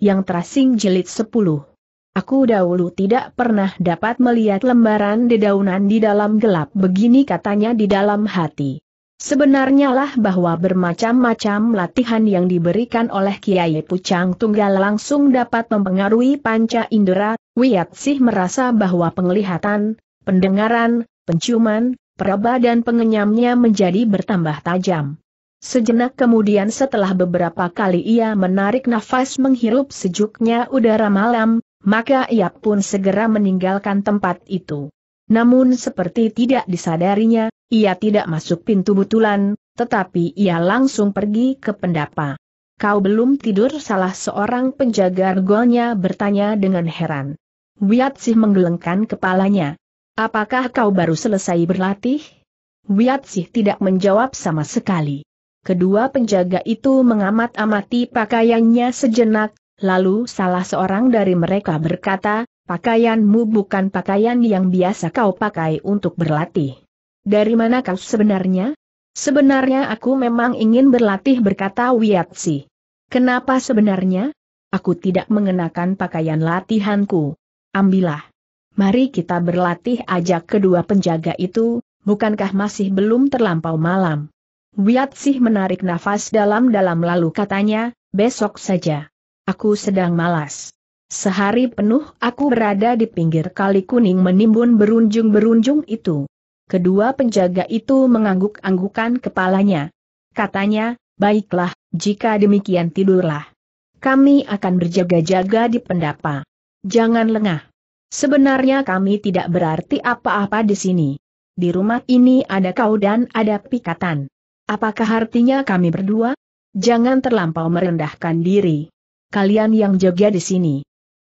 yang terasing jilid 10. Aku dahulu tidak pernah dapat melihat lembaran dedaunan di dalam gelap begini katanya di dalam hati. Sebenarnya lah bahwa bermacam-macam latihan yang diberikan oleh Kiai Pucang Tunggal langsung dapat mempengaruhi panca indera, Wiat sih merasa bahwa penglihatan, pendengaran, penciuman, peraba dan pengenyamnya menjadi bertambah tajam. Sejenak kemudian setelah beberapa kali ia menarik nafas menghirup sejuknya udara malam, maka ia pun segera meninggalkan tempat itu. Namun seperti tidak disadarinya, ia tidak masuk pintu butulan, tetapi ia langsung pergi ke pendapa. Kau belum tidur salah seorang penjaga golnya bertanya dengan heran. Wiatsih menggelengkan kepalanya. Apakah kau baru selesai berlatih? Wiatsih tidak menjawab sama sekali kedua penjaga itu mengamat-amati pakaiannya sejenak, lalu salah seorang dari mereka berkata, pakaianmu bukan pakaian yang biasa kau pakai untuk berlatih. Dari mana kau sebenarnya? Sebenarnya aku memang ingin berlatih berkata Wiatsi. Kenapa sebenarnya? Aku tidak mengenakan pakaian latihanku. Ambillah. Mari kita berlatih ajak kedua penjaga itu, bukankah masih belum terlampau malam? Wiat sih menarik nafas dalam-dalam lalu katanya, besok saja. Aku sedang malas. Sehari penuh aku berada di pinggir kali kuning menimbun berunjung-berunjung itu. Kedua penjaga itu mengangguk-anggukan kepalanya. Katanya, baiklah, jika demikian tidurlah. Kami akan berjaga-jaga di pendapa. Jangan lengah. Sebenarnya kami tidak berarti apa-apa di sini. Di rumah ini ada kau dan ada pikatan. Apakah artinya kami berdua? Jangan terlampau merendahkan diri. Kalian yang jaga di sini.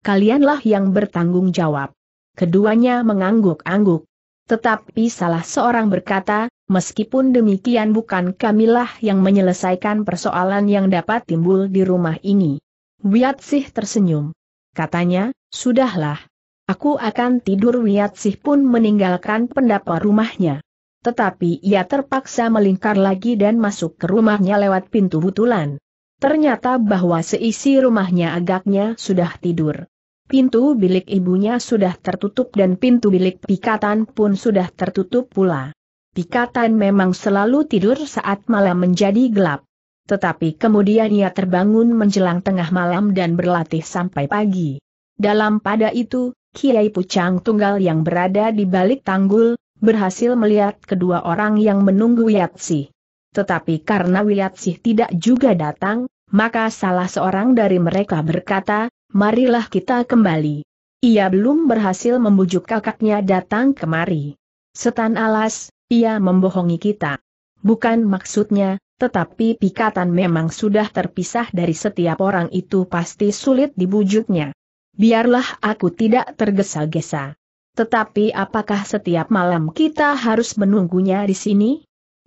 Kalianlah yang bertanggung jawab. Keduanya mengangguk-angguk. Tetapi salah seorang berkata, meskipun demikian bukan kamilah yang menyelesaikan persoalan yang dapat timbul di rumah ini. sih tersenyum. Katanya, sudahlah. Aku akan tidur sih pun meninggalkan pendapa rumahnya. Tetapi ia terpaksa melingkar lagi dan masuk ke rumahnya lewat pintu butulan. Ternyata bahwa seisi rumahnya agaknya sudah tidur. Pintu bilik ibunya sudah tertutup dan pintu bilik pikatan pun sudah tertutup pula. Pikatan memang selalu tidur saat malam menjadi gelap. Tetapi kemudian ia terbangun menjelang tengah malam dan berlatih sampai pagi. Dalam pada itu, Kiai Pucang Tunggal yang berada di balik tanggul, berhasil melihat kedua orang yang menunggu Yatsi. Tetapi karena Wiyatsih tidak juga datang, maka salah seorang dari mereka berkata, marilah kita kembali. Ia belum berhasil membujuk kakaknya datang kemari. Setan alas, ia membohongi kita. Bukan maksudnya, tetapi pikatan memang sudah terpisah dari setiap orang itu pasti sulit dibujuknya. Biarlah aku tidak tergesa-gesa. Tetapi apakah setiap malam kita harus menunggunya di sini?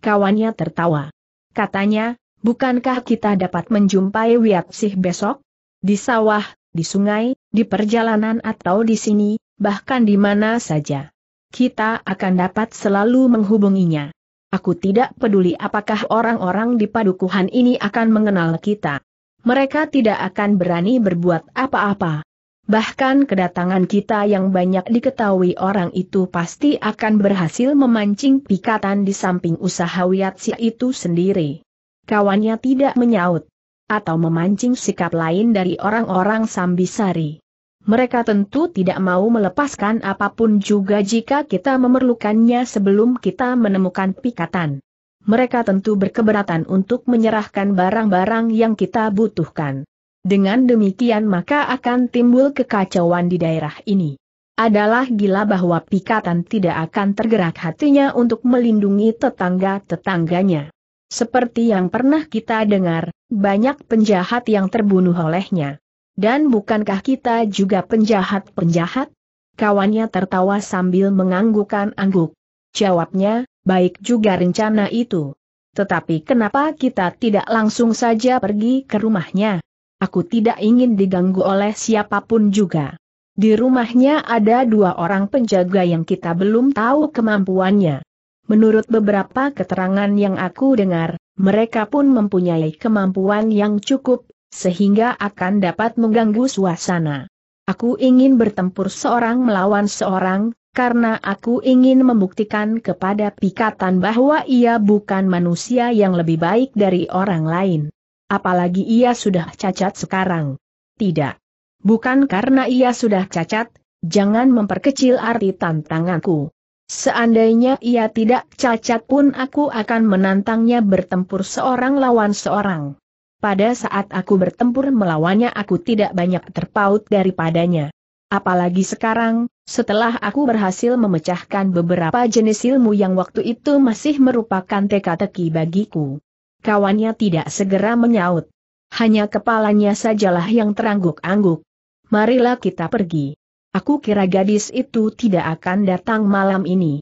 Kawannya tertawa. Katanya, bukankah kita dapat menjumpai Wiatsih besok? Di sawah, di sungai, di perjalanan atau di sini, bahkan di mana saja. Kita akan dapat selalu menghubunginya. Aku tidak peduli apakah orang-orang di padukuhan ini akan mengenal kita. Mereka tidak akan berani berbuat apa-apa. Bahkan kedatangan kita yang banyak diketahui orang itu pasti akan berhasil memancing pikatan di samping usaha Wiatsi itu sendiri. Kawannya tidak menyaut. Atau memancing sikap lain dari orang-orang Sambisari. Mereka tentu tidak mau melepaskan apapun juga jika kita memerlukannya sebelum kita menemukan pikatan. Mereka tentu berkeberatan untuk menyerahkan barang-barang yang kita butuhkan. Dengan demikian maka akan timbul kekacauan di daerah ini. Adalah gila bahwa pikatan tidak akan tergerak hatinya untuk melindungi tetangga-tetangganya. Seperti yang pernah kita dengar, banyak penjahat yang terbunuh olehnya. Dan bukankah kita juga penjahat-penjahat? Kawannya tertawa sambil menganggukan angguk Jawabnya, baik juga rencana itu. Tetapi kenapa kita tidak langsung saja pergi ke rumahnya? Aku tidak ingin diganggu oleh siapapun juga. Di rumahnya ada dua orang penjaga yang kita belum tahu kemampuannya. Menurut beberapa keterangan yang aku dengar, mereka pun mempunyai kemampuan yang cukup, sehingga akan dapat mengganggu suasana. Aku ingin bertempur seorang melawan seorang, karena aku ingin membuktikan kepada Pikatan bahwa ia bukan manusia yang lebih baik dari orang lain apalagi ia sudah cacat sekarang. Tidak. Bukan karena ia sudah cacat, jangan memperkecil arti tantanganku. Seandainya ia tidak cacat pun aku akan menantangnya bertempur seorang lawan seorang. Pada saat aku bertempur melawannya aku tidak banyak terpaut daripadanya. Apalagi sekarang, setelah aku berhasil memecahkan beberapa jenis ilmu yang waktu itu masih merupakan teka-teki bagiku kawannya tidak segera menyaut. Hanya kepalanya sajalah yang terangguk-angguk. Marilah kita pergi. Aku kira gadis itu tidak akan datang malam ini.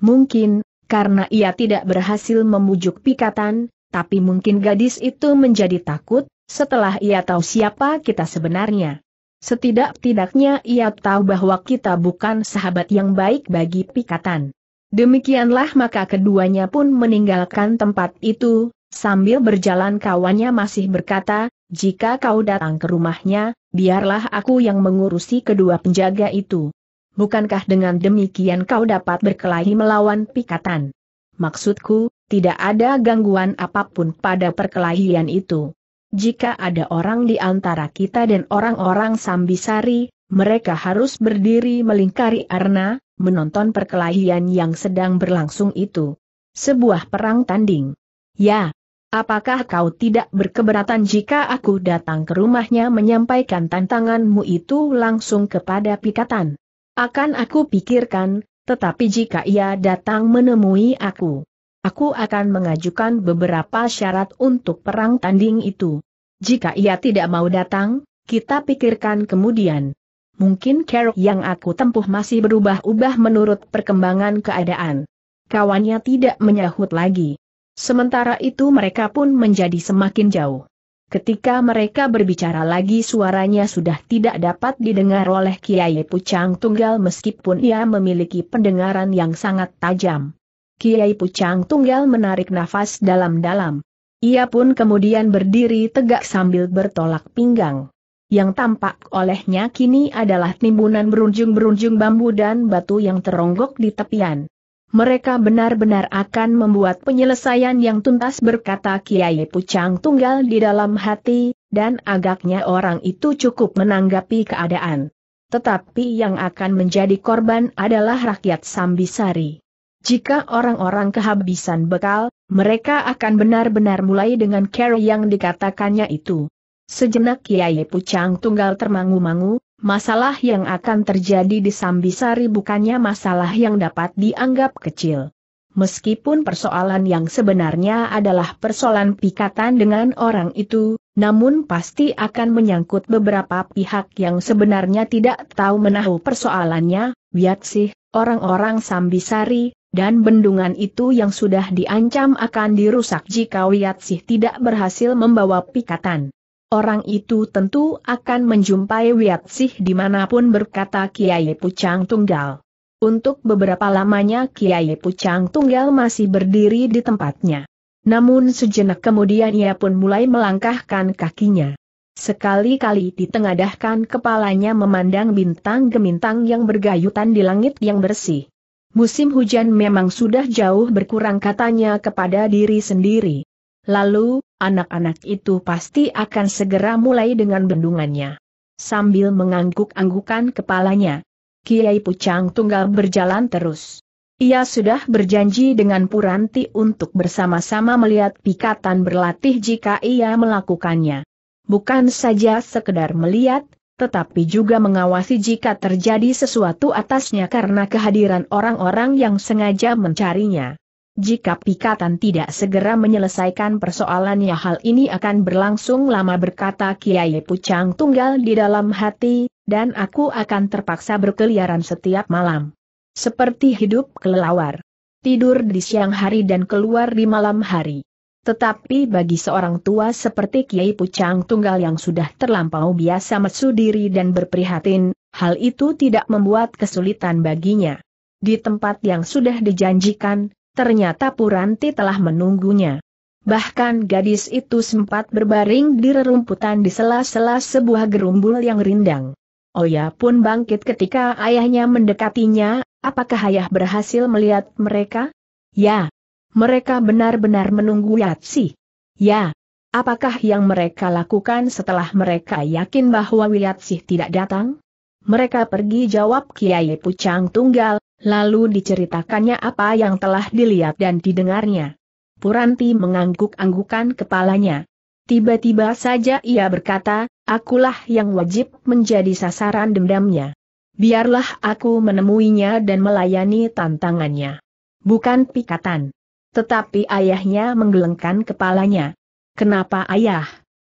Mungkin, karena ia tidak berhasil memujuk pikatan, tapi mungkin gadis itu menjadi takut, setelah ia tahu siapa kita sebenarnya. Setidak-tidaknya ia tahu bahwa kita bukan sahabat yang baik bagi pikatan. Demikianlah maka keduanya pun meninggalkan tempat itu, Sambil berjalan kawannya masih berkata, jika kau datang ke rumahnya, biarlah aku yang mengurusi kedua penjaga itu. Bukankah dengan demikian kau dapat berkelahi melawan pikatan? Maksudku, tidak ada gangguan apapun pada perkelahian itu. Jika ada orang di antara kita dan orang-orang Sambisari, mereka harus berdiri melingkari arna, menonton perkelahian yang sedang berlangsung itu. Sebuah perang tanding. Ya, Apakah kau tidak berkeberatan jika aku datang ke rumahnya menyampaikan tantanganmu itu langsung kepada Pikatan? Akan aku pikirkan, tetapi jika ia datang menemui aku, aku akan mengajukan beberapa syarat untuk perang tanding itu. Jika ia tidak mau datang, kita pikirkan kemudian. Mungkin kerok yang aku tempuh masih berubah-ubah menurut perkembangan keadaan. Kawannya tidak menyahut lagi. Sementara itu mereka pun menjadi semakin jauh. Ketika mereka berbicara lagi suaranya sudah tidak dapat didengar oleh Kiai Pucang Tunggal meskipun ia memiliki pendengaran yang sangat tajam. Kiai Pucang Tunggal menarik nafas dalam-dalam. Ia pun kemudian berdiri tegak sambil bertolak pinggang. Yang tampak olehnya kini adalah timbunan berunjung-berunjung bambu dan batu yang teronggok di tepian mereka benar-benar akan membuat penyelesaian yang tuntas berkata Kiai Pucang Tunggal di dalam hati, dan agaknya orang itu cukup menanggapi keadaan. Tetapi yang akan menjadi korban adalah rakyat Sambisari. Jika orang-orang kehabisan bekal, mereka akan benar-benar mulai dengan care yang dikatakannya itu. Sejenak Kiai Pucang Tunggal termangu-mangu, Masalah yang akan terjadi di Sambisari bukannya masalah yang dapat dianggap kecil. Meskipun persoalan yang sebenarnya adalah persoalan pikatan dengan orang itu, namun pasti akan menyangkut beberapa pihak yang sebenarnya tidak tahu menahu persoalannya, Wiatsih, orang-orang Sambisari, dan bendungan itu yang sudah diancam akan dirusak jika Wiatsih tidak berhasil membawa pikatan. Orang itu tentu akan menjumpai wiyatsih dimanapun berkata Kiai Pucang Tunggal. Untuk beberapa lamanya Kiai Pucang Tunggal masih berdiri di tempatnya. Namun sejenak kemudian ia pun mulai melangkahkan kakinya. Sekali-kali ditengadahkan kepalanya memandang bintang gemintang yang bergayutan di langit yang bersih. Musim hujan memang sudah jauh berkurang katanya kepada diri sendiri. Lalu, anak-anak itu pasti akan segera mulai dengan bendungannya. Sambil mengangguk-anggukan kepalanya, Kiai Pucang Tunggal berjalan terus. Ia sudah berjanji dengan Puranti untuk bersama-sama melihat pikatan berlatih jika ia melakukannya. Bukan saja sekedar melihat, tetapi juga mengawasi jika terjadi sesuatu atasnya karena kehadiran orang-orang yang sengaja mencarinya. Jika pikatan tidak segera menyelesaikan persoalannya hal ini akan berlangsung lama berkata Kiai Pucang Tunggal di dalam hati, dan aku akan terpaksa berkeliaran setiap malam. Seperti hidup kelelawar. Tidur di siang hari dan keluar di malam hari. Tetapi bagi seorang tua seperti Kiai Pucang Tunggal yang sudah terlampau biasa mesu diri dan berprihatin, hal itu tidak membuat kesulitan baginya. Di tempat yang sudah dijanjikan, ternyata Puranti telah menunggunya. Bahkan gadis itu sempat berbaring di rerumputan di sela-sela sebuah gerumbul yang rindang. Oya oh pun bangkit ketika ayahnya mendekatinya, apakah ayah berhasil melihat mereka? Ya. Mereka benar-benar menunggu Yatsi. Ya. Apakah yang mereka lakukan setelah mereka yakin bahwa Wiyatsih tidak datang? Mereka pergi jawab Kiai Pucang Tunggal, Lalu diceritakannya apa yang telah dilihat dan didengarnya. Puranti mengangguk-anggukan kepalanya. Tiba-tiba saja ia berkata, akulah yang wajib menjadi sasaran dendamnya. Biarlah aku menemuinya dan melayani tantangannya. Bukan pikatan. Tetapi ayahnya menggelengkan kepalanya. Kenapa ayah?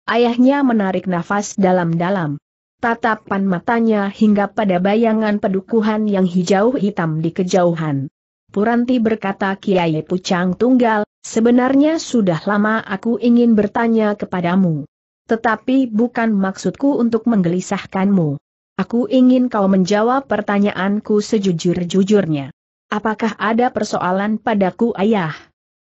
Ayahnya menarik nafas dalam-dalam tatapan matanya hingga pada bayangan pedukuhan yang hijau hitam di kejauhan. Puranti berkata Kiai Pucang Tunggal, sebenarnya sudah lama aku ingin bertanya kepadamu. Tetapi bukan maksudku untuk menggelisahkanmu. Aku ingin kau menjawab pertanyaanku sejujur-jujurnya. Apakah ada persoalan padaku ayah?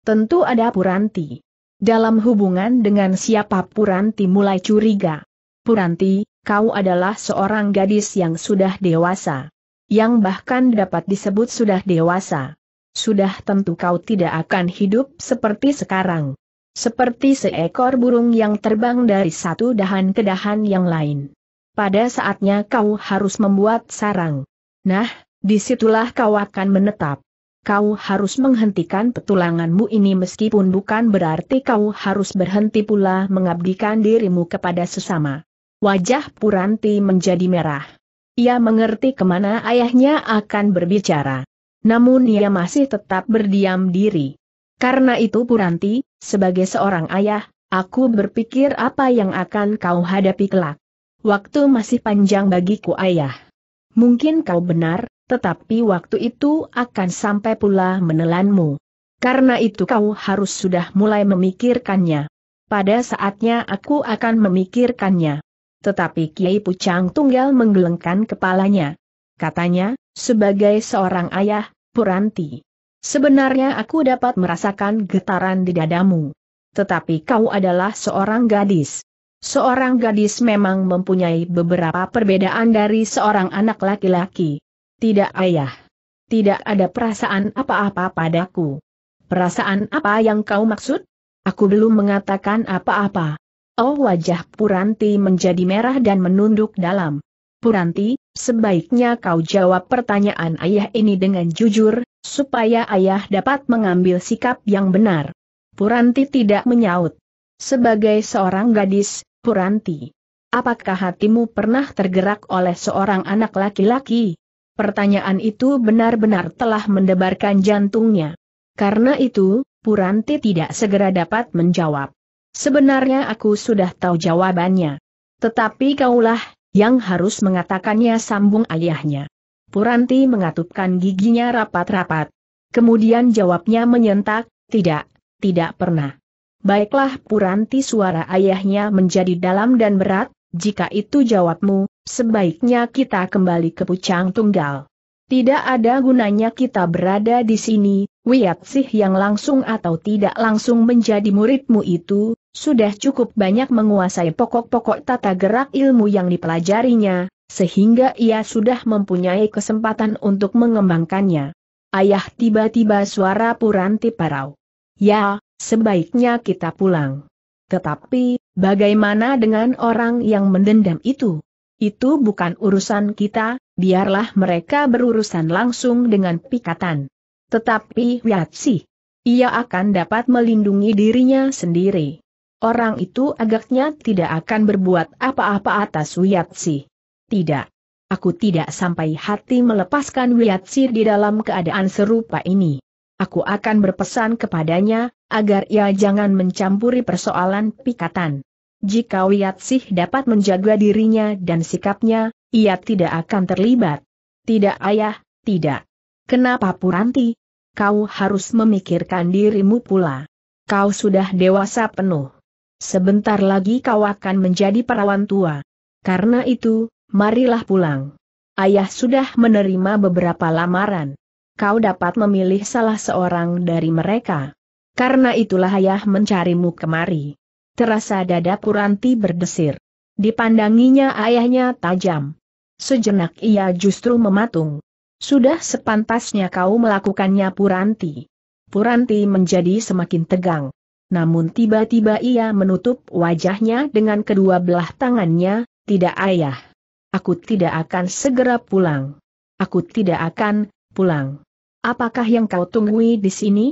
Tentu ada Puranti. Dalam hubungan dengan siapa Puranti mulai curiga. Puranti, kau adalah seorang gadis yang sudah dewasa. Yang bahkan dapat disebut sudah dewasa. Sudah tentu kau tidak akan hidup seperti sekarang. Seperti seekor burung yang terbang dari satu dahan ke dahan yang lain. Pada saatnya kau harus membuat sarang. Nah, disitulah kau akan menetap. Kau harus menghentikan petulanganmu ini meskipun bukan berarti kau harus berhenti pula mengabdikan dirimu kepada sesama. Wajah Puranti menjadi merah. Ia mengerti kemana ayahnya akan berbicara. Namun ia masih tetap berdiam diri. Karena itu Puranti, sebagai seorang ayah, aku berpikir apa yang akan kau hadapi kelak. Waktu masih panjang bagiku ayah. Mungkin kau benar, tetapi waktu itu akan sampai pula menelanmu. Karena itu kau harus sudah mulai memikirkannya. Pada saatnya aku akan memikirkannya. Tetapi Kiai Pucang Tunggal menggelengkan kepalanya. Katanya, sebagai seorang ayah, Puranti. Sebenarnya aku dapat merasakan getaran di dadamu. Tetapi kau adalah seorang gadis. Seorang gadis memang mempunyai beberapa perbedaan dari seorang anak laki-laki. Tidak ayah. Tidak ada perasaan apa-apa padaku. Perasaan apa yang kau maksud? Aku belum mengatakan apa-apa. Oh wajah Puranti menjadi merah dan menunduk dalam. Puranti, sebaiknya kau jawab pertanyaan ayah ini dengan jujur, supaya ayah dapat mengambil sikap yang benar. Puranti tidak menyaut. Sebagai seorang gadis, Puranti, apakah hatimu pernah tergerak oleh seorang anak laki-laki? Pertanyaan itu benar-benar telah mendebarkan jantungnya. Karena itu, Puranti tidak segera dapat menjawab. Sebenarnya aku sudah tahu jawabannya. Tetapi kaulah, yang harus mengatakannya sambung ayahnya. Puranti mengatupkan giginya rapat-rapat. Kemudian jawabnya menyentak, tidak, tidak pernah. Baiklah Puranti suara ayahnya menjadi dalam dan berat, jika itu jawabmu, sebaiknya kita kembali ke Pucang Tunggal. Tidak ada gunanya kita berada di sini, Wiyatsih yang langsung atau tidak langsung menjadi muridmu itu, sudah cukup banyak menguasai pokok-pokok tata gerak ilmu yang dipelajarinya, sehingga ia sudah mempunyai kesempatan untuk mengembangkannya. Ayah tiba-tiba suara Puranti Parau. Ya, sebaiknya kita pulang. Tetapi, bagaimana dengan orang yang mendendam itu? Itu bukan urusan kita, biarlah mereka berurusan langsung dengan pikatan. Tetapi Wiatsi, ia akan dapat melindungi dirinya sendiri orang itu agaknya tidak akan berbuat apa-apa atas Wiatsi. Tidak. Aku tidak sampai hati melepaskan Wiatsi di dalam keadaan serupa ini. Aku akan berpesan kepadanya, agar ia jangan mencampuri persoalan pikatan. Jika Wiyatsih dapat menjaga dirinya dan sikapnya, ia tidak akan terlibat. Tidak ayah, tidak. Kenapa Puranti? Kau harus memikirkan dirimu pula. Kau sudah dewasa penuh. Sebentar lagi kau akan menjadi perawan tua. Karena itu, marilah pulang. Ayah sudah menerima beberapa lamaran. Kau dapat memilih salah seorang dari mereka. Karena itulah ayah mencarimu kemari. Terasa dada Puranti berdesir. Dipandanginya ayahnya tajam. Sejenak ia justru mematung. Sudah sepantasnya kau melakukannya Puranti. Puranti menjadi semakin tegang namun tiba-tiba ia menutup wajahnya dengan kedua belah tangannya, tidak ayah. Aku tidak akan segera pulang. Aku tidak akan pulang. Apakah yang kau tunggui di sini?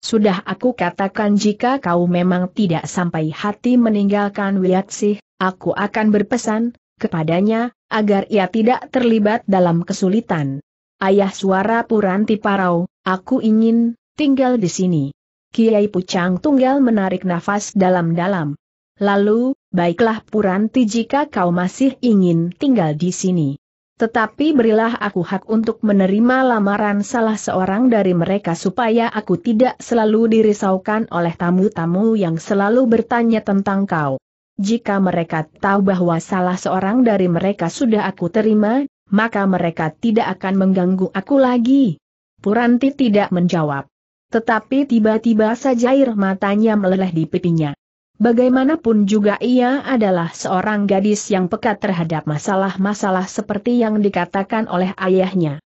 Sudah aku katakan jika kau memang tidak sampai hati meninggalkan sih, aku akan berpesan kepadanya agar ia tidak terlibat dalam kesulitan. Ayah suara Puranti Parau, aku ingin tinggal di sini. Kiai Pucang Tunggal menarik nafas dalam-dalam. Lalu, baiklah Puranti jika kau masih ingin tinggal di sini. Tetapi berilah aku hak untuk menerima lamaran salah seorang dari mereka supaya aku tidak selalu dirisaukan oleh tamu-tamu yang selalu bertanya tentang kau. Jika mereka tahu bahwa salah seorang dari mereka sudah aku terima, maka mereka tidak akan mengganggu aku lagi. Puranti tidak menjawab. Tetapi tiba-tiba saja air matanya meleleh di pipinya. Bagaimanapun juga ia adalah seorang gadis yang pekat terhadap masalah-masalah seperti yang dikatakan oleh ayahnya.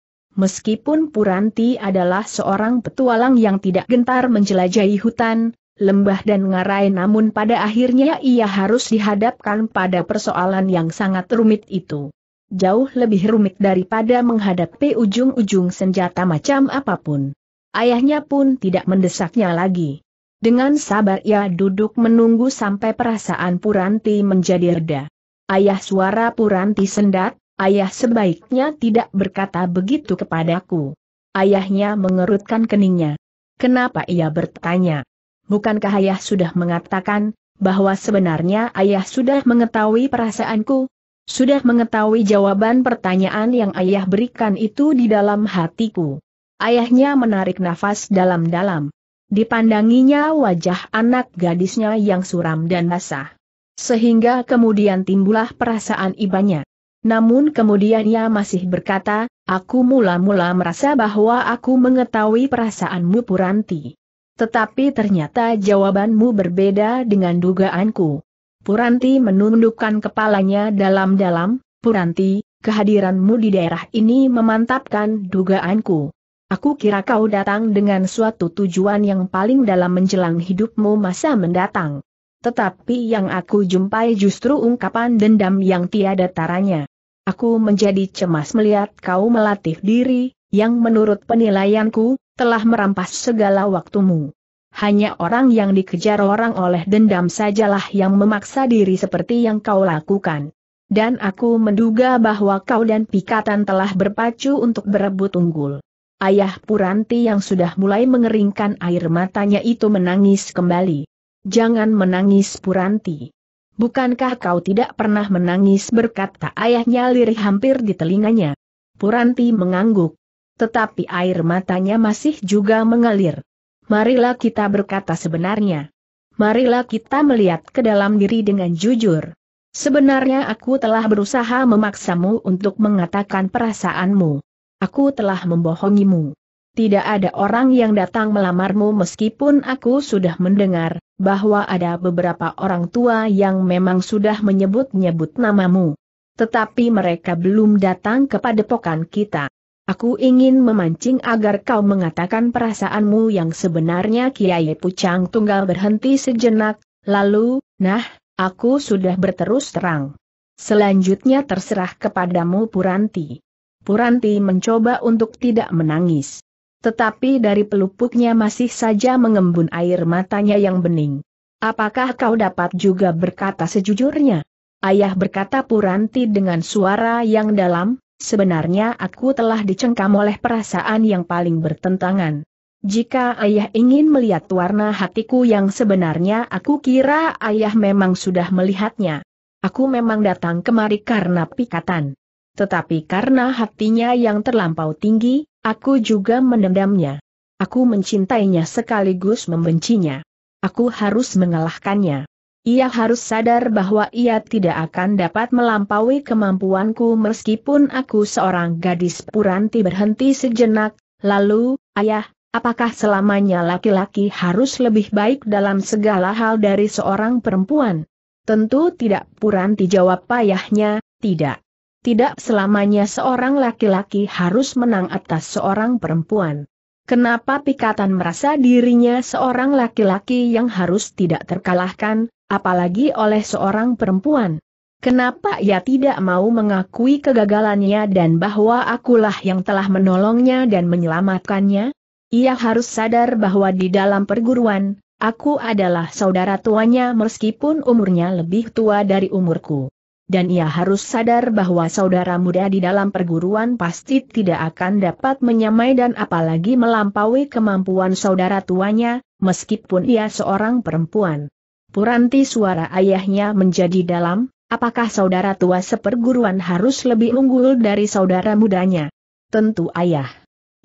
Meskipun Puranti adalah seorang petualang yang tidak gentar menjelajahi hutan, lembah dan ngarai namun pada akhirnya ia harus dihadapkan pada persoalan yang sangat rumit itu. Jauh lebih rumit daripada menghadapi ujung-ujung senjata macam apapun ayahnya pun tidak mendesaknya lagi. Dengan sabar ia duduk menunggu sampai perasaan Puranti menjadi reda. Ayah suara Puranti sendat, ayah sebaiknya tidak berkata begitu kepadaku. Ayahnya mengerutkan keningnya. Kenapa ia bertanya? Bukankah ayah sudah mengatakan, bahwa sebenarnya ayah sudah mengetahui perasaanku? Sudah mengetahui jawaban pertanyaan yang ayah berikan itu di dalam hatiku. Ayahnya menarik nafas dalam-dalam. Dipandanginya wajah anak gadisnya yang suram dan basah. Sehingga kemudian timbullah perasaan ibanya. Namun kemudian ia masih berkata, aku mula-mula merasa bahwa aku mengetahui perasaanmu Puranti. Tetapi ternyata jawabanmu berbeda dengan dugaanku. Puranti menundukkan kepalanya dalam-dalam, Puranti, kehadiranmu di daerah ini memantapkan dugaanku. Aku kira kau datang dengan suatu tujuan yang paling dalam menjelang hidupmu masa mendatang. Tetapi yang aku jumpai justru ungkapan dendam yang tiada taranya. Aku menjadi cemas melihat kau melatih diri, yang menurut penilaianku, telah merampas segala waktumu. Hanya orang yang dikejar orang oleh dendam sajalah yang memaksa diri seperti yang kau lakukan. Dan aku menduga bahwa kau dan Pikatan telah berpacu untuk berebut unggul. Ayah Puranti yang sudah mulai mengeringkan air matanya itu menangis kembali. Jangan menangis Puranti. Bukankah kau tidak pernah menangis berkata ayahnya lirih hampir di telinganya. Puranti mengangguk. Tetapi air matanya masih juga mengalir. Marilah kita berkata sebenarnya. Marilah kita melihat ke dalam diri dengan jujur. Sebenarnya aku telah berusaha memaksamu untuk mengatakan perasaanmu. Aku telah membohongimu. Tidak ada orang yang datang melamarmu meskipun aku sudah mendengar bahwa ada beberapa orang tua yang memang sudah menyebut-nyebut namamu. Tetapi mereka belum datang kepada padepokan kita. Aku ingin memancing agar kau mengatakan perasaanmu yang sebenarnya Kiai Pucang Tunggal berhenti sejenak, lalu, nah, aku sudah berterus terang. Selanjutnya terserah kepadamu Puranti. Puranti mencoba untuk tidak menangis. Tetapi dari pelupuknya masih saja mengembun air matanya yang bening. Apakah kau dapat juga berkata sejujurnya? Ayah berkata Puranti dengan suara yang dalam, sebenarnya aku telah dicengkam oleh perasaan yang paling bertentangan. Jika ayah ingin melihat warna hatiku yang sebenarnya aku kira ayah memang sudah melihatnya. Aku memang datang kemari karena pikatan. Tetapi karena hatinya yang terlampau tinggi, aku juga mendendamnya. Aku mencintainya sekaligus membencinya. Aku harus mengalahkannya. Ia harus sadar bahwa ia tidak akan dapat melampaui kemampuanku meskipun aku seorang gadis puranti berhenti sejenak, lalu, ayah, apakah selamanya laki-laki harus lebih baik dalam segala hal dari seorang perempuan? Tentu tidak puranti jawab payahnya, tidak. Tidak selamanya seorang laki-laki harus menang atas seorang perempuan. Kenapa Pikatan merasa dirinya seorang laki-laki yang harus tidak terkalahkan, apalagi oleh seorang perempuan? Kenapa ia tidak mau mengakui kegagalannya dan bahwa akulah yang telah menolongnya dan menyelamatkannya? Ia harus sadar bahwa di dalam perguruan, aku adalah saudara tuanya meskipun umurnya lebih tua dari umurku dan ia harus sadar bahwa saudara muda di dalam perguruan pasti tidak akan dapat menyamai dan apalagi melampaui kemampuan saudara tuanya, meskipun ia seorang perempuan. Puranti suara ayahnya menjadi dalam, apakah saudara tua seperguruan harus lebih unggul dari saudara mudanya? Tentu ayah.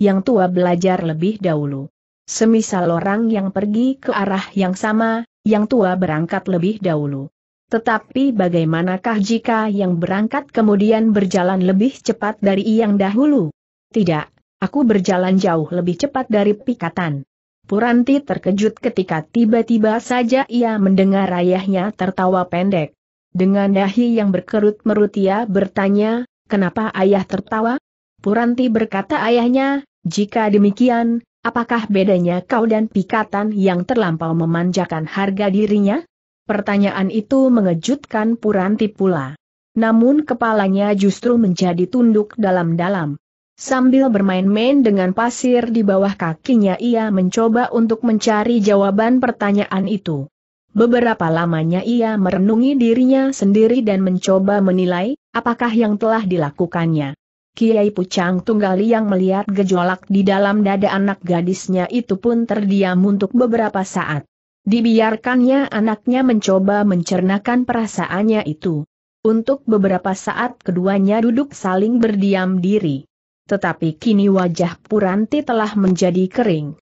Yang tua belajar lebih dahulu. Semisal orang yang pergi ke arah yang sama, yang tua berangkat lebih dahulu. Tetapi bagaimanakah jika yang berangkat kemudian berjalan lebih cepat dari yang dahulu? Tidak, aku berjalan jauh lebih cepat dari pikatan. Puranti terkejut ketika tiba-tiba saja ia mendengar ayahnya tertawa pendek. Dengan dahi yang berkerut merut ia bertanya, kenapa ayah tertawa? Puranti berkata ayahnya, jika demikian, apakah bedanya kau dan pikatan yang terlampau memanjakan harga dirinya? Pertanyaan itu mengejutkan Puranti pula. Namun kepalanya justru menjadi tunduk dalam-dalam. Sambil bermain-main dengan pasir di bawah kakinya ia mencoba untuk mencari jawaban pertanyaan itu. Beberapa lamanya ia merenungi dirinya sendiri dan mencoba menilai, apakah yang telah dilakukannya. Kiai Pucang Tunggali yang melihat gejolak di dalam dada anak gadisnya itu pun terdiam untuk beberapa saat. Dibiarkannya anaknya mencoba mencernakan perasaannya itu. Untuk beberapa saat keduanya duduk saling berdiam diri. Tetapi kini wajah Puranti telah menjadi kering.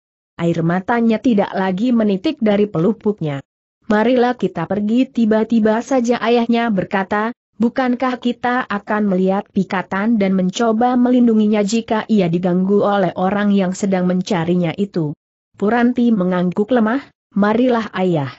Air matanya tidak lagi menitik dari pelupuknya. Marilah kita pergi tiba-tiba saja ayahnya berkata, bukankah kita akan melihat pikatan dan mencoba melindunginya jika ia diganggu oleh orang yang sedang mencarinya itu. Puranti mengangguk lemah, marilah ayah.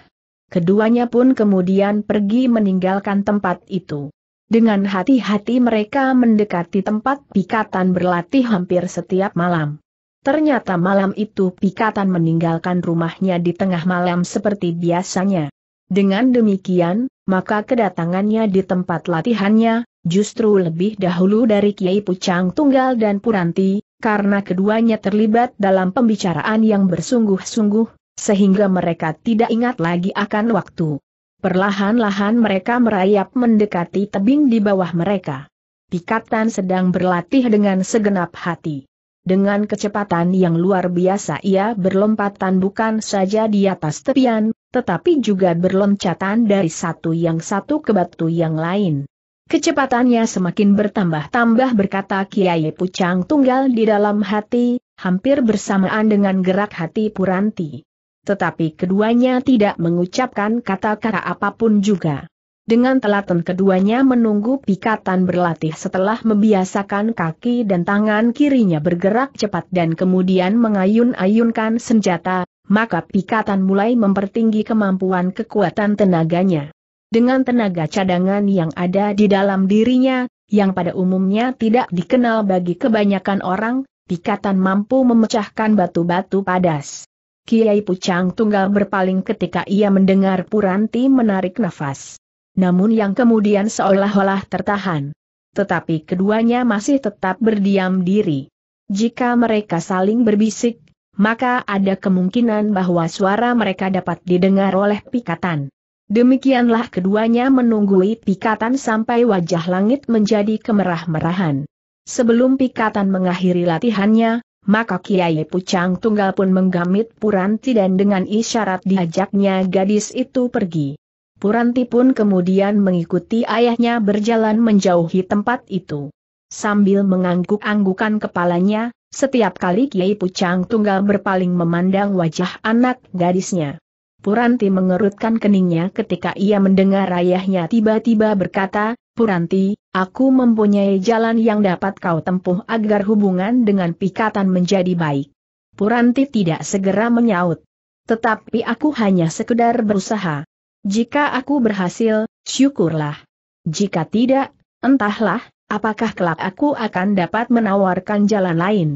Keduanya pun kemudian pergi meninggalkan tempat itu. Dengan hati-hati mereka mendekati tempat pikatan berlatih hampir setiap malam. Ternyata malam itu pikatan meninggalkan rumahnya di tengah malam seperti biasanya. Dengan demikian, maka kedatangannya di tempat latihannya, justru lebih dahulu dari Kiai Pucang Tunggal dan Puranti, karena keduanya terlibat dalam pembicaraan yang bersungguh-sungguh, sehingga mereka tidak ingat lagi akan waktu. Perlahan-lahan mereka merayap mendekati tebing di bawah mereka. Pikatan sedang berlatih dengan segenap hati. Dengan kecepatan yang luar biasa ia berlompatan bukan saja di atas tepian, tetapi juga berloncatan dari satu yang satu ke batu yang lain. Kecepatannya semakin bertambah-tambah berkata Kiai Pucang Tunggal di dalam hati, hampir bersamaan dengan gerak hati Puranti tetapi keduanya tidak mengucapkan kata-kata apapun juga. Dengan telaten keduanya menunggu pikatan berlatih setelah membiasakan kaki dan tangan kirinya bergerak cepat dan kemudian mengayun-ayunkan senjata, maka pikatan mulai mempertinggi kemampuan kekuatan tenaganya. Dengan tenaga cadangan yang ada di dalam dirinya, yang pada umumnya tidak dikenal bagi kebanyakan orang, pikatan mampu memecahkan batu-batu padas. Kiai Pucang Tunggal berpaling ketika ia mendengar Puranti menarik nafas. Namun yang kemudian seolah-olah tertahan. Tetapi keduanya masih tetap berdiam diri. Jika mereka saling berbisik, maka ada kemungkinan bahwa suara mereka dapat didengar oleh pikatan. Demikianlah keduanya menunggui pikatan sampai wajah langit menjadi kemerah-merahan. Sebelum pikatan mengakhiri latihannya, maka Kiai Pucang Tunggal pun menggamit Puranti dan dengan isyarat diajaknya gadis itu pergi. Puranti pun kemudian mengikuti ayahnya berjalan menjauhi tempat itu. Sambil mengangguk-anggukan kepalanya, setiap kali Kiai Pucang Tunggal berpaling memandang wajah anak gadisnya. Puranti mengerutkan keningnya ketika ia mendengar ayahnya tiba-tiba berkata, Puranti, Aku mempunyai jalan yang dapat kau tempuh agar hubungan dengan Pikatan menjadi baik. Puranti tidak segera menyaut. Tetapi aku hanya sekedar berusaha. Jika aku berhasil, syukurlah. Jika tidak, entahlah, apakah kelak aku akan dapat menawarkan jalan lain.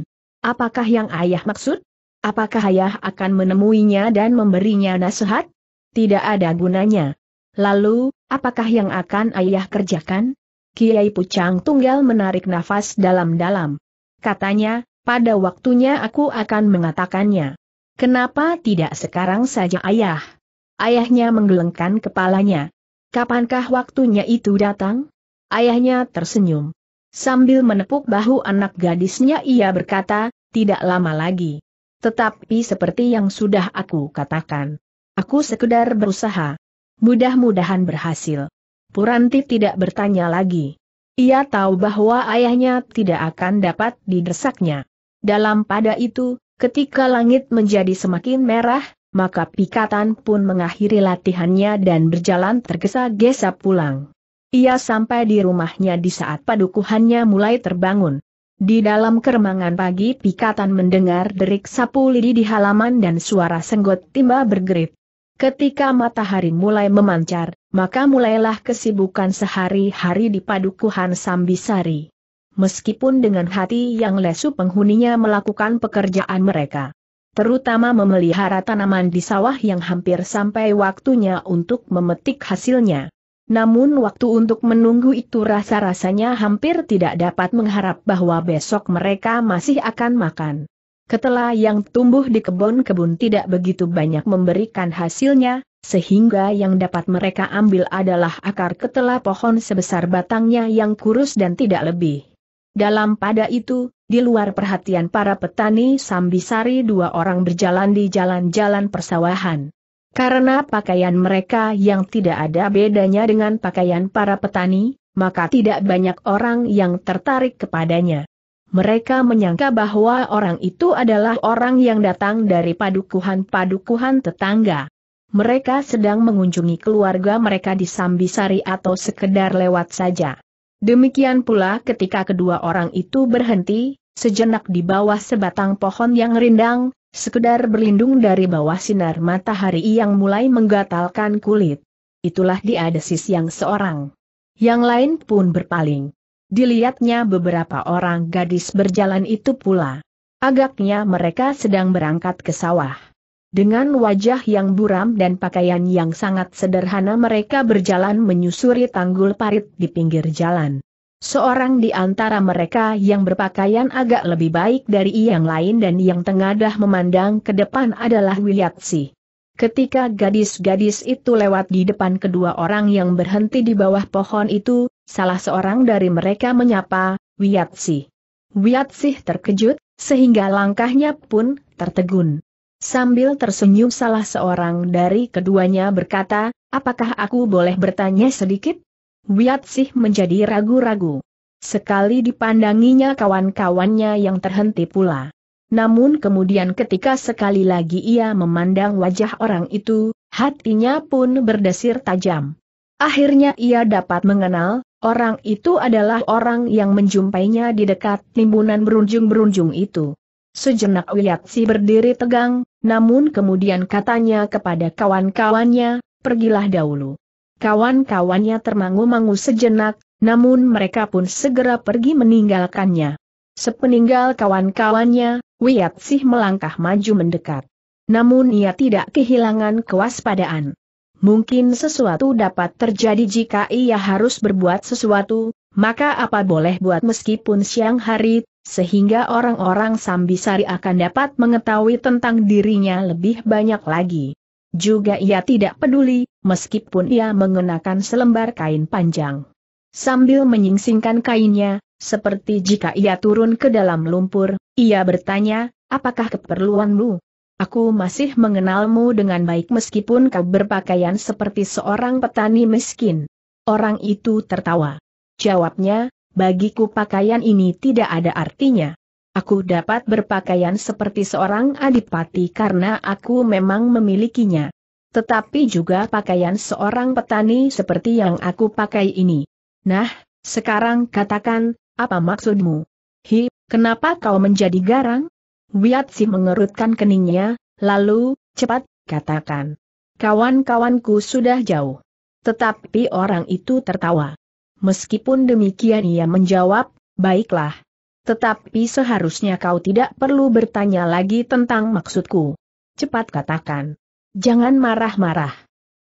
Apakah yang ayah maksud? Apakah ayah akan menemuinya dan memberinya nasihat? Tidak ada gunanya. Lalu, apakah yang akan ayah kerjakan? Kiai Pucang Tunggal menarik nafas dalam-dalam. Katanya, pada waktunya aku akan mengatakannya. Kenapa tidak sekarang saja ayah? Ayahnya menggelengkan kepalanya. Kapankah waktunya itu datang? Ayahnya tersenyum. Sambil menepuk bahu anak gadisnya ia berkata, tidak lama lagi. Tetapi seperti yang sudah aku katakan. Aku sekedar berusaha. Mudah-mudahan berhasil. Puranti tidak bertanya lagi. Ia tahu bahwa ayahnya tidak akan dapat didesaknya. Dalam pada itu, ketika langit menjadi semakin merah, maka Pikatan pun mengakhiri latihannya dan berjalan tergesa-gesa pulang. Ia sampai di rumahnya di saat padukuhannya mulai terbangun. Di dalam keremangan pagi Pikatan mendengar derik sapu lidi di halaman dan suara senggot timba bergerit. Ketika matahari mulai memancar, maka mulailah kesibukan sehari-hari di padukuhan Sambisari. Meskipun dengan hati yang lesu penghuninya melakukan pekerjaan mereka. Terutama memelihara tanaman di sawah yang hampir sampai waktunya untuk memetik hasilnya. Namun waktu untuk menunggu itu rasa-rasanya hampir tidak dapat mengharap bahwa besok mereka masih akan makan. Ketela yang tumbuh di kebun-kebun tidak begitu banyak memberikan hasilnya, sehingga yang dapat mereka ambil adalah akar ketela pohon sebesar batangnya yang kurus dan tidak lebih. Dalam pada itu, di luar perhatian para petani Sambisari dua orang berjalan di jalan-jalan persawahan. Karena pakaian mereka yang tidak ada bedanya dengan pakaian para petani, maka tidak banyak orang yang tertarik kepadanya. Mereka menyangka bahwa orang itu adalah orang yang datang dari padukuhan-padukuhan tetangga. Mereka sedang mengunjungi keluarga mereka di Sambisari atau sekedar lewat saja. Demikian pula ketika kedua orang itu berhenti, sejenak di bawah sebatang pohon yang rindang, sekedar berlindung dari bawah sinar matahari yang mulai menggatalkan kulit. Itulah dia desis yang seorang. Yang lain pun berpaling. Dilihatnya beberapa orang gadis berjalan itu pula. Agaknya mereka sedang berangkat ke sawah. Dengan wajah yang buram dan pakaian yang sangat sederhana mereka berjalan menyusuri tanggul parit di pinggir jalan. Seorang di antara mereka yang berpakaian agak lebih baik dari yang lain dan yang tengadah memandang ke depan adalah Wiliatsi. Ketika gadis-gadis itu lewat di depan kedua orang yang berhenti di bawah pohon itu, Salah seorang dari mereka menyapa, Wiatsi. Wiatsi terkejut, sehingga langkahnya pun tertegun. Sambil tersenyum salah seorang dari keduanya berkata, apakah aku boleh bertanya sedikit? Wiatsi menjadi ragu-ragu. Sekali dipandanginya kawan-kawannya yang terhenti pula. Namun kemudian ketika sekali lagi ia memandang wajah orang itu, hatinya pun berdesir tajam. Akhirnya ia dapat mengenal, Orang itu adalah orang yang menjumpainya di dekat timbunan berunjung-berunjung itu. Sejenak Wiyatsi berdiri tegang, namun kemudian katanya kepada kawan-kawannya, pergilah dahulu. Kawan-kawannya termangu-mangu sejenak, namun mereka pun segera pergi meninggalkannya. Sepeninggal kawan-kawannya, Wiyatsi melangkah maju mendekat. Namun ia tidak kehilangan kewaspadaan. Mungkin sesuatu dapat terjadi jika ia harus berbuat sesuatu, maka apa boleh buat meskipun siang hari, sehingga orang-orang Sambisari akan dapat mengetahui tentang dirinya lebih banyak lagi. Juga ia tidak peduli, meskipun ia mengenakan selembar kain panjang. Sambil menyingsingkan kainnya, seperti jika ia turun ke dalam lumpur, ia bertanya, apakah keperluanmu? aku masih mengenalmu dengan baik meskipun kau berpakaian seperti seorang petani miskin. Orang itu tertawa. Jawabnya, bagiku pakaian ini tidak ada artinya. Aku dapat berpakaian seperti seorang adipati karena aku memang memilikinya. Tetapi juga pakaian seorang petani seperti yang aku pakai ini. Nah, sekarang katakan, apa maksudmu? Hi, kenapa kau menjadi garang? Wiat si mengerutkan keningnya, lalu, cepat, katakan. Kawan-kawanku sudah jauh. Tetapi orang itu tertawa. Meskipun demikian ia menjawab, baiklah. Tetapi seharusnya kau tidak perlu bertanya lagi tentang maksudku. Cepat katakan. Jangan marah-marah.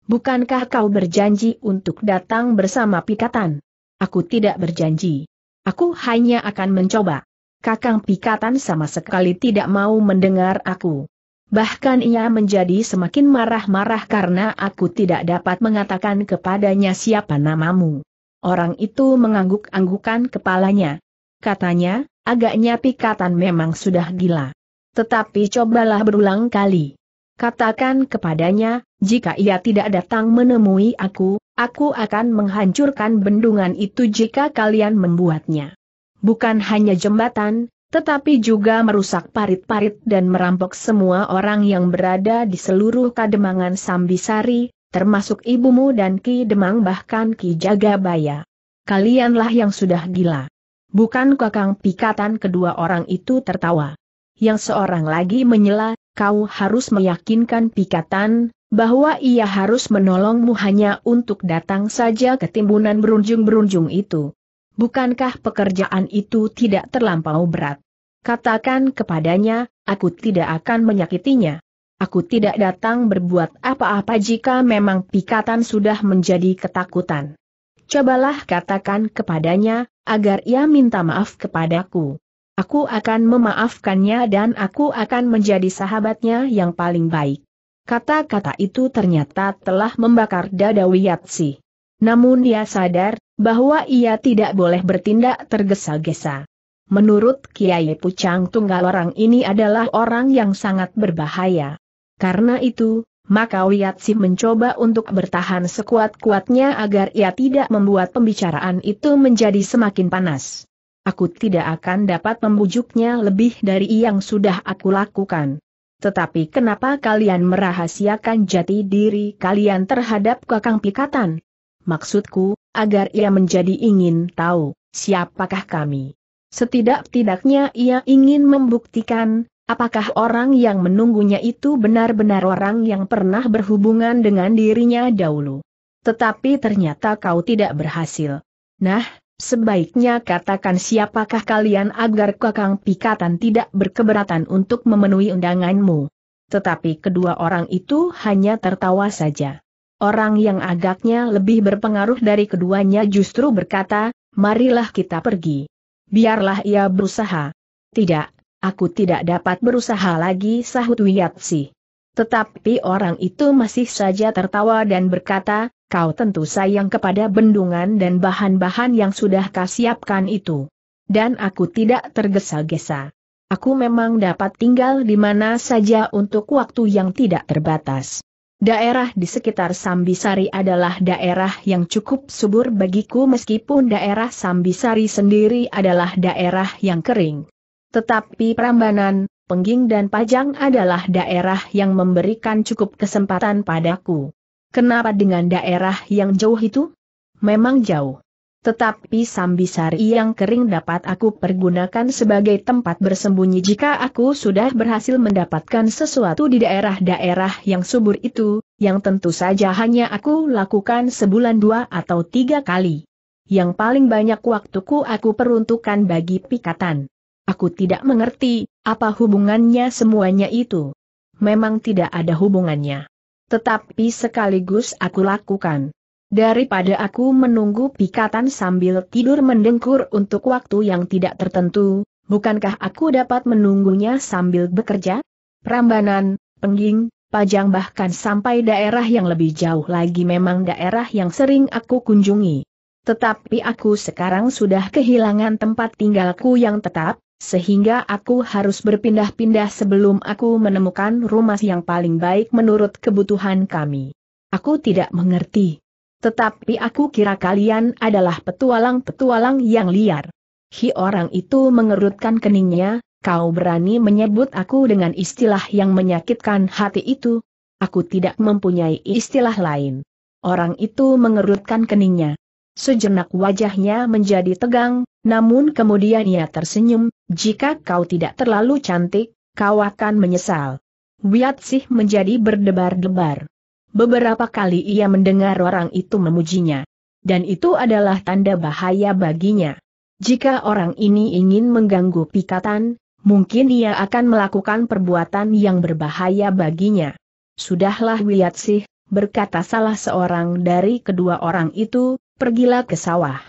Bukankah kau berjanji untuk datang bersama pikatan? Aku tidak berjanji. Aku hanya akan mencoba. Kakang Pikatan sama sekali tidak mau mendengar aku. Bahkan ia menjadi semakin marah-marah karena aku tidak dapat mengatakan kepadanya siapa namamu. Orang itu mengangguk-anggukan kepalanya. Katanya, agaknya Pikatan memang sudah gila. Tetapi cobalah berulang kali. Katakan kepadanya, jika ia tidak datang menemui aku, aku akan menghancurkan bendungan itu jika kalian membuatnya bukan hanya jembatan, tetapi juga merusak parit-parit dan merampok semua orang yang berada di seluruh kademangan Sambisari, termasuk ibumu dan Ki Demang bahkan Ki Jagabaya. Kalianlah yang sudah gila. Bukan kakang pikatan kedua orang itu tertawa. Yang seorang lagi menyela, kau harus meyakinkan pikatan, bahwa ia harus menolongmu hanya untuk datang saja ke timbunan berunjung-berunjung itu bukankah pekerjaan itu tidak terlampau berat? Katakan kepadanya, aku tidak akan menyakitinya. Aku tidak datang berbuat apa-apa jika memang pikatan sudah menjadi ketakutan. Cobalah katakan kepadanya, agar ia minta maaf kepadaku. Aku akan memaafkannya dan aku akan menjadi sahabatnya yang paling baik. Kata-kata itu ternyata telah membakar dada Wiyatsi. Namun ia sadar, bahwa ia tidak boleh bertindak tergesa-gesa. Menurut Kiai Pucang Tunggal orang ini adalah orang yang sangat berbahaya. Karena itu, maka Wiatsi mencoba untuk bertahan sekuat-kuatnya agar ia tidak membuat pembicaraan itu menjadi semakin panas. Aku tidak akan dapat membujuknya lebih dari yang sudah aku lakukan. Tetapi kenapa kalian merahasiakan jati diri kalian terhadap kakang pikatan? maksudku, agar ia menjadi ingin tahu, siapakah kami. Setidak-tidaknya ia ingin membuktikan, apakah orang yang menunggunya itu benar-benar orang yang pernah berhubungan dengan dirinya dahulu. Tetapi ternyata kau tidak berhasil. Nah, Sebaiknya katakan siapakah kalian agar kakang pikatan tidak berkeberatan untuk memenuhi undanganmu. Tetapi kedua orang itu hanya tertawa saja. Orang yang agaknya lebih berpengaruh dari keduanya justru berkata, marilah kita pergi. Biarlah ia berusaha. Tidak, aku tidak dapat berusaha lagi sahut Wiyatsi. Tetapi orang itu masih saja tertawa dan berkata, kau tentu sayang kepada bendungan dan bahan-bahan yang sudah kasiapkan itu. Dan aku tidak tergesa-gesa. Aku memang dapat tinggal di mana saja untuk waktu yang tidak terbatas. Daerah di sekitar Sambisari adalah daerah yang cukup subur bagiku meskipun daerah Sambisari sendiri adalah daerah yang kering. Tetapi Prambanan, Pengging dan Pajang adalah daerah yang memberikan cukup kesempatan padaku. Kenapa dengan daerah yang jauh itu? Memang jauh. Tetapi Sambisari yang kering dapat aku pergunakan sebagai tempat bersembunyi jika aku sudah berhasil mendapatkan sesuatu di daerah-daerah yang subur itu, yang tentu saja hanya aku lakukan sebulan dua atau tiga kali. Yang paling banyak waktuku aku peruntukkan bagi pikatan. Aku tidak mengerti, apa hubungannya semuanya itu. Memang tidak ada hubungannya. Tetapi sekaligus aku lakukan. Daripada aku menunggu pikatan sambil tidur mendengkur untuk waktu yang tidak tertentu, bukankah aku dapat menunggunya sambil bekerja? Prambanan, Pengging, Pajang bahkan sampai daerah yang lebih jauh lagi memang daerah yang sering aku kunjungi. Tetapi aku sekarang sudah kehilangan tempat tinggalku yang tetap, sehingga aku harus berpindah-pindah sebelum aku menemukan rumah yang paling baik menurut kebutuhan kami. Aku tidak mengerti. Tetapi aku kira kalian adalah petualang-petualang yang liar. Hi orang itu mengerutkan keningnya, kau berani menyebut aku dengan istilah yang menyakitkan hati itu. Aku tidak mempunyai istilah lain. Orang itu mengerutkan keningnya. Sejenak wajahnya menjadi tegang, namun kemudian ia tersenyum, jika kau tidak terlalu cantik, kau akan menyesal. Wiat sih menjadi berdebar-debar. Beberapa kali ia mendengar orang itu memujinya. Dan itu adalah tanda bahaya baginya. Jika orang ini ingin mengganggu pikatan, mungkin ia akan melakukan perbuatan yang berbahaya baginya. Sudahlah sih, berkata salah seorang dari kedua orang itu, pergilah ke sawah.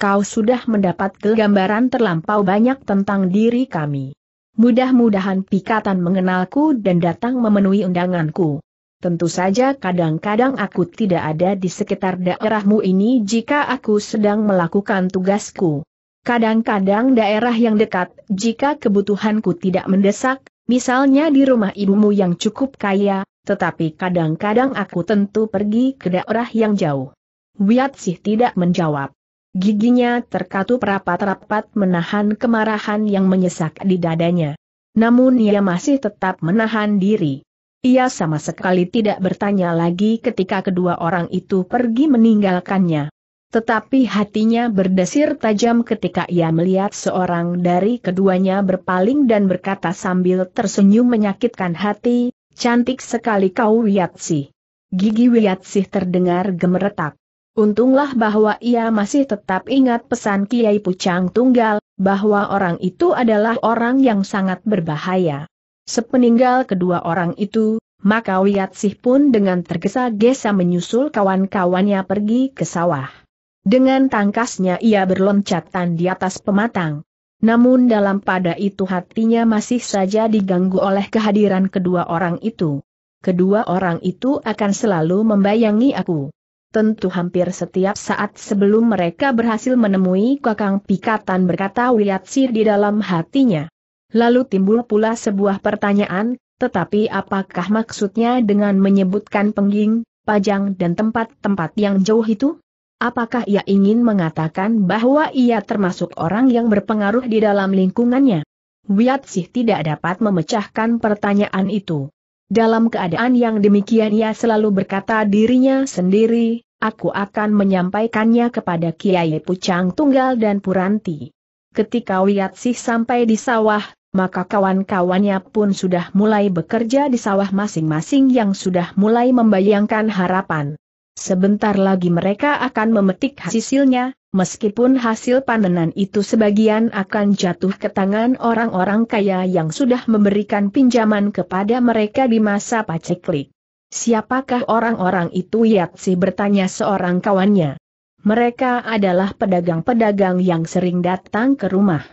Kau sudah mendapat gambaran terlampau banyak tentang diri kami. Mudah-mudahan pikatan mengenalku dan datang memenuhi undanganku. Tentu saja kadang-kadang aku tidak ada di sekitar daerahmu ini jika aku sedang melakukan tugasku. Kadang-kadang daerah yang dekat, jika kebutuhanku tidak mendesak, misalnya di rumah ibumu yang cukup kaya, tetapi kadang-kadang aku tentu pergi ke daerah yang jauh. Wiat sih tidak menjawab. Giginya terkatup rapat-rapat menahan kemarahan yang menyesak di dadanya. Namun ia masih tetap menahan diri. Ia sama sekali tidak bertanya lagi ketika kedua orang itu pergi meninggalkannya. Tetapi hatinya berdesir tajam ketika ia melihat seorang dari keduanya berpaling dan berkata sambil tersenyum menyakitkan hati, cantik sekali kau Wiatsi. Gigi Wiatsi terdengar gemeretak. Untunglah bahwa ia masih tetap ingat pesan Kiai Pucang Tunggal, bahwa orang itu adalah orang yang sangat berbahaya. Sepeninggal kedua orang itu, maka Wiatsih pun dengan tergesa-gesa menyusul kawan-kawannya pergi ke sawah. Dengan tangkasnya ia berloncatan di atas pematang. Namun dalam pada itu hatinya masih saja diganggu oleh kehadiran kedua orang itu. Kedua orang itu akan selalu membayangi aku. Tentu hampir setiap saat sebelum mereka berhasil menemui kakang pikatan berkata Wiatsi di dalam hatinya. Lalu timbul pula sebuah pertanyaan, tetapi apakah maksudnya dengan menyebutkan pengging, pajang dan tempat-tempat yang jauh itu? Apakah ia ingin mengatakan bahwa ia termasuk orang yang berpengaruh di dalam lingkungannya? sih tidak dapat memecahkan pertanyaan itu. Dalam keadaan yang demikian ia selalu berkata dirinya sendiri, aku akan menyampaikannya kepada Kiai Pucang Tunggal dan Puranti. Ketika sih sampai di sawah, maka kawan-kawannya pun sudah mulai bekerja di sawah masing-masing yang sudah mulai membayangkan harapan. Sebentar lagi mereka akan memetik hasilnya, meskipun hasil panenan itu sebagian akan jatuh ke tangan orang-orang kaya yang sudah memberikan pinjaman kepada mereka di masa paceklik. Siapakah orang-orang itu Yatsi bertanya seorang kawannya. Mereka adalah pedagang-pedagang yang sering datang ke rumah.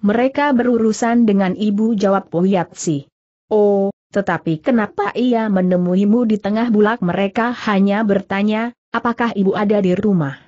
Mereka berurusan dengan ibu jawab Pohyatsi. Oh, tetapi kenapa ia menemuimu di tengah bulak mereka hanya bertanya, apakah ibu ada di rumah?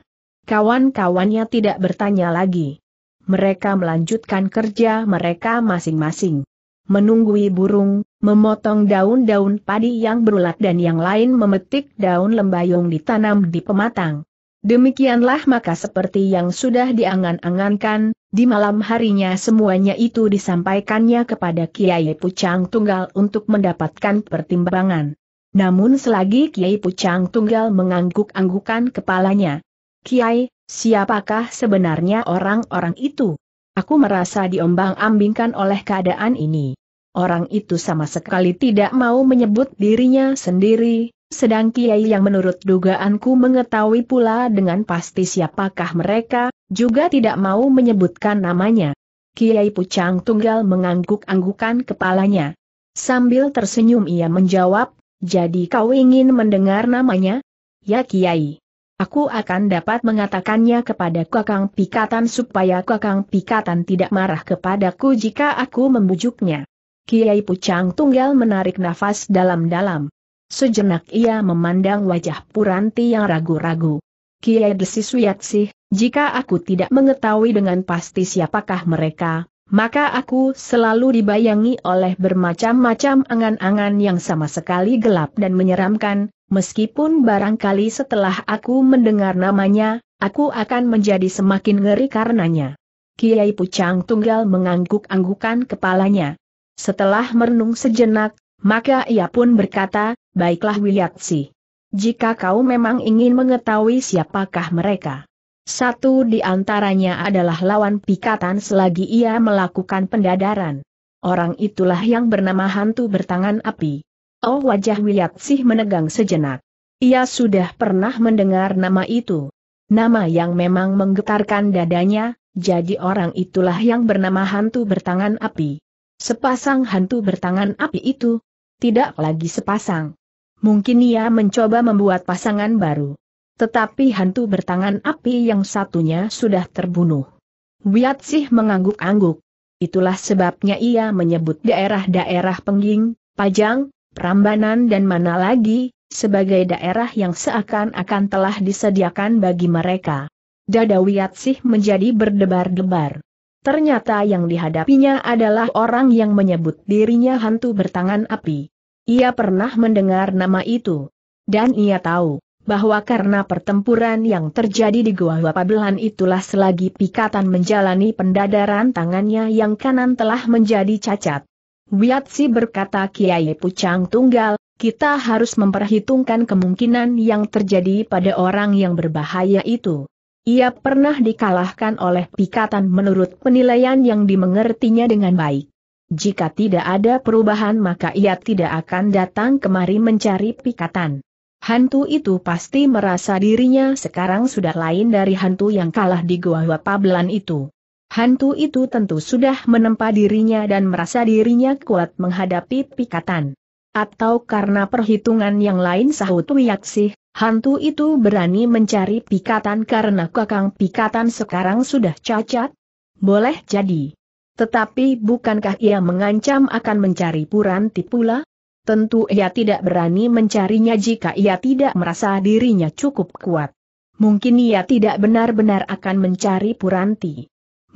Kawan-kawannya tidak bertanya lagi. Mereka melanjutkan kerja mereka masing-masing. Menunggui burung, memotong daun-daun padi yang berulat dan yang lain memetik daun lembayung ditanam di pematang. Demikianlah maka seperti yang sudah diangan-angankan, di malam harinya semuanya itu disampaikannya kepada Kiai Pucang Tunggal untuk mendapatkan pertimbangan. Namun selagi Kiai Pucang Tunggal mengangguk-anggukan kepalanya, Kiai, siapakah sebenarnya orang-orang itu? Aku merasa diombang-ambingkan oleh keadaan ini. Orang itu sama sekali tidak mau menyebut dirinya sendiri, sedang Kiai yang menurut dugaanku mengetahui pula dengan pasti siapakah mereka, juga tidak mau menyebutkan namanya. Kiai Pucang Tunggal mengangguk-anggukan kepalanya. Sambil tersenyum ia menjawab, jadi kau ingin mendengar namanya? Ya Kiai. Aku akan dapat mengatakannya kepada Kakang Pikatan supaya Kakang Pikatan tidak marah kepadaku jika aku membujuknya. Kiai Pucang Tunggal menarik nafas dalam-dalam. Sejenak ia memandang wajah Puranti yang ragu-ragu. Kiai sih, jika aku tidak mengetahui dengan pasti siapakah mereka, maka aku selalu dibayangi oleh bermacam-macam angan-angan yang sama sekali gelap dan menyeramkan, meskipun barangkali setelah aku mendengar namanya, aku akan menjadi semakin ngeri karenanya. Kiai Pucang Tunggal mengangguk-anggukan kepalanya. Setelah merenung sejenak, maka ia pun berkata, Baiklah Wiyatsi. Jika kau memang ingin mengetahui siapakah mereka. Satu di antaranya adalah lawan pikatan selagi ia melakukan pendadaran. Orang itulah yang bernama hantu bertangan api. Oh wajah Wiyatsih menegang sejenak. Ia sudah pernah mendengar nama itu. Nama yang memang menggetarkan dadanya, jadi orang itulah yang bernama hantu bertangan api. Sepasang hantu bertangan api itu, tidak lagi sepasang Mungkin ia mencoba membuat pasangan baru. Tetapi hantu bertangan api yang satunya sudah terbunuh. sih mengangguk-angguk. Itulah sebabnya ia menyebut daerah-daerah Pengging, Pajang, Prambanan dan mana lagi, sebagai daerah yang seakan-akan telah disediakan bagi mereka. Dada sih menjadi berdebar-debar. Ternyata yang dihadapinya adalah orang yang menyebut dirinya hantu bertangan api. Ia pernah mendengar nama itu. Dan ia tahu, bahwa karena pertempuran yang terjadi di Goa Wapabelan itulah selagi Pikatan menjalani pendadaran tangannya yang kanan telah menjadi cacat. Wiatsi berkata Kiai Pucang Tunggal, kita harus memperhitungkan kemungkinan yang terjadi pada orang yang berbahaya itu. Ia pernah dikalahkan oleh Pikatan menurut penilaian yang dimengertinya dengan baik. Jika tidak ada perubahan maka ia tidak akan datang kemari mencari pikatan. Hantu itu pasti merasa dirinya sekarang sudah lain dari hantu yang kalah di Goa Pablan itu. Hantu itu tentu sudah menempa dirinya dan merasa dirinya kuat menghadapi pikatan. Atau karena perhitungan yang lain sahut Wiyaksih, hantu itu berani mencari pikatan karena kakang pikatan sekarang sudah cacat? Boleh jadi. Tetapi bukankah ia mengancam akan mencari Puranti pula? Tentu ia tidak berani mencarinya jika ia tidak merasa dirinya cukup kuat. Mungkin ia tidak benar-benar akan mencari Puranti.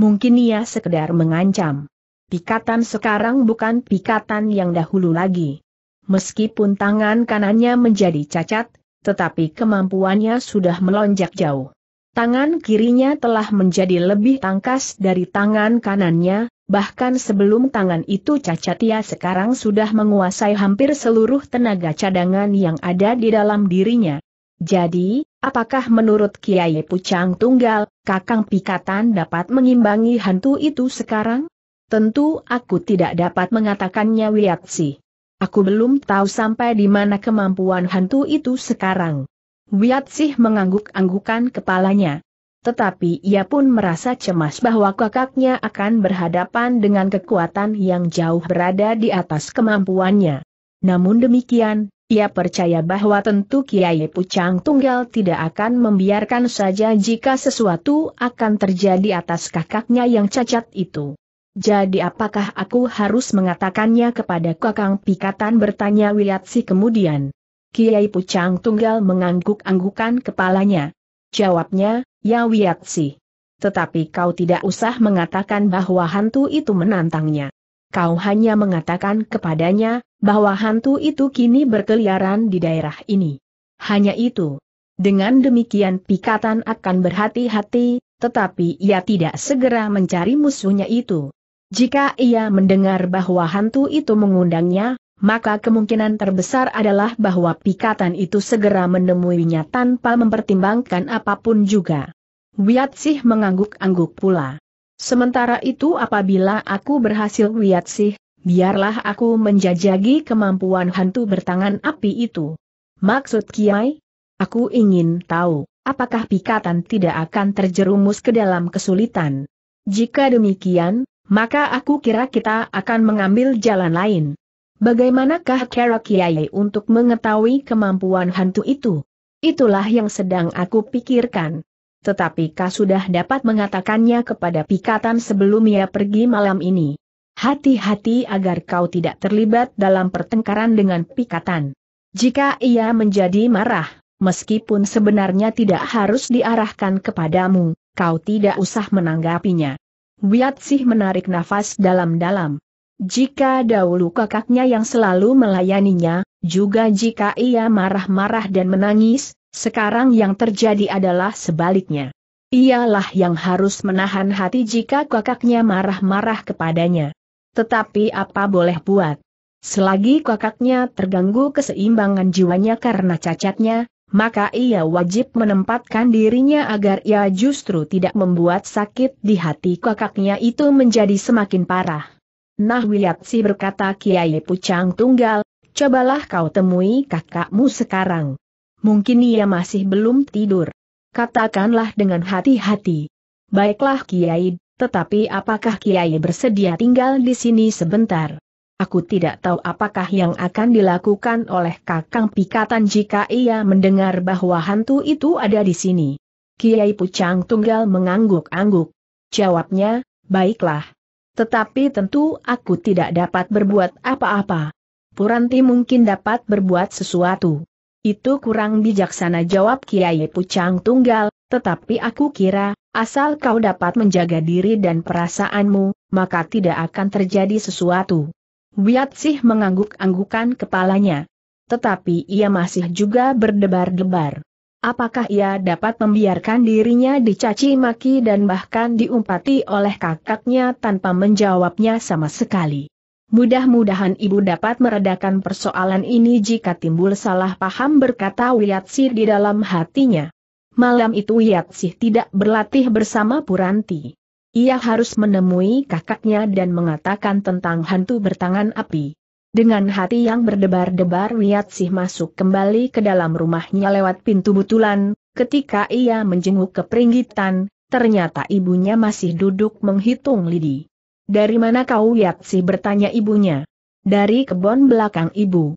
Mungkin ia sekedar mengancam. Pikatan sekarang bukan pikatan yang dahulu lagi. Meskipun tangan kanannya menjadi cacat, tetapi kemampuannya sudah melonjak jauh. Tangan kirinya telah menjadi lebih tangkas dari tangan kanannya, bahkan sebelum tangan itu cacat ia sekarang sudah menguasai hampir seluruh tenaga cadangan yang ada di dalam dirinya. Jadi, apakah menurut Kiai Pucang Tunggal, Kakang Pikatan dapat mengimbangi hantu itu sekarang? Tentu aku tidak dapat mengatakannya Wiatsi. Aku belum tahu sampai di mana kemampuan hantu itu sekarang. Wiyatsih mengangguk-anggukan kepalanya. Tetapi ia pun merasa cemas bahwa kakaknya akan berhadapan dengan kekuatan yang jauh berada di atas kemampuannya. Namun demikian, ia percaya bahwa tentu Kiai Pucang Tunggal tidak akan membiarkan saja jika sesuatu akan terjadi atas kakaknya yang cacat itu. Jadi apakah aku harus mengatakannya kepada kakang Pikatan bertanya Wiyatsih kemudian. Kiai Pucang Tunggal mengangguk-anggukan kepalanya. Jawabnya, Ya sih. Tetapi kau tidak usah mengatakan bahwa hantu itu menantangnya. Kau hanya mengatakan kepadanya, bahwa hantu itu kini berkeliaran di daerah ini. Hanya itu. Dengan demikian Pikatan akan berhati-hati, tetapi ia tidak segera mencari musuhnya itu. Jika ia mendengar bahwa hantu itu mengundangnya, maka kemungkinan terbesar adalah bahwa pikatan itu segera menemuinya tanpa mempertimbangkan apapun juga. sih mengangguk-angguk pula. Sementara itu apabila aku berhasil sih, biarlah aku menjajagi kemampuan hantu bertangan api itu. Maksud Kiai? Aku ingin tahu, apakah pikatan tidak akan terjerumus ke dalam kesulitan? Jika demikian, maka aku kira kita akan mengambil jalan lain. Bagaimanakah cara Kiai untuk mengetahui kemampuan hantu itu? Itulah yang sedang aku pikirkan. Tetapi kau sudah dapat mengatakannya kepada Pikatan sebelum ia pergi malam ini. Hati-hati agar kau tidak terlibat dalam pertengkaran dengan Pikatan. Jika ia menjadi marah, meskipun sebenarnya tidak harus diarahkan kepadamu, kau tidak usah menanggapinya. Wiat sih menarik nafas dalam-dalam. Jika dahulu kakaknya yang selalu melayaninya, juga jika ia marah-marah dan menangis, sekarang yang terjadi adalah sebaliknya. Ialah yang harus menahan hati jika kakaknya marah-marah kepadanya. Tetapi apa boleh buat? Selagi kakaknya terganggu keseimbangan jiwanya karena cacatnya, maka ia wajib menempatkan dirinya agar ia justru tidak membuat sakit di hati kakaknya itu menjadi semakin parah. Nah si berkata Kiai Pucang Tunggal, cobalah kau temui kakakmu sekarang. Mungkin ia masih belum tidur. Katakanlah dengan hati-hati. Baiklah Kiai, tetapi apakah Kiai bersedia tinggal di sini sebentar? Aku tidak tahu apakah yang akan dilakukan oleh Kakang Pikatan jika ia mendengar bahwa hantu itu ada di sini. Kiai Pucang Tunggal mengangguk-angguk. Jawabnya, baiklah. Tetapi tentu aku tidak dapat berbuat apa-apa. Puranti mungkin dapat berbuat sesuatu. Itu kurang bijaksana jawab Kiai Pucang Tunggal, tetapi aku kira, asal kau dapat menjaga diri dan perasaanmu, maka tidak akan terjadi sesuatu. Wiatsih mengangguk-anggukan kepalanya. Tetapi ia masih juga berdebar-debar. Apakah ia dapat membiarkan dirinya dicaci maki dan bahkan diumpati oleh kakaknya tanpa menjawabnya sama sekali? Mudah-mudahan ibu dapat meredakan persoalan ini jika timbul salah paham berkata Wiatsi di dalam hatinya. Malam itu Wiatsi tidak berlatih bersama Puranti. Ia harus menemui kakaknya dan mengatakan tentang hantu bertangan api. Dengan hati yang berdebar-debar Sih masuk kembali ke dalam rumahnya lewat pintu butulan, ketika ia menjenguk ke peringgitan, ternyata ibunya masih duduk menghitung lidi. Dari mana kau Sih bertanya ibunya? Dari kebon belakang ibu.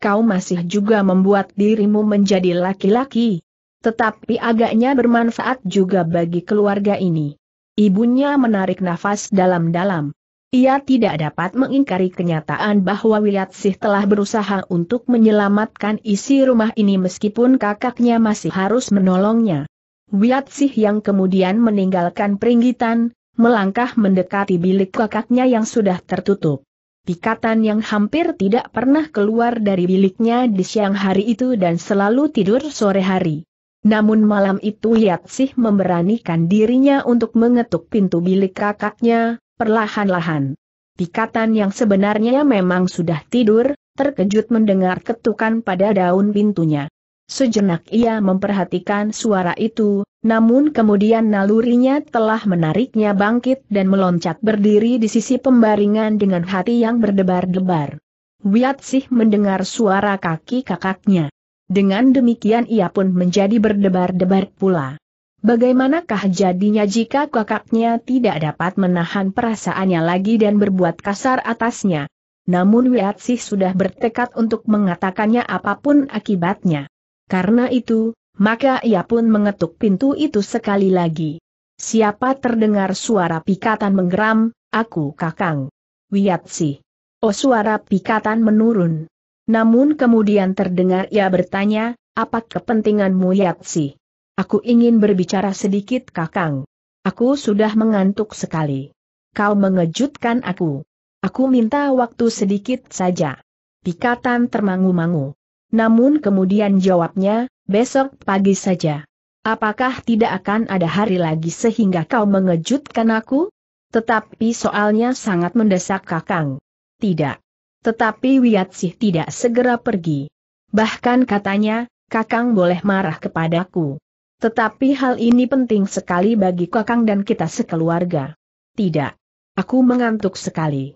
Kau masih juga membuat dirimu menjadi laki-laki. Tetapi agaknya bermanfaat juga bagi keluarga ini. Ibunya menarik nafas dalam-dalam. Ia tidak dapat mengingkari kenyataan bahwa Wiyatsih telah berusaha untuk menyelamatkan isi rumah ini meskipun kakaknya masih harus menolongnya. Wiyatsih yang kemudian meninggalkan peringgitan, melangkah mendekati bilik kakaknya yang sudah tertutup. Pikatan yang hampir tidak pernah keluar dari biliknya di siang hari itu dan selalu tidur sore hari. Namun malam itu Wiyatsih memberanikan dirinya untuk mengetuk pintu bilik kakaknya, perlahan-lahan. Pikatan yang sebenarnya memang sudah tidur, terkejut mendengar ketukan pada daun pintunya. Sejenak ia memperhatikan suara itu, namun kemudian nalurinya telah menariknya bangkit dan meloncat berdiri di sisi pembaringan dengan hati yang berdebar-debar. Wiat sih mendengar suara kaki kakaknya. Dengan demikian ia pun menjadi berdebar-debar pula. Bagaimanakah jadinya jika kakaknya tidak dapat menahan perasaannya lagi dan berbuat kasar atasnya? Namun Wiatsi sudah bertekad untuk mengatakannya apapun akibatnya. Karena itu, maka ia pun mengetuk pintu itu sekali lagi. Siapa terdengar suara pikatan menggeram, aku kakang. Wiatsi. Oh suara pikatan menurun. Namun kemudian terdengar ia bertanya, apa kepentinganmu Wiatsi? Aku ingin berbicara sedikit kakang. Aku sudah mengantuk sekali. Kau mengejutkan aku. Aku minta waktu sedikit saja. Pikatan termangu-mangu. Namun kemudian jawabnya, besok pagi saja. Apakah tidak akan ada hari lagi sehingga kau mengejutkan aku? Tetapi soalnya sangat mendesak kakang. Tidak. Tetapi Wiatsih tidak segera pergi. Bahkan katanya, kakang boleh marah kepadaku. Tetapi hal ini penting sekali bagi Kakang dan kita sekeluarga. Tidak. Aku mengantuk sekali.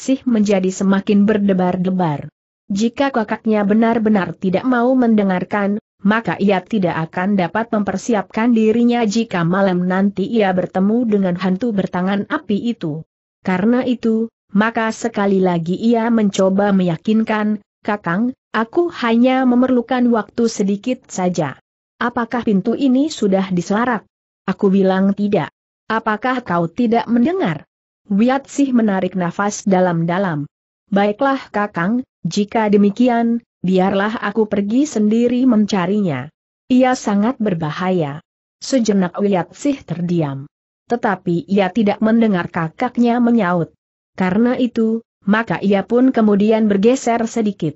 sih menjadi semakin berdebar-debar. Jika kakaknya benar-benar tidak mau mendengarkan, maka ia tidak akan dapat mempersiapkan dirinya jika malam nanti ia bertemu dengan hantu bertangan api itu. Karena itu, maka sekali lagi ia mencoba meyakinkan, Kakang, aku hanya memerlukan waktu sedikit saja. Apakah pintu ini sudah diselarak? Aku bilang tidak. Apakah kau tidak mendengar? sih menarik nafas dalam-dalam. Baiklah kakang, jika demikian, biarlah aku pergi sendiri mencarinya. Ia sangat berbahaya. Sejenak sih terdiam. Tetapi ia tidak mendengar kakaknya menyaut. Karena itu, maka ia pun kemudian bergeser sedikit.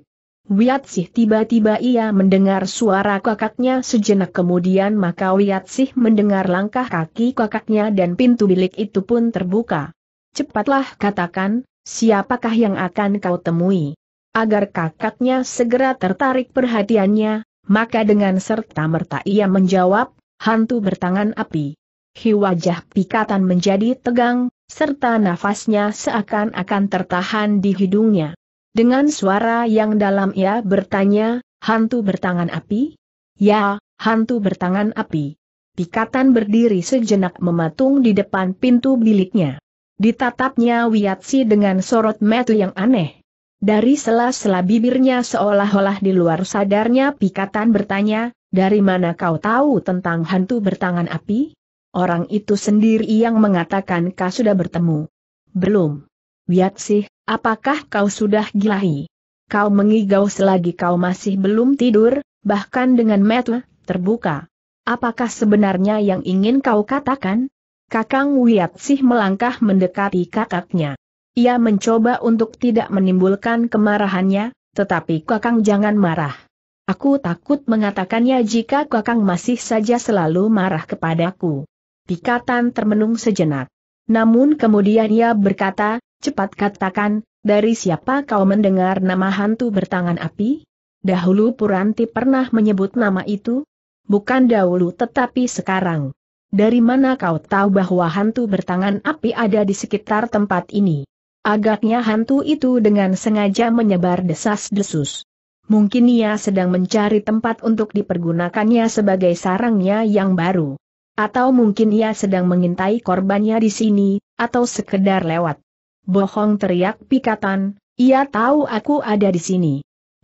Wiat Sih tiba-tiba ia mendengar suara kakaknya sejenak kemudian maka Wiat Sih mendengar langkah kaki kakaknya dan pintu bilik itu pun terbuka. Cepatlah katakan, siapakah yang akan kau temui? Agar kakaknya segera tertarik perhatiannya, maka dengan serta-merta ia menjawab, hantu bertangan api. Hi wajah pikatan menjadi tegang, serta nafasnya seakan-akan tertahan di hidungnya. Dengan suara yang dalam ia bertanya, hantu bertangan api? Ya, hantu bertangan api. Pikatan berdiri sejenak mematung di depan pintu biliknya. Ditatapnya Wiatsi dengan sorot metu yang aneh. Dari sela-sela bibirnya seolah-olah di luar sadarnya Pikatan bertanya, dari mana kau tahu tentang hantu bertangan api? Orang itu sendiri yang mengatakan kau sudah bertemu. Belum. Wiatsi apakah kau sudah gilahi? Kau mengigau selagi kau masih belum tidur, bahkan dengan mata terbuka. Apakah sebenarnya yang ingin kau katakan? Kakang sih melangkah mendekati kakaknya. Ia mencoba untuk tidak menimbulkan kemarahannya, tetapi Kakang jangan marah. Aku takut mengatakannya jika Kakang masih saja selalu marah kepadaku. Pikatan termenung sejenak. Namun kemudian ia berkata, Cepat katakan, dari siapa kau mendengar nama hantu bertangan api? Dahulu Puranti pernah menyebut nama itu? Bukan dahulu tetapi sekarang. Dari mana kau tahu bahwa hantu bertangan api ada di sekitar tempat ini? Agaknya hantu itu dengan sengaja menyebar desas-desus. Mungkin ia sedang mencari tempat untuk dipergunakannya sebagai sarangnya yang baru. Atau mungkin ia sedang mengintai korbannya di sini, atau sekedar lewat. Bohong teriak pikatan, ia tahu aku ada di sini.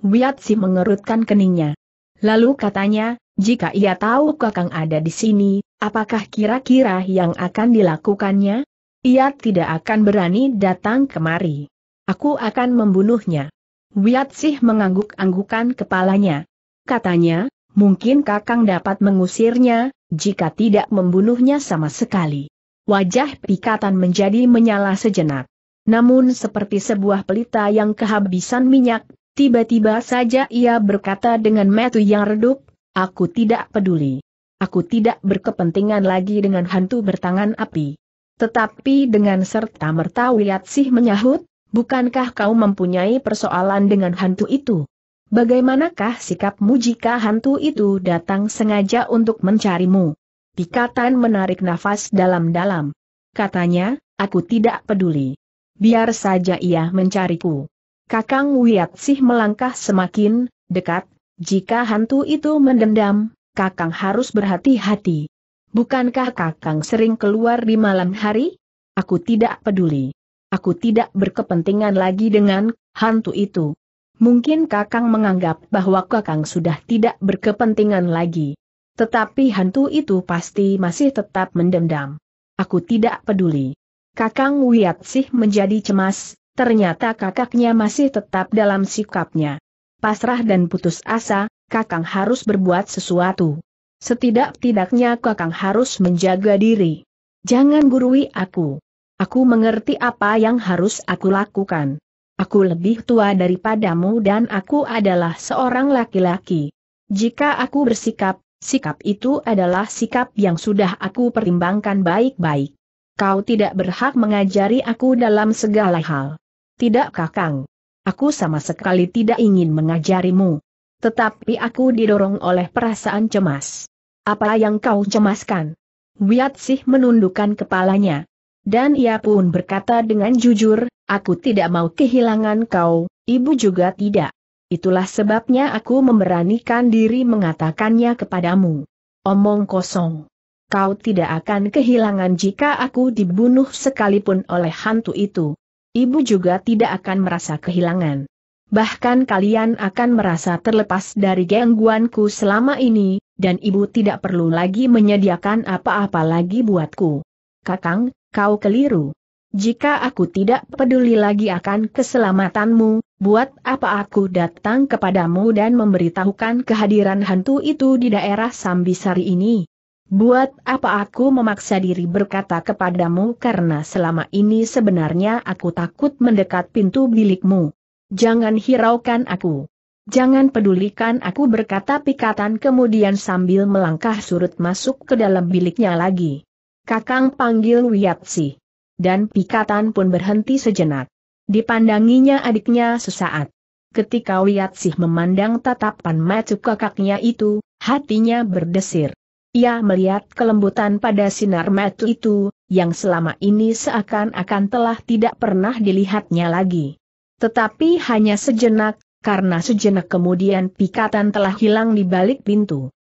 Wiatsi mengerutkan keningnya. Lalu katanya, jika ia tahu kakang ada di sini, apakah kira-kira yang akan dilakukannya? Ia tidak akan berani datang kemari. Aku akan membunuhnya. Wiatsih mengangguk-anggukan kepalanya. Katanya, mungkin kakang dapat mengusirnya, jika tidak membunuhnya sama sekali. Wajah pikatan menjadi menyala sejenak. Namun seperti sebuah pelita yang kehabisan minyak, tiba-tiba saja ia berkata dengan metu yang redup, aku tidak peduli. Aku tidak berkepentingan lagi dengan hantu bertangan api. Tetapi dengan serta-merta Wiat sih menyahut, bukankah kau mempunyai persoalan dengan hantu itu? Bagaimanakah sikapmu jika hantu itu datang sengaja untuk mencarimu? Pikatan menarik nafas dalam-dalam. Katanya, aku tidak peduli biar saja ia mencariku. Kakang wiat sih melangkah semakin dekat, jika hantu itu mendendam, Kakang harus berhati-hati. Bukankah Kakang sering keluar di malam hari? Aku tidak peduli. Aku tidak berkepentingan lagi dengan hantu itu. Mungkin Kakang menganggap bahwa Kakang sudah tidak berkepentingan lagi. Tetapi hantu itu pasti masih tetap mendendam. Aku tidak peduli. Kakang Wiat sih menjadi cemas, ternyata kakaknya masih tetap dalam sikapnya. Pasrah dan putus asa, kakang harus berbuat sesuatu. Setidak-tidaknya kakang harus menjaga diri. Jangan gurui aku. Aku mengerti apa yang harus aku lakukan. Aku lebih tua daripadamu dan aku adalah seorang laki-laki. Jika aku bersikap, sikap itu adalah sikap yang sudah aku pertimbangkan baik-baik. Kau tidak berhak mengajari aku dalam segala hal. Tidak kakang. Aku sama sekali tidak ingin mengajarimu. Tetapi aku didorong oleh perasaan cemas. Apa yang kau cemaskan? Wiat Sih menundukkan kepalanya. Dan ia pun berkata dengan jujur, aku tidak mau kehilangan kau, ibu juga tidak. Itulah sebabnya aku memberanikan diri mengatakannya kepadamu. Omong kosong kau tidak akan kehilangan jika aku dibunuh sekalipun oleh hantu itu. Ibu juga tidak akan merasa kehilangan. Bahkan kalian akan merasa terlepas dari gangguanku selama ini, dan ibu tidak perlu lagi menyediakan apa-apa lagi buatku. Kakang, kau keliru. Jika aku tidak peduli lagi akan keselamatanmu, buat apa aku datang kepadamu dan memberitahukan kehadiran hantu itu di daerah Sambisari ini? Buat apa aku memaksa diri berkata kepadamu karena selama ini sebenarnya aku takut mendekat pintu bilikmu. Jangan hiraukan aku. Jangan pedulikan aku berkata pikatan kemudian sambil melangkah surut masuk ke dalam biliknya lagi. Kakang panggil Wiyatsi. Dan pikatan pun berhenti sejenak. Dipandanginya adiknya sesaat. Ketika Wiyatsih memandang tatapan mata kakaknya itu, hatinya berdesir. Ia melihat kelembutan pada sinar mata itu, yang selama ini seakan-akan telah tidak pernah dilihatnya lagi. Tetapi hanya sejenak, karena sejenak kemudian pikatan telah hilang di balik pintu.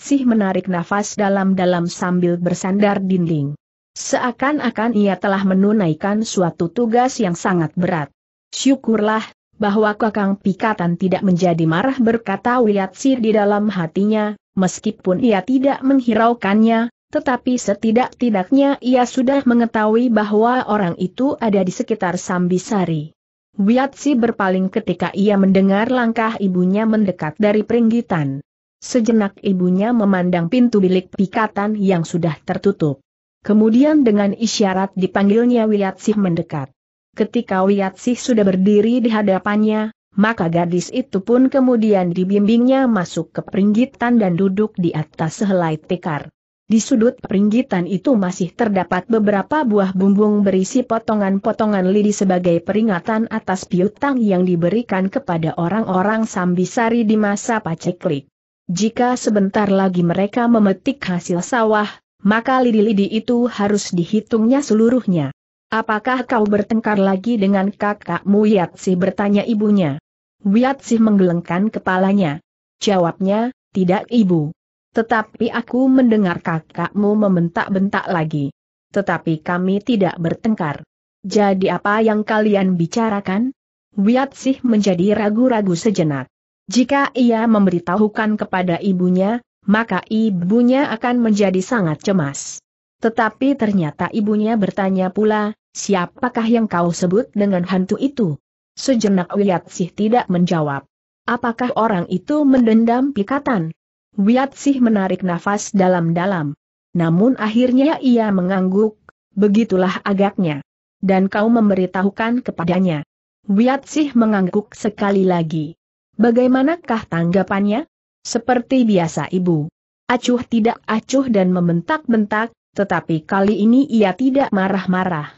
sih menarik nafas dalam-dalam sambil bersandar dinding. Seakan-akan ia telah menunaikan suatu tugas yang sangat berat. Syukurlah, bahwa Kakang Pikatan tidak menjadi marah berkata Wiyatsi di dalam hatinya, meskipun ia tidak menghiraukannya, tetapi setidak-tidaknya ia sudah mengetahui bahwa orang itu ada di sekitar Sambisari. Wiyatsi berpaling ketika ia mendengar langkah ibunya mendekat dari peringgitan. Sejenak ibunya memandang pintu bilik pikatan yang sudah tertutup. Kemudian dengan isyarat dipanggilnya Wiyatsi mendekat ketika Wiatsih sudah berdiri di hadapannya, maka gadis itu pun kemudian dibimbingnya masuk ke peringgitan dan duduk di atas sehelai tikar. Di sudut peringgitan itu masih terdapat beberapa buah bumbung berisi potongan-potongan lidi sebagai peringatan atas piutang yang diberikan kepada orang-orang Sambisari di masa paceklik. Jika sebentar lagi mereka memetik hasil sawah, maka lidi-lidi itu harus dihitungnya seluruhnya. Apakah kau bertengkar lagi dengan kakakmu Yatsi bertanya ibunya. Yatsi menggelengkan kepalanya. Jawabnya, tidak ibu. Tetapi aku mendengar kakakmu membentak-bentak lagi. Tetapi kami tidak bertengkar. Jadi apa yang kalian bicarakan? Wiatsih menjadi ragu-ragu sejenak. Jika ia memberitahukan kepada ibunya, maka ibunya akan menjadi sangat cemas. Tetapi ternyata ibunya bertanya pula, siapakah yang kau sebut dengan hantu itu? Sejenak Wiatsih tidak menjawab. Apakah orang itu mendendam pikatan? Wiatsih menarik nafas dalam-dalam. Namun akhirnya ia mengangguk, begitulah agaknya. Dan kau memberitahukan kepadanya. Wiatsih mengangguk sekali lagi. Bagaimanakah tanggapannya? Seperti biasa ibu. Acuh tidak acuh dan membentak-bentak, tetapi kali ini ia tidak marah-marah.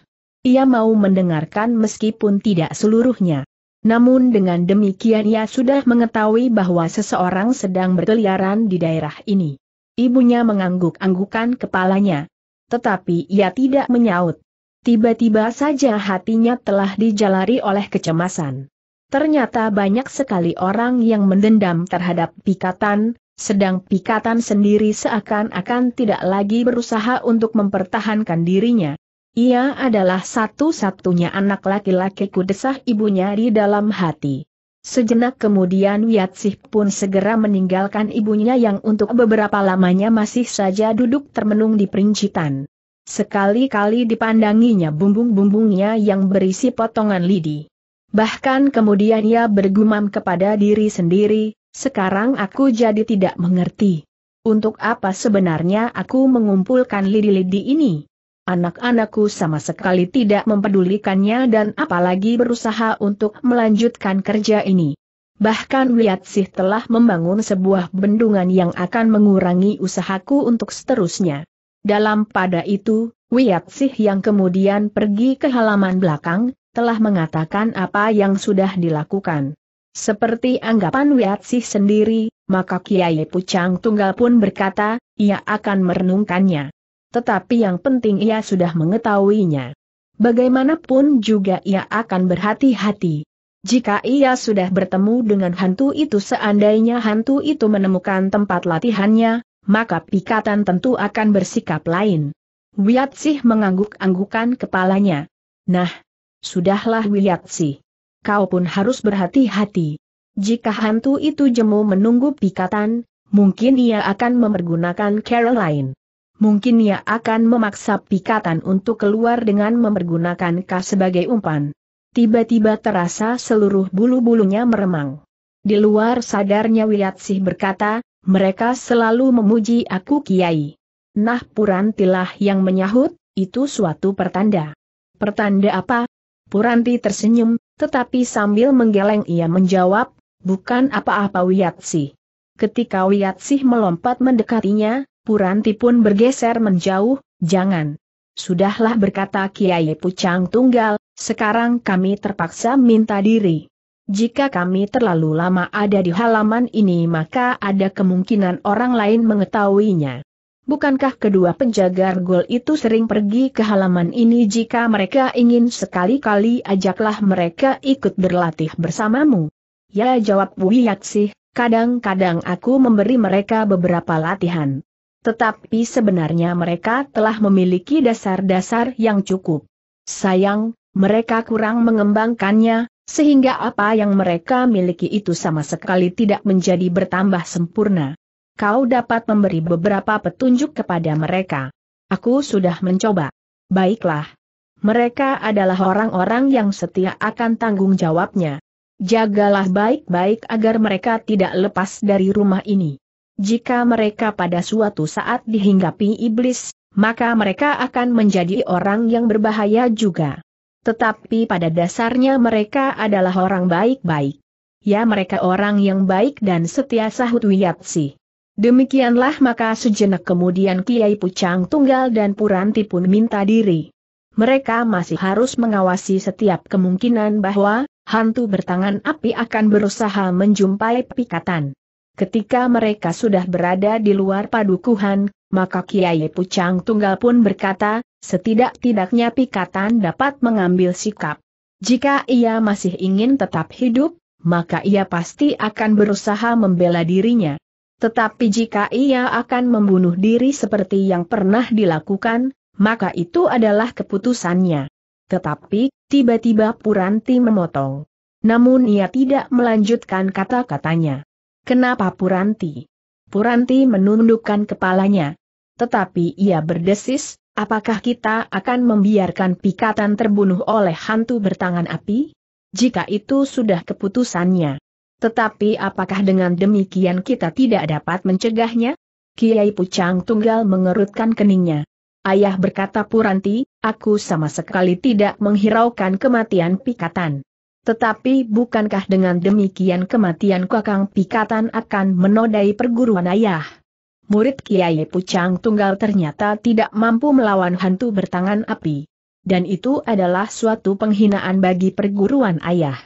Ia mau mendengarkan meskipun tidak seluruhnya. Namun dengan demikian ia sudah mengetahui bahwa seseorang sedang berkeliaran di daerah ini. Ibunya mengangguk-anggukan kepalanya. Tetapi ia tidak menyaut. Tiba-tiba saja hatinya telah dijalari oleh kecemasan. Ternyata banyak sekali orang yang mendendam terhadap pikatan, sedang Pikatan sendiri seakan-akan tidak lagi berusaha untuk mempertahankan dirinya. Ia adalah satu-satunya anak laki-laki kudesah ibunya di dalam hati. Sejenak kemudian Wiatsih pun segera meninggalkan ibunya yang untuk beberapa lamanya masih saja duduk termenung di perincitan. Sekali-kali dipandanginya bumbung-bumbungnya yang berisi potongan lidi. Bahkan kemudian ia bergumam kepada diri sendiri, sekarang aku jadi tidak mengerti. Untuk apa sebenarnya aku mengumpulkan lidi-lidi ini? Anak-anakku sama sekali tidak mempedulikannya dan apalagi berusaha untuk melanjutkan kerja ini. Bahkan Sih telah membangun sebuah bendungan yang akan mengurangi usahaku untuk seterusnya. Dalam pada itu, Sih yang kemudian pergi ke halaman belakang, telah mengatakan apa yang sudah dilakukan. Seperti anggapan Wiatsih sendiri, maka Kiai Pucang Tunggal pun berkata, ia akan merenungkannya. Tetapi yang penting ia sudah mengetahuinya. Bagaimanapun juga ia akan berhati-hati. Jika ia sudah bertemu dengan hantu itu seandainya hantu itu menemukan tempat latihannya, maka pikatan tentu akan bersikap lain. Wiatsih mengangguk-anggukan kepalanya. Nah, sudahlah Wiatsih kau pun harus berhati-hati. Jika hantu itu jemu menunggu pikatan, mungkin ia akan memergunakan Caroline. Mungkin ia akan memaksa pikatan untuk keluar dengan memergunakan K sebagai umpan. Tiba-tiba terasa seluruh bulu-bulunya meremang. Di luar sadarnya Wiyatsih berkata, mereka selalu memuji aku Kiai. Nah Purantilah yang menyahut, itu suatu pertanda. Pertanda apa? Puranti tersenyum, tetapi sambil menggeleng ia menjawab, bukan apa-apa Wiatsi. Ketika Wiatsi melompat mendekatinya, Puranti pun bergeser menjauh, jangan. Sudahlah berkata Kiai Pucang Tunggal, sekarang kami terpaksa minta diri. Jika kami terlalu lama ada di halaman ini maka ada kemungkinan orang lain mengetahuinya. Bukankah kedua penjaga gol itu sering pergi ke halaman ini jika mereka ingin sekali-kali ajaklah mereka ikut berlatih bersamamu? Ya jawab Wiyaksih, kadang-kadang aku memberi mereka beberapa latihan. Tetapi sebenarnya mereka telah memiliki dasar-dasar yang cukup. Sayang, mereka kurang mengembangkannya, sehingga apa yang mereka miliki itu sama sekali tidak menjadi bertambah sempurna kau dapat memberi beberapa petunjuk kepada mereka. Aku sudah mencoba. Baiklah. Mereka adalah orang-orang yang setia akan tanggung jawabnya. Jagalah baik-baik agar mereka tidak lepas dari rumah ini. Jika mereka pada suatu saat dihinggapi iblis, maka mereka akan menjadi orang yang berbahaya juga. Tetapi pada dasarnya mereka adalah orang baik-baik. Ya mereka orang yang baik dan setia sahut Wiyatsi. Demikianlah maka sejenak kemudian Kiai Pucang Tunggal dan Puranti pun minta diri. Mereka masih harus mengawasi setiap kemungkinan bahwa hantu bertangan api akan berusaha menjumpai pikatan. Ketika mereka sudah berada di luar padukuhan, maka Kiai Pucang Tunggal pun berkata, setidak-tidaknya pikatan dapat mengambil sikap. Jika ia masih ingin tetap hidup, maka ia pasti akan berusaha membela dirinya. Tetapi jika ia akan membunuh diri seperti yang pernah dilakukan, maka itu adalah keputusannya. Tetapi, tiba-tiba Puranti memotong. Namun ia tidak melanjutkan kata-katanya. Kenapa Puranti? Puranti menundukkan kepalanya. Tetapi ia berdesis, apakah kita akan membiarkan pikatan terbunuh oleh hantu bertangan api? Jika itu sudah keputusannya, tetapi apakah dengan demikian kita tidak dapat mencegahnya? Kiai Pucang Tunggal mengerutkan keningnya. Ayah berkata Puranti, aku sama sekali tidak menghiraukan kematian Pikatan. Tetapi bukankah dengan demikian kematian Kakang Pikatan akan menodai perguruan ayah? Murid Kiai Pucang Tunggal ternyata tidak mampu melawan hantu bertangan api. Dan itu adalah suatu penghinaan bagi perguruan ayah.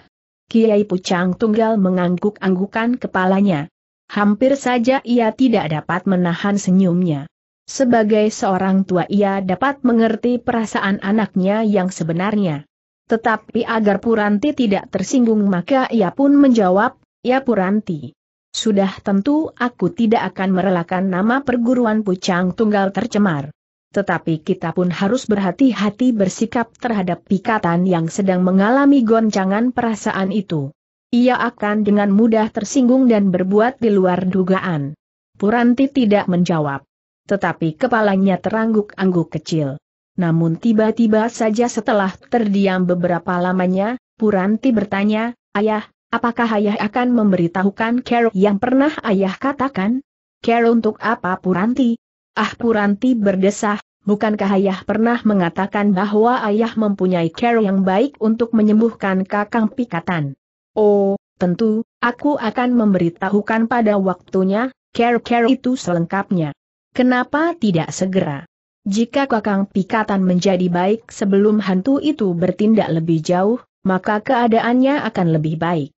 Kiai Pucang Tunggal mengangguk-anggukan kepalanya. Hampir saja ia tidak dapat menahan senyumnya. Sebagai seorang tua ia dapat mengerti perasaan anaknya yang sebenarnya. Tetapi agar Puranti tidak tersinggung maka ia pun menjawab, Ya Puranti. Sudah tentu aku tidak akan merelakan nama perguruan Pucang Tunggal tercemar. Tetapi kita pun harus berhati-hati bersikap terhadap pikatan yang sedang mengalami goncangan perasaan itu. Ia akan dengan mudah tersinggung dan berbuat di luar dugaan. Puranti tidak menjawab. Tetapi kepalanya terangguk-angguk kecil. Namun tiba-tiba saja setelah terdiam beberapa lamanya, Puranti bertanya, Ayah, Apakah ayah akan memberitahukan Carol yang pernah ayah katakan? Carol untuk apa Puranti? Ah Puranti berdesah, bukankah ayah pernah mengatakan bahwa ayah mempunyai care yang baik untuk menyembuhkan kakang pikatan? Oh, tentu, aku akan memberitahukan pada waktunya, care-care itu selengkapnya. Kenapa tidak segera? Jika kakang pikatan menjadi baik sebelum hantu itu bertindak lebih jauh, maka keadaannya akan lebih baik.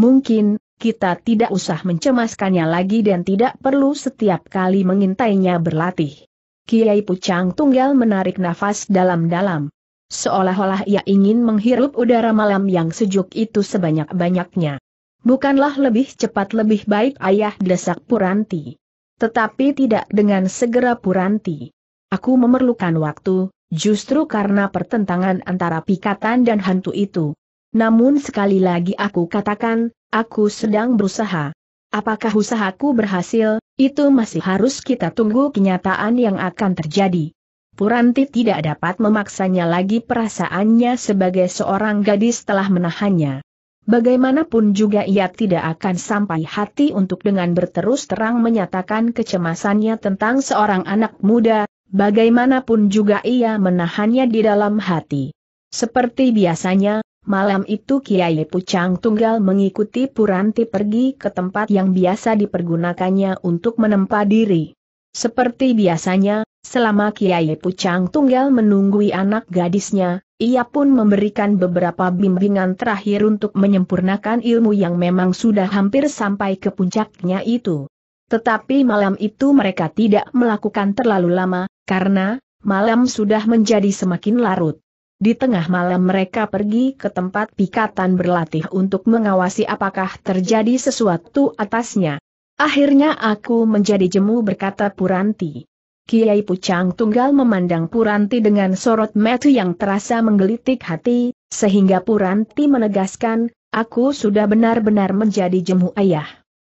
Mungkin, kita tidak usah mencemaskannya lagi dan tidak perlu setiap kali mengintainya berlatih. Kiai Pucang Tunggal menarik nafas dalam-dalam. Seolah-olah ia ingin menghirup udara malam yang sejuk itu sebanyak-banyaknya. Bukanlah lebih cepat lebih baik ayah desak Puranti. Tetapi tidak dengan segera Puranti. Aku memerlukan waktu, justru karena pertentangan antara pikatan dan hantu itu. Namun sekali lagi aku katakan, aku sedang berusaha. Apakah usahaku berhasil, itu masih harus kita tunggu kenyataan yang akan terjadi. Puranti tidak dapat memaksanya lagi perasaannya sebagai seorang gadis telah menahannya. Bagaimanapun juga ia tidak akan sampai hati untuk dengan berterus terang menyatakan kecemasannya tentang seorang anak muda, bagaimanapun juga ia menahannya di dalam hati. Seperti biasanya, malam itu Kiai Pucang Tunggal mengikuti Puranti pergi ke tempat yang biasa dipergunakannya untuk menempa diri. Seperti biasanya, selama Kiai Pucang Tunggal menunggui anak gadisnya, ia pun memberikan beberapa bimbingan terakhir untuk menyempurnakan ilmu yang memang sudah hampir sampai ke puncaknya itu. Tetapi malam itu mereka tidak melakukan terlalu lama, karena malam sudah menjadi semakin larut. Di tengah malam mereka pergi ke tempat pikatan berlatih untuk mengawasi apakah terjadi sesuatu atasnya. Akhirnya aku menjadi jemu berkata Puranti. Kiai Pucang Tunggal memandang Puranti dengan sorot metu yang terasa menggelitik hati, sehingga Puranti menegaskan, aku sudah benar-benar menjadi jemu ayah.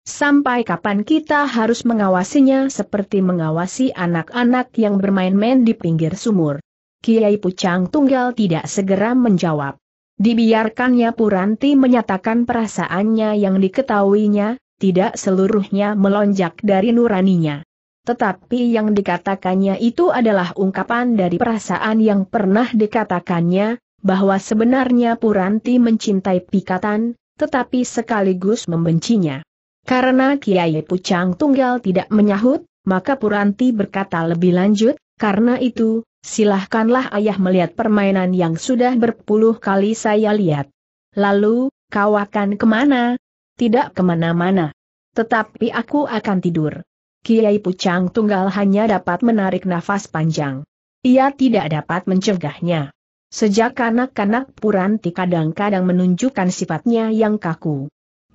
Sampai kapan kita harus mengawasinya seperti mengawasi anak-anak yang bermain-main di pinggir sumur? Kiai Pucang Tunggal tidak segera menjawab. Dibiarkannya Puranti menyatakan perasaannya yang diketahuinya, tidak seluruhnya melonjak dari nuraninya. Tetapi yang dikatakannya itu adalah ungkapan dari perasaan yang pernah dikatakannya, bahwa sebenarnya Puranti mencintai Pikatan, tetapi sekaligus membencinya. Karena Kiai Pucang Tunggal tidak menyahut, maka Puranti berkata lebih lanjut, karena itu, silahkanlah ayah melihat permainan yang sudah berpuluh kali saya lihat. Lalu, kau akan kemana? Tidak kemana-mana. Tetapi aku akan tidur. Kiai Pucang Tunggal hanya dapat menarik nafas panjang. Ia tidak dapat mencegahnya. Sejak kanak-kanak Puranti kadang-kadang menunjukkan sifatnya yang kaku.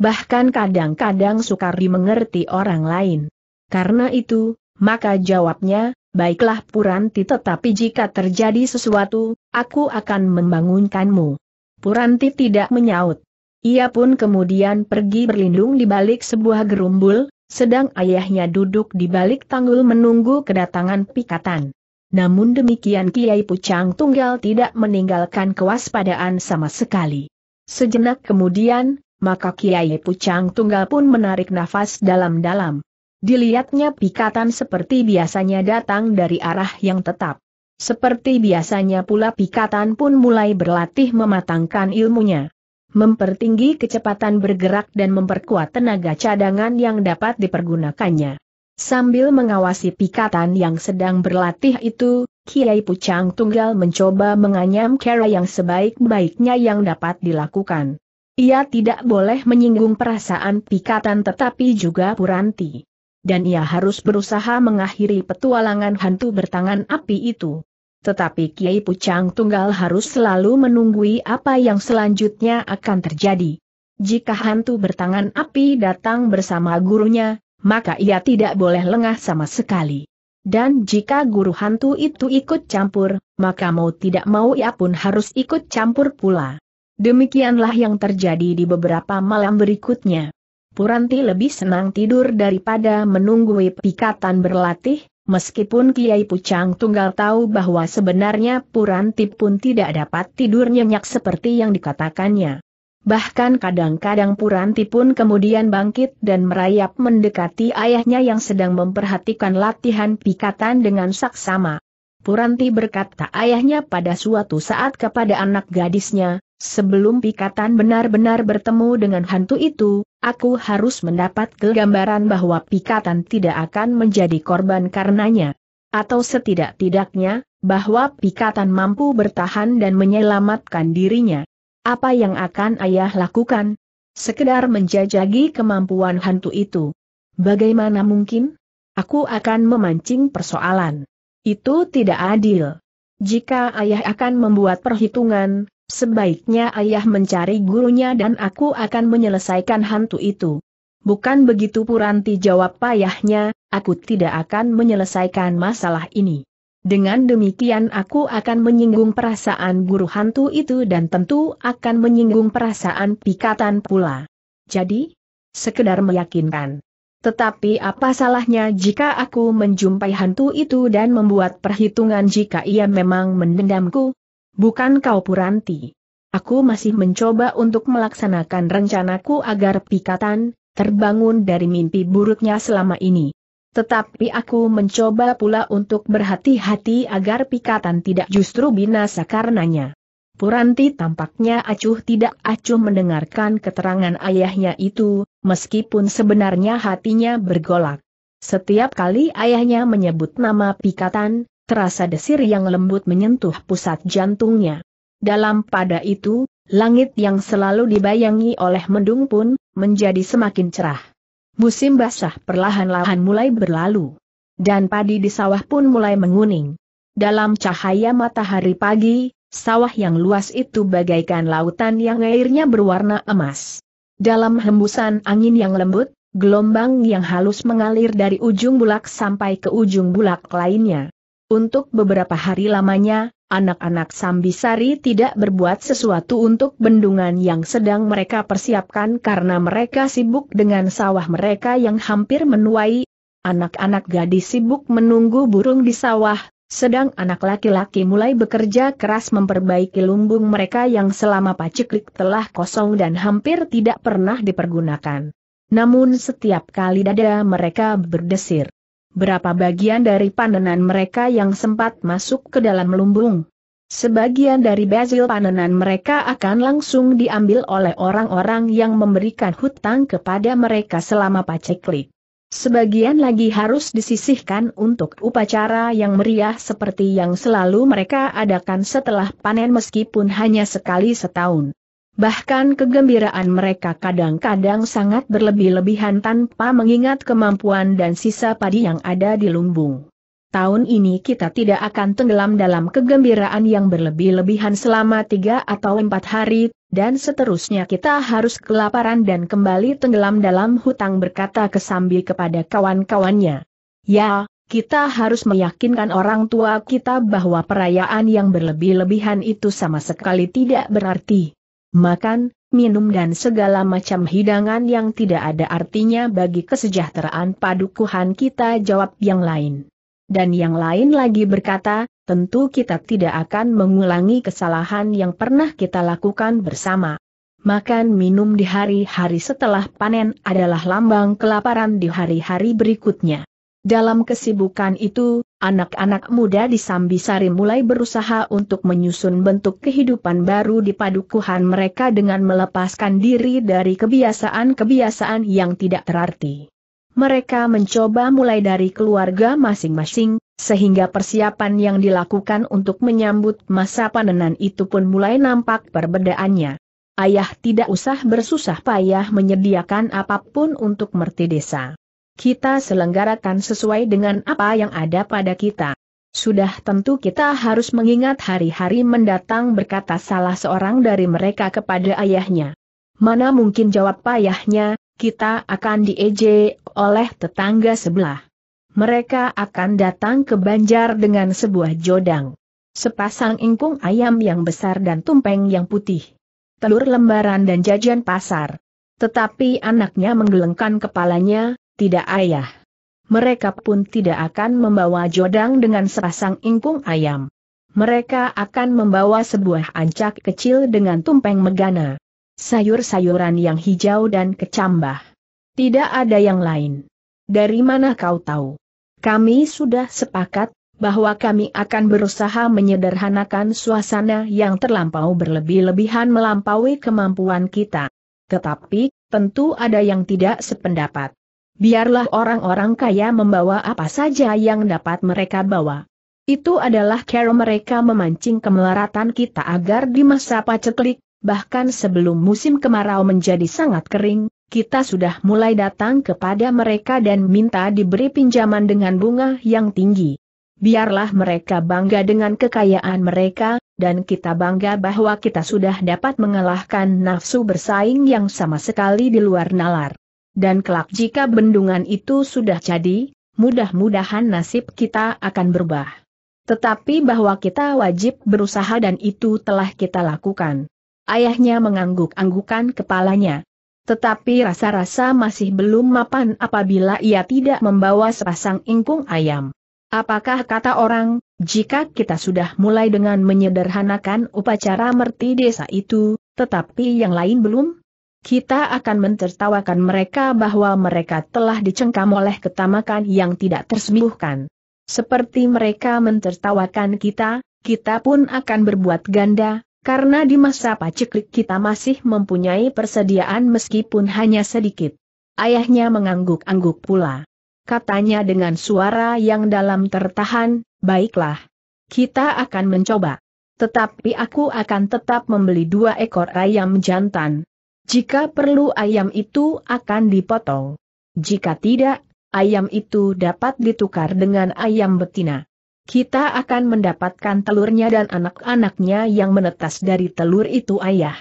Bahkan kadang-kadang sukar dimengerti orang lain. Karena itu, maka jawabnya, Baiklah Puranti tetapi jika terjadi sesuatu, aku akan membangunkanmu. Puranti tidak menyaut. Ia pun kemudian pergi berlindung di balik sebuah gerumbul, sedang ayahnya duduk di balik tanggul menunggu kedatangan pikatan. Namun demikian Kiai Pucang Tunggal tidak meninggalkan kewaspadaan sama sekali. Sejenak kemudian, maka Kiai Pucang Tunggal pun menarik nafas dalam-dalam. Dilihatnya pikatan seperti biasanya datang dari arah yang tetap. Seperti biasanya pula pikatan pun mulai berlatih mematangkan ilmunya. Mempertinggi kecepatan bergerak dan memperkuat tenaga cadangan yang dapat dipergunakannya. Sambil mengawasi pikatan yang sedang berlatih itu, Kiai Pucang Tunggal mencoba menganyam cara yang sebaik-baiknya yang dapat dilakukan. Ia tidak boleh menyinggung perasaan pikatan tetapi juga Puranti dan ia harus berusaha mengakhiri petualangan hantu bertangan api itu. Tetapi Kiai Pucang Tunggal harus selalu menunggui apa yang selanjutnya akan terjadi. Jika hantu bertangan api datang bersama gurunya, maka ia tidak boleh lengah sama sekali. Dan jika guru hantu itu ikut campur, maka mau tidak mau ia pun harus ikut campur pula. Demikianlah yang terjadi di beberapa malam berikutnya. Puranti lebih senang tidur daripada menunggui pikatan berlatih, meskipun Kiai Pucang Tunggal tahu bahwa sebenarnya Puranti pun tidak dapat tidur nyenyak seperti yang dikatakannya. Bahkan kadang-kadang Puranti pun kemudian bangkit dan merayap mendekati ayahnya yang sedang memperhatikan latihan pikatan dengan saksama. Puranti berkata ayahnya pada suatu saat kepada anak gadisnya, Sebelum pikatan benar-benar bertemu dengan hantu itu, aku harus mendapat kegambaran bahwa pikatan tidak akan menjadi korban karenanya. Atau setidak-tidaknya, bahwa pikatan mampu bertahan dan menyelamatkan dirinya. Apa yang akan ayah lakukan? Sekedar menjajagi kemampuan hantu itu. Bagaimana mungkin? Aku akan memancing persoalan. Itu tidak adil. Jika ayah akan membuat perhitungan, sebaiknya ayah mencari gurunya dan aku akan menyelesaikan hantu itu. Bukan begitu Puranti jawab payahnya, aku tidak akan menyelesaikan masalah ini. Dengan demikian aku akan menyinggung perasaan guru hantu itu dan tentu akan menyinggung perasaan pikatan pula. Jadi, sekedar meyakinkan. Tetapi apa salahnya jika aku menjumpai hantu itu dan membuat perhitungan jika ia memang mendendamku? Bukan kau Puranti. Aku masih mencoba untuk melaksanakan rencanaku agar Pikatan terbangun dari mimpi buruknya selama ini. Tetapi aku mencoba pula untuk berhati-hati agar Pikatan tidak justru binasa karenanya. Puranti tampaknya acuh tidak acuh mendengarkan keterangan ayahnya itu, meskipun sebenarnya hatinya bergolak. Setiap kali ayahnya menyebut nama Pikatan, terasa desir yang lembut menyentuh pusat jantungnya. Dalam pada itu, langit yang selalu dibayangi oleh mendung pun, menjadi semakin cerah. Musim basah perlahan-lahan mulai berlalu. Dan padi di sawah pun mulai menguning. Dalam cahaya matahari pagi, sawah yang luas itu bagaikan lautan yang airnya berwarna emas. Dalam hembusan angin yang lembut, gelombang yang halus mengalir dari ujung bulak sampai ke ujung bulak lainnya. Untuk beberapa hari lamanya, anak-anak Sambisari tidak berbuat sesuatu untuk bendungan yang sedang mereka persiapkan karena mereka sibuk dengan sawah mereka yang hampir menuai. Anak-anak gadis sibuk menunggu burung di sawah, sedang anak laki-laki mulai bekerja keras memperbaiki lumbung mereka yang selama paceklik telah kosong dan hampir tidak pernah dipergunakan. Namun setiap kali dada mereka berdesir. Berapa bagian dari panenan mereka yang sempat masuk ke dalam lumbung? Sebagian dari bezil panenan mereka akan langsung diambil oleh orang-orang yang memberikan hutang kepada mereka selama paceklik. Sebagian lagi harus disisihkan untuk upacara yang meriah seperti yang selalu mereka adakan setelah panen meskipun hanya sekali setahun. Bahkan kegembiraan mereka kadang-kadang sangat berlebih-lebihan tanpa mengingat kemampuan dan sisa padi yang ada di lumbung. Tahun ini kita tidak akan tenggelam dalam kegembiraan yang berlebih-lebihan selama tiga atau empat hari, dan seterusnya kita harus kelaparan dan kembali tenggelam dalam hutang berkata kesambi kepada kawan-kawannya. Ya, kita harus meyakinkan orang tua kita bahwa perayaan yang berlebih-lebihan itu sama sekali tidak berarti makan, minum dan segala macam hidangan yang tidak ada artinya bagi kesejahteraan padukuhan kita jawab yang lain. Dan yang lain lagi berkata, tentu kita tidak akan mengulangi kesalahan yang pernah kita lakukan bersama. Makan minum di hari-hari setelah panen adalah lambang kelaparan di hari-hari berikutnya. Dalam kesibukan itu, anak-anak muda di Sambisari mulai berusaha untuk menyusun bentuk kehidupan baru di padukuhan mereka dengan melepaskan diri dari kebiasaan-kebiasaan yang tidak terarti. Mereka mencoba mulai dari keluarga masing-masing, sehingga persiapan yang dilakukan untuk menyambut masa panenan itu pun mulai nampak perbedaannya. Ayah tidak usah bersusah payah menyediakan apapun untuk merti desa. Kita selenggarakan sesuai dengan apa yang ada pada kita. Sudah tentu kita harus mengingat hari-hari mendatang berkata salah seorang dari mereka kepada ayahnya. Mana mungkin jawab payahnya, kita akan diejek oleh tetangga sebelah. Mereka akan datang ke Banjar dengan sebuah jodang. Sepasang ingkung ayam yang besar dan tumpeng yang putih. Telur lembaran dan jajan pasar. Tetapi anaknya menggelengkan kepalanya, tidak ayah. Mereka pun tidak akan membawa jodang dengan sepasang ingkung ayam. Mereka akan membawa sebuah ancak kecil dengan tumpeng megana. Sayur-sayuran yang hijau dan kecambah. Tidak ada yang lain. Dari mana kau tahu? Kami sudah sepakat bahwa kami akan berusaha menyederhanakan suasana yang terlampau berlebih-lebihan melampaui kemampuan kita. Tetapi, tentu ada yang tidak sependapat biarlah orang-orang kaya membawa apa saja yang dapat mereka bawa. Itu adalah cara mereka memancing kemelaratan kita agar di masa paceklik, bahkan sebelum musim kemarau menjadi sangat kering, kita sudah mulai datang kepada mereka dan minta diberi pinjaman dengan bunga yang tinggi. Biarlah mereka bangga dengan kekayaan mereka, dan kita bangga bahwa kita sudah dapat mengalahkan nafsu bersaing yang sama sekali di luar nalar. Dan kelak jika bendungan itu sudah jadi, mudah-mudahan nasib kita akan berubah. Tetapi bahwa kita wajib berusaha dan itu telah kita lakukan. Ayahnya mengangguk-anggukan kepalanya. Tetapi rasa-rasa masih belum mapan apabila ia tidak membawa sepasang ingkung ayam. Apakah kata orang, jika kita sudah mulai dengan menyederhanakan upacara merti desa itu, tetapi yang lain belum? Kita akan mentertawakan mereka bahwa mereka telah dicengkam oleh ketamakan yang tidak tersembuhkan. Seperti mereka mentertawakan kita, kita pun akan berbuat ganda, karena di masa paceklik kita masih mempunyai persediaan meskipun hanya sedikit. Ayahnya mengangguk-angguk pula. Katanya dengan suara yang dalam tertahan, baiklah. Kita akan mencoba. Tetapi aku akan tetap membeli dua ekor ayam jantan. Jika perlu ayam itu akan dipotong. Jika tidak, ayam itu dapat ditukar dengan ayam betina. Kita akan mendapatkan telurnya dan anak-anaknya yang menetas dari telur itu ayah.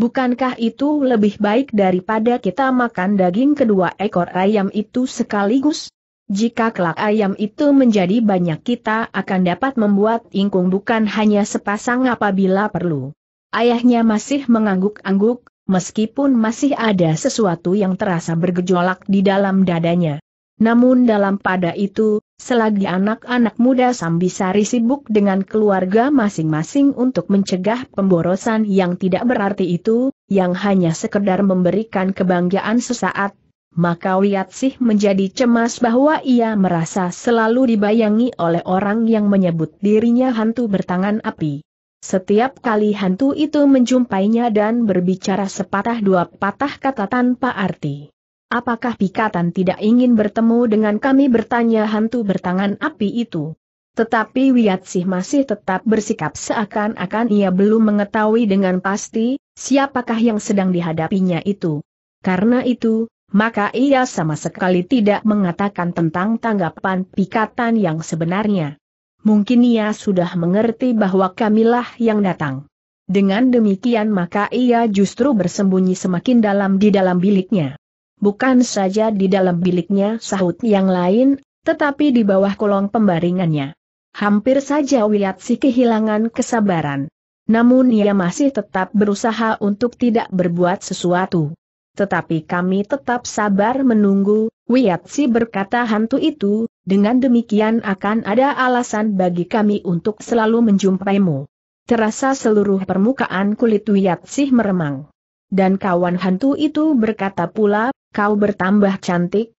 Bukankah itu lebih baik daripada kita makan daging kedua ekor ayam itu sekaligus? Jika kelak ayam itu menjadi banyak kita akan dapat membuat ingkung bukan hanya sepasang apabila perlu. Ayahnya masih mengangguk-angguk, meskipun masih ada sesuatu yang terasa bergejolak di dalam dadanya. Namun dalam pada itu, selagi anak-anak muda Sambisari sibuk dengan keluarga masing-masing untuk mencegah pemborosan yang tidak berarti itu, yang hanya sekedar memberikan kebanggaan sesaat, maka Wiatsih menjadi cemas bahwa ia merasa selalu dibayangi oleh orang yang menyebut dirinya hantu bertangan api. Setiap kali hantu itu menjumpainya dan berbicara sepatah dua patah kata tanpa arti. Apakah Pikatan tidak ingin bertemu dengan kami bertanya hantu bertangan api itu? Tetapi Wiatsih masih tetap bersikap seakan-akan ia belum mengetahui dengan pasti, siapakah yang sedang dihadapinya itu. Karena itu, maka ia sama sekali tidak mengatakan tentang tanggapan Pikatan yang sebenarnya mungkin ia sudah mengerti bahwa kamilah yang datang. Dengan demikian maka ia justru bersembunyi semakin dalam di dalam biliknya. Bukan saja di dalam biliknya sahut yang lain, tetapi di bawah kolong pembaringannya. Hampir saja Wiyatsi kehilangan kesabaran. Namun ia masih tetap berusaha untuk tidak berbuat sesuatu. Tetapi kami tetap sabar menunggu, Wiyatsi berkata hantu itu, dengan demikian akan ada alasan bagi kami untuk selalu menjumpaimu. Terasa seluruh permukaan kulit sih meremang. Dan kawan hantu itu berkata pula, kau bertambah cantik,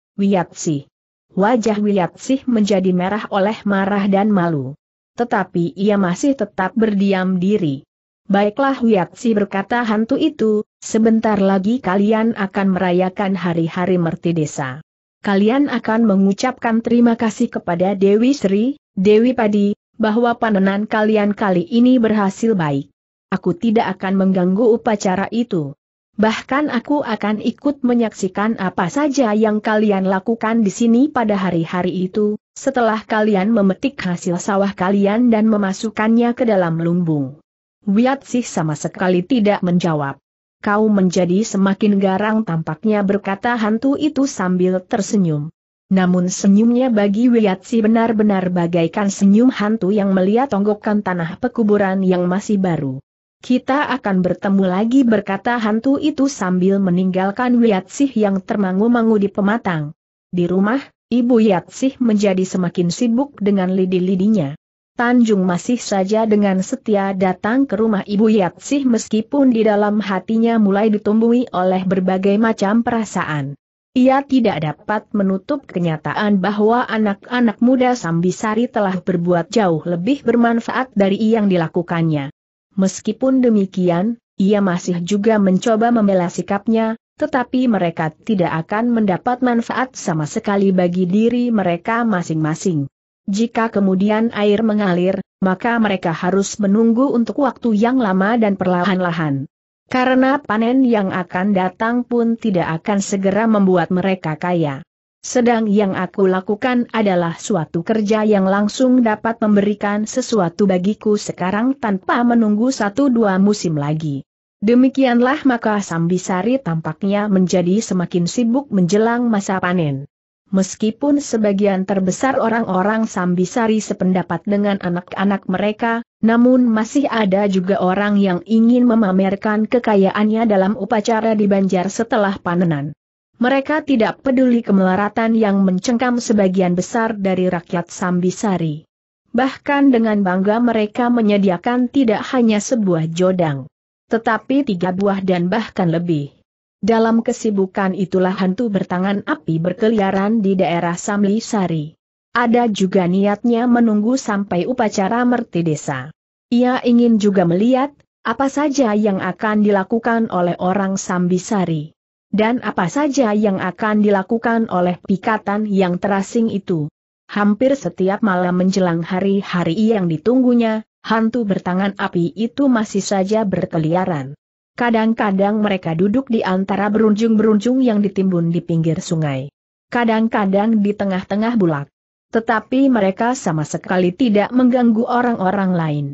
sih. Wajah sih menjadi merah oleh marah dan malu. Tetapi ia masih tetap berdiam diri. Baiklah Wiyatsih berkata hantu itu, sebentar lagi kalian akan merayakan hari-hari merti desa kalian akan mengucapkan terima kasih kepada Dewi Sri, Dewi Padi, bahwa panenan kalian kali ini berhasil baik. Aku tidak akan mengganggu upacara itu. Bahkan aku akan ikut menyaksikan apa saja yang kalian lakukan di sini pada hari-hari itu, setelah kalian memetik hasil sawah kalian dan memasukkannya ke dalam lumbung. Wiat sih sama sekali tidak menjawab kau menjadi semakin garang tampaknya berkata hantu itu sambil tersenyum. Namun senyumnya bagi Wiyatsi benar-benar bagaikan senyum hantu yang melihat tonggokan tanah pekuburan yang masih baru. Kita akan bertemu lagi berkata hantu itu sambil meninggalkan Wiyatsih yang termangu-mangu di pematang. Di rumah, Ibu Wiyatsi menjadi semakin sibuk dengan lidi-lidinya. Tanjung masih saja dengan setia datang ke rumah Ibu Yatsih meskipun di dalam hatinya mulai ditumbuhi oleh berbagai macam perasaan. Ia tidak dapat menutup kenyataan bahwa anak-anak muda Sambisari telah berbuat jauh lebih bermanfaat dari yang dilakukannya. Meskipun demikian, ia masih juga mencoba membela sikapnya, tetapi mereka tidak akan mendapat manfaat sama sekali bagi diri mereka masing-masing. Jika kemudian air mengalir, maka mereka harus menunggu untuk waktu yang lama dan perlahan-lahan. Karena panen yang akan datang pun tidak akan segera membuat mereka kaya. Sedang yang aku lakukan adalah suatu kerja yang langsung dapat memberikan sesuatu bagiku sekarang tanpa menunggu satu dua musim lagi. Demikianlah maka Sambisari tampaknya menjadi semakin sibuk menjelang masa panen meskipun sebagian terbesar orang-orang Sambisari sependapat dengan anak-anak mereka, namun masih ada juga orang yang ingin memamerkan kekayaannya dalam upacara di Banjar setelah panenan. Mereka tidak peduli kemelaratan yang mencengkam sebagian besar dari rakyat Sambisari. Bahkan dengan bangga mereka menyediakan tidak hanya sebuah jodang, tetapi tiga buah dan bahkan lebih. Dalam kesibukan itulah hantu bertangan api berkeliaran di daerah Sari. Ada juga niatnya menunggu sampai upacara merti desa. Ia ingin juga melihat, apa saja yang akan dilakukan oleh orang Sambisari. Dan apa saja yang akan dilakukan oleh pikatan yang terasing itu. Hampir setiap malam menjelang hari-hari yang ditunggunya, hantu bertangan api itu masih saja berkeliaran. Kadang-kadang mereka duduk di antara berunjung-berunjung yang ditimbun di pinggir sungai. Kadang-kadang di tengah-tengah bulak. Tetapi mereka sama sekali tidak mengganggu orang-orang lain.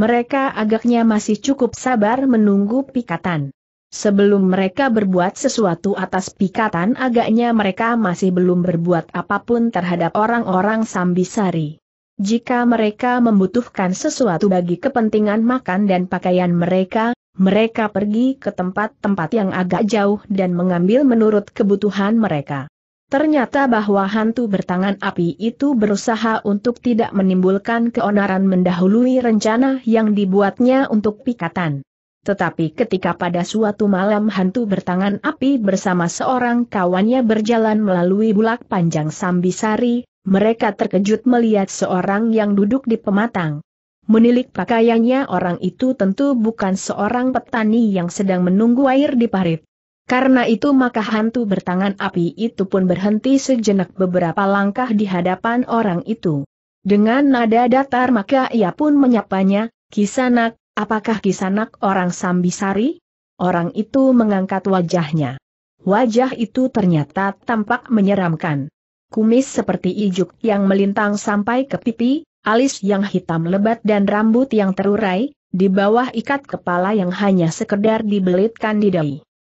Mereka agaknya masih cukup sabar menunggu pikatan. Sebelum mereka berbuat sesuatu atas pikatan agaknya mereka masih belum berbuat apapun terhadap orang-orang Sambisari. Jika mereka membutuhkan sesuatu bagi kepentingan makan dan pakaian mereka, mereka pergi ke tempat-tempat yang agak jauh dan mengambil menurut kebutuhan mereka. Ternyata bahwa hantu bertangan api itu berusaha untuk tidak menimbulkan keonaran mendahului rencana yang dibuatnya untuk pikatan. Tetapi ketika pada suatu malam hantu bertangan api bersama seorang kawannya berjalan melalui bulak panjang Sambisari, mereka terkejut melihat seorang yang duduk di pematang. Menilik pakaiannya orang itu tentu bukan seorang petani yang sedang menunggu air di parit. Karena itu maka hantu bertangan api itu pun berhenti sejenak beberapa langkah di hadapan orang itu. Dengan nada datar maka ia pun menyapanya, Kisanak, apakah Kisanak orang Sambisari? Orang itu mengangkat wajahnya. Wajah itu ternyata tampak menyeramkan. Kumis seperti ijuk yang melintang sampai ke pipi, alis yang hitam lebat dan rambut yang terurai, di bawah ikat kepala yang hanya sekedar dibelitkan di dahi.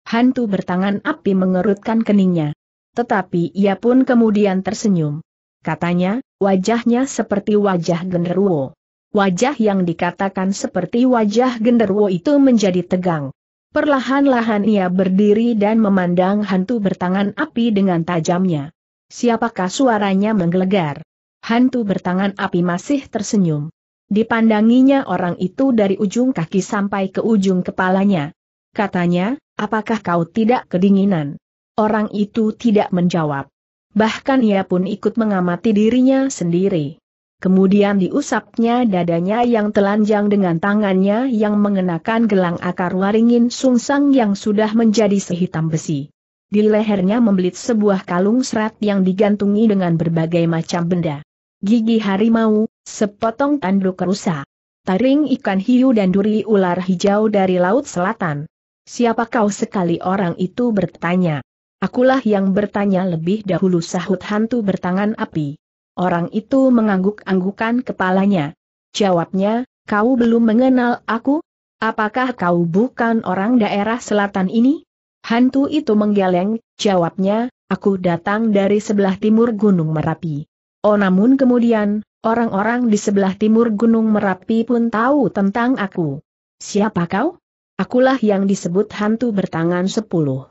Hantu bertangan api mengerutkan keningnya. Tetapi ia pun kemudian tersenyum. Katanya, wajahnya seperti wajah genderuwo. Wajah yang dikatakan seperti wajah genderuwo itu menjadi tegang. Perlahan-lahan ia berdiri dan memandang hantu bertangan api dengan tajamnya. Siapakah suaranya menggelegar? Hantu bertangan api masih tersenyum. Dipandanginya orang itu dari ujung kaki sampai ke ujung kepalanya. Katanya, apakah kau tidak kedinginan? Orang itu tidak menjawab. Bahkan ia pun ikut mengamati dirinya sendiri. Kemudian diusapnya dadanya yang telanjang dengan tangannya yang mengenakan gelang akar waringin sungsang yang sudah menjadi sehitam besi. Di lehernya membelit sebuah kalung serat yang digantungi dengan berbagai macam benda gigi harimau, sepotong tanduk rusa. Taring ikan hiu dan duri ular hijau dari laut selatan. Siapa kau sekali orang itu bertanya. Akulah yang bertanya lebih dahulu sahut hantu bertangan api. Orang itu mengangguk-anggukan kepalanya. Jawabnya, kau belum mengenal aku? Apakah kau bukan orang daerah selatan ini? Hantu itu menggeleng, jawabnya, aku datang dari sebelah timur Gunung Merapi. Oh namun kemudian, orang-orang di sebelah timur Gunung Merapi pun tahu tentang aku. Siapa kau? Akulah yang disebut hantu bertangan sepuluh.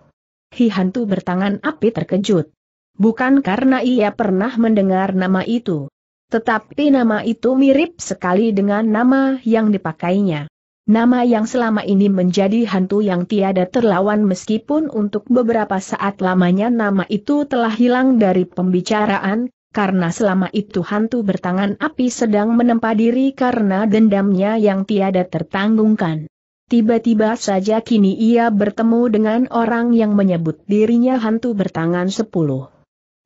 Hi hantu bertangan api terkejut. Bukan karena ia pernah mendengar nama itu. Tetapi nama itu mirip sekali dengan nama yang dipakainya. Nama yang selama ini menjadi hantu yang tiada terlawan meskipun untuk beberapa saat lamanya nama itu telah hilang dari pembicaraan, karena selama itu hantu bertangan api sedang menempa diri karena dendamnya yang tiada tertanggungkan. Tiba-tiba saja kini ia bertemu dengan orang yang menyebut dirinya hantu bertangan sepuluh.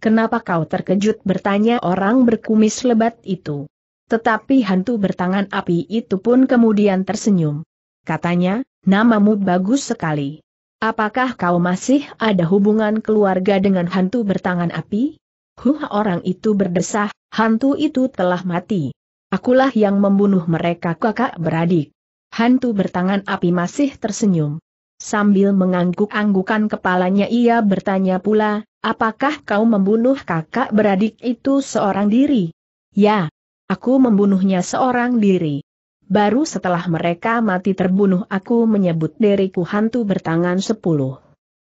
Kenapa kau terkejut bertanya orang berkumis lebat itu? Tetapi hantu bertangan api itu pun kemudian tersenyum. Katanya, namamu bagus sekali. Apakah kau masih ada hubungan keluarga dengan hantu bertangan api? Huh orang itu berdesah, hantu itu telah mati. Akulah yang membunuh mereka kakak beradik. Hantu bertangan api masih tersenyum. Sambil mengangguk-anggukan kepalanya ia bertanya pula, apakah kau membunuh kakak beradik itu seorang diri? Ya, aku membunuhnya seorang diri. Baru setelah mereka mati terbunuh aku menyebut diriku hantu bertangan sepuluh.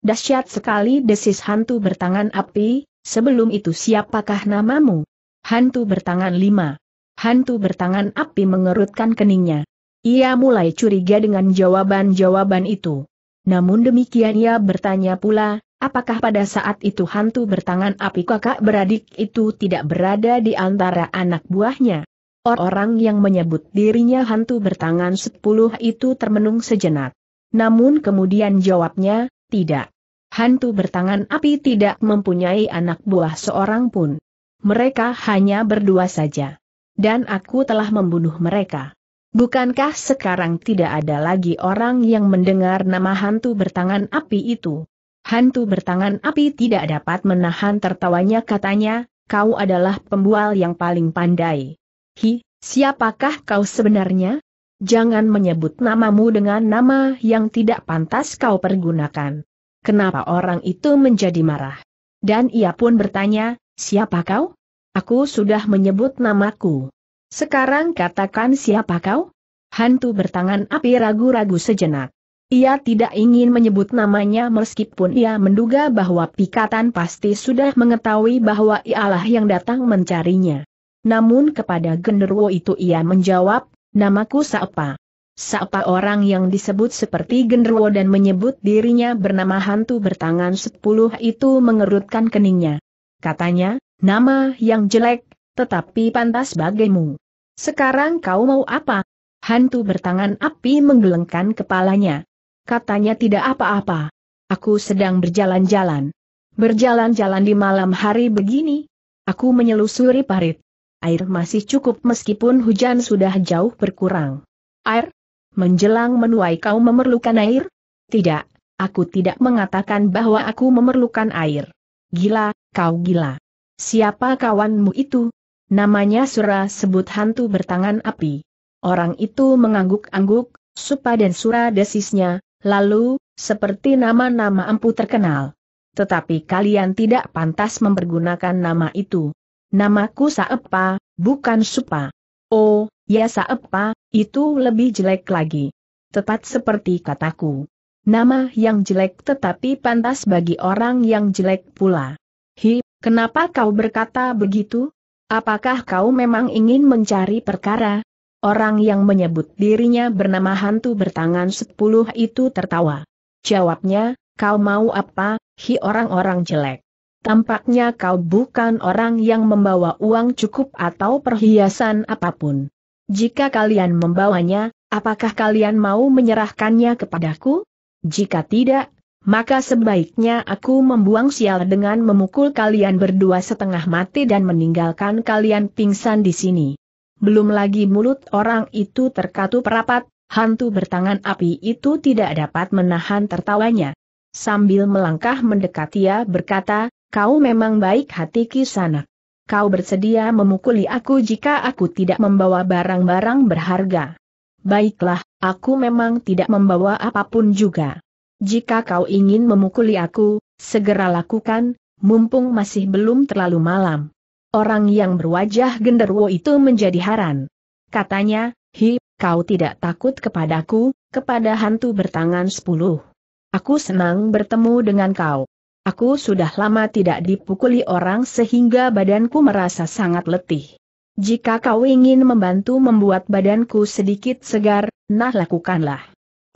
Dasyat sekali desis hantu bertangan api, Sebelum itu siapakah namamu? Hantu bertangan lima. Hantu bertangan api mengerutkan keningnya. Ia mulai curiga dengan jawaban-jawaban itu. Namun demikian ia bertanya pula, apakah pada saat itu hantu bertangan api kakak beradik itu tidak berada di antara anak buahnya? Orang yang menyebut dirinya hantu bertangan sepuluh itu termenung sejenak. Namun kemudian jawabnya, tidak hantu bertangan api tidak mempunyai anak buah seorang pun. Mereka hanya berdua saja. Dan aku telah membunuh mereka. Bukankah sekarang tidak ada lagi orang yang mendengar nama hantu bertangan api itu? Hantu bertangan api tidak dapat menahan tertawanya katanya, kau adalah pembual yang paling pandai. Hi, siapakah kau sebenarnya? Jangan menyebut namamu dengan nama yang tidak pantas kau pergunakan kenapa orang itu menjadi marah. Dan ia pun bertanya, siapa kau? Aku sudah menyebut namaku. Sekarang katakan siapa kau? Hantu bertangan api ragu-ragu sejenak. Ia tidak ingin menyebut namanya meskipun ia menduga bahwa Pikatan pasti sudah mengetahui bahwa ialah yang datang mencarinya. Namun kepada genderuwo itu ia menjawab, namaku siapa? Siapa orang yang disebut seperti genderuwo dan menyebut dirinya bernama hantu bertangan sepuluh itu mengerutkan keningnya. Katanya, nama yang jelek, tetapi pantas bagimu. Sekarang kau mau apa? Hantu bertangan api menggelengkan kepalanya. Katanya tidak apa-apa. Aku sedang berjalan-jalan. Berjalan-jalan di malam hari begini. Aku menyelusuri parit. Air masih cukup meskipun hujan sudah jauh berkurang. Air, Menjelang menuai kau memerlukan air? Tidak, aku tidak mengatakan bahwa aku memerlukan air. Gila, kau gila. Siapa kawanmu itu? Namanya Sura sebut hantu bertangan api. Orang itu mengangguk-angguk, Supa dan Sura desisnya, lalu, seperti nama-nama ampuh terkenal. Tetapi kalian tidak pantas mempergunakan nama itu. Namaku Saepa, bukan Supa. Oh, Ya saepa, itu lebih jelek lagi. Tepat seperti kataku. Nama yang jelek tetapi pantas bagi orang yang jelek pula. Hi, kenapa kau berkata begitu? Apakah kau memang ingin mencari perkara? Orang yang menyebut dirinya bernama hantu bertangan sepuluh itu tertawa. Jawabnya, kau mau apa, hi orang-orang jelek. Tampaknya kau bukan orang yang membawa uang cukup atau perhiasan apapun. Jika kalian membawanya, apakah kalian mau menyerahkannya kepadaku? Jika tidak, maka sebaiknya aku membuang sial dengan memukul kalian berdua setengah mati dan meninggalkan kalian pingsan di sini. Belum lagi mulut orang itu terkatup rapat, hantu bertangan api itu tidak dapat menahan tertawanya. Sambil melangkah mendekat ia berkata, kau memang baik hati kisanak kau bersedia memukuli aku jika aku tidak membawa barang-barang berharga. Baiklah, aku memang tidak membawa apapun juga. Jika kau ingin memukuli aku, segera lakukan, mumpung masih belum terlalu malam. Orang yang berwajah genderwo itu menjadi heran. Katanya, hi, kau tidak takut kepadaku, kepada hantu bertangan sepuluh. Aku senang bertemu dengan kau. Aku sudah lama tidak dipukuli orang sehingga badanku merasa sangat letih. Jika kau ingin membantu membuat badanku sedikit segar, nah lakukanlah.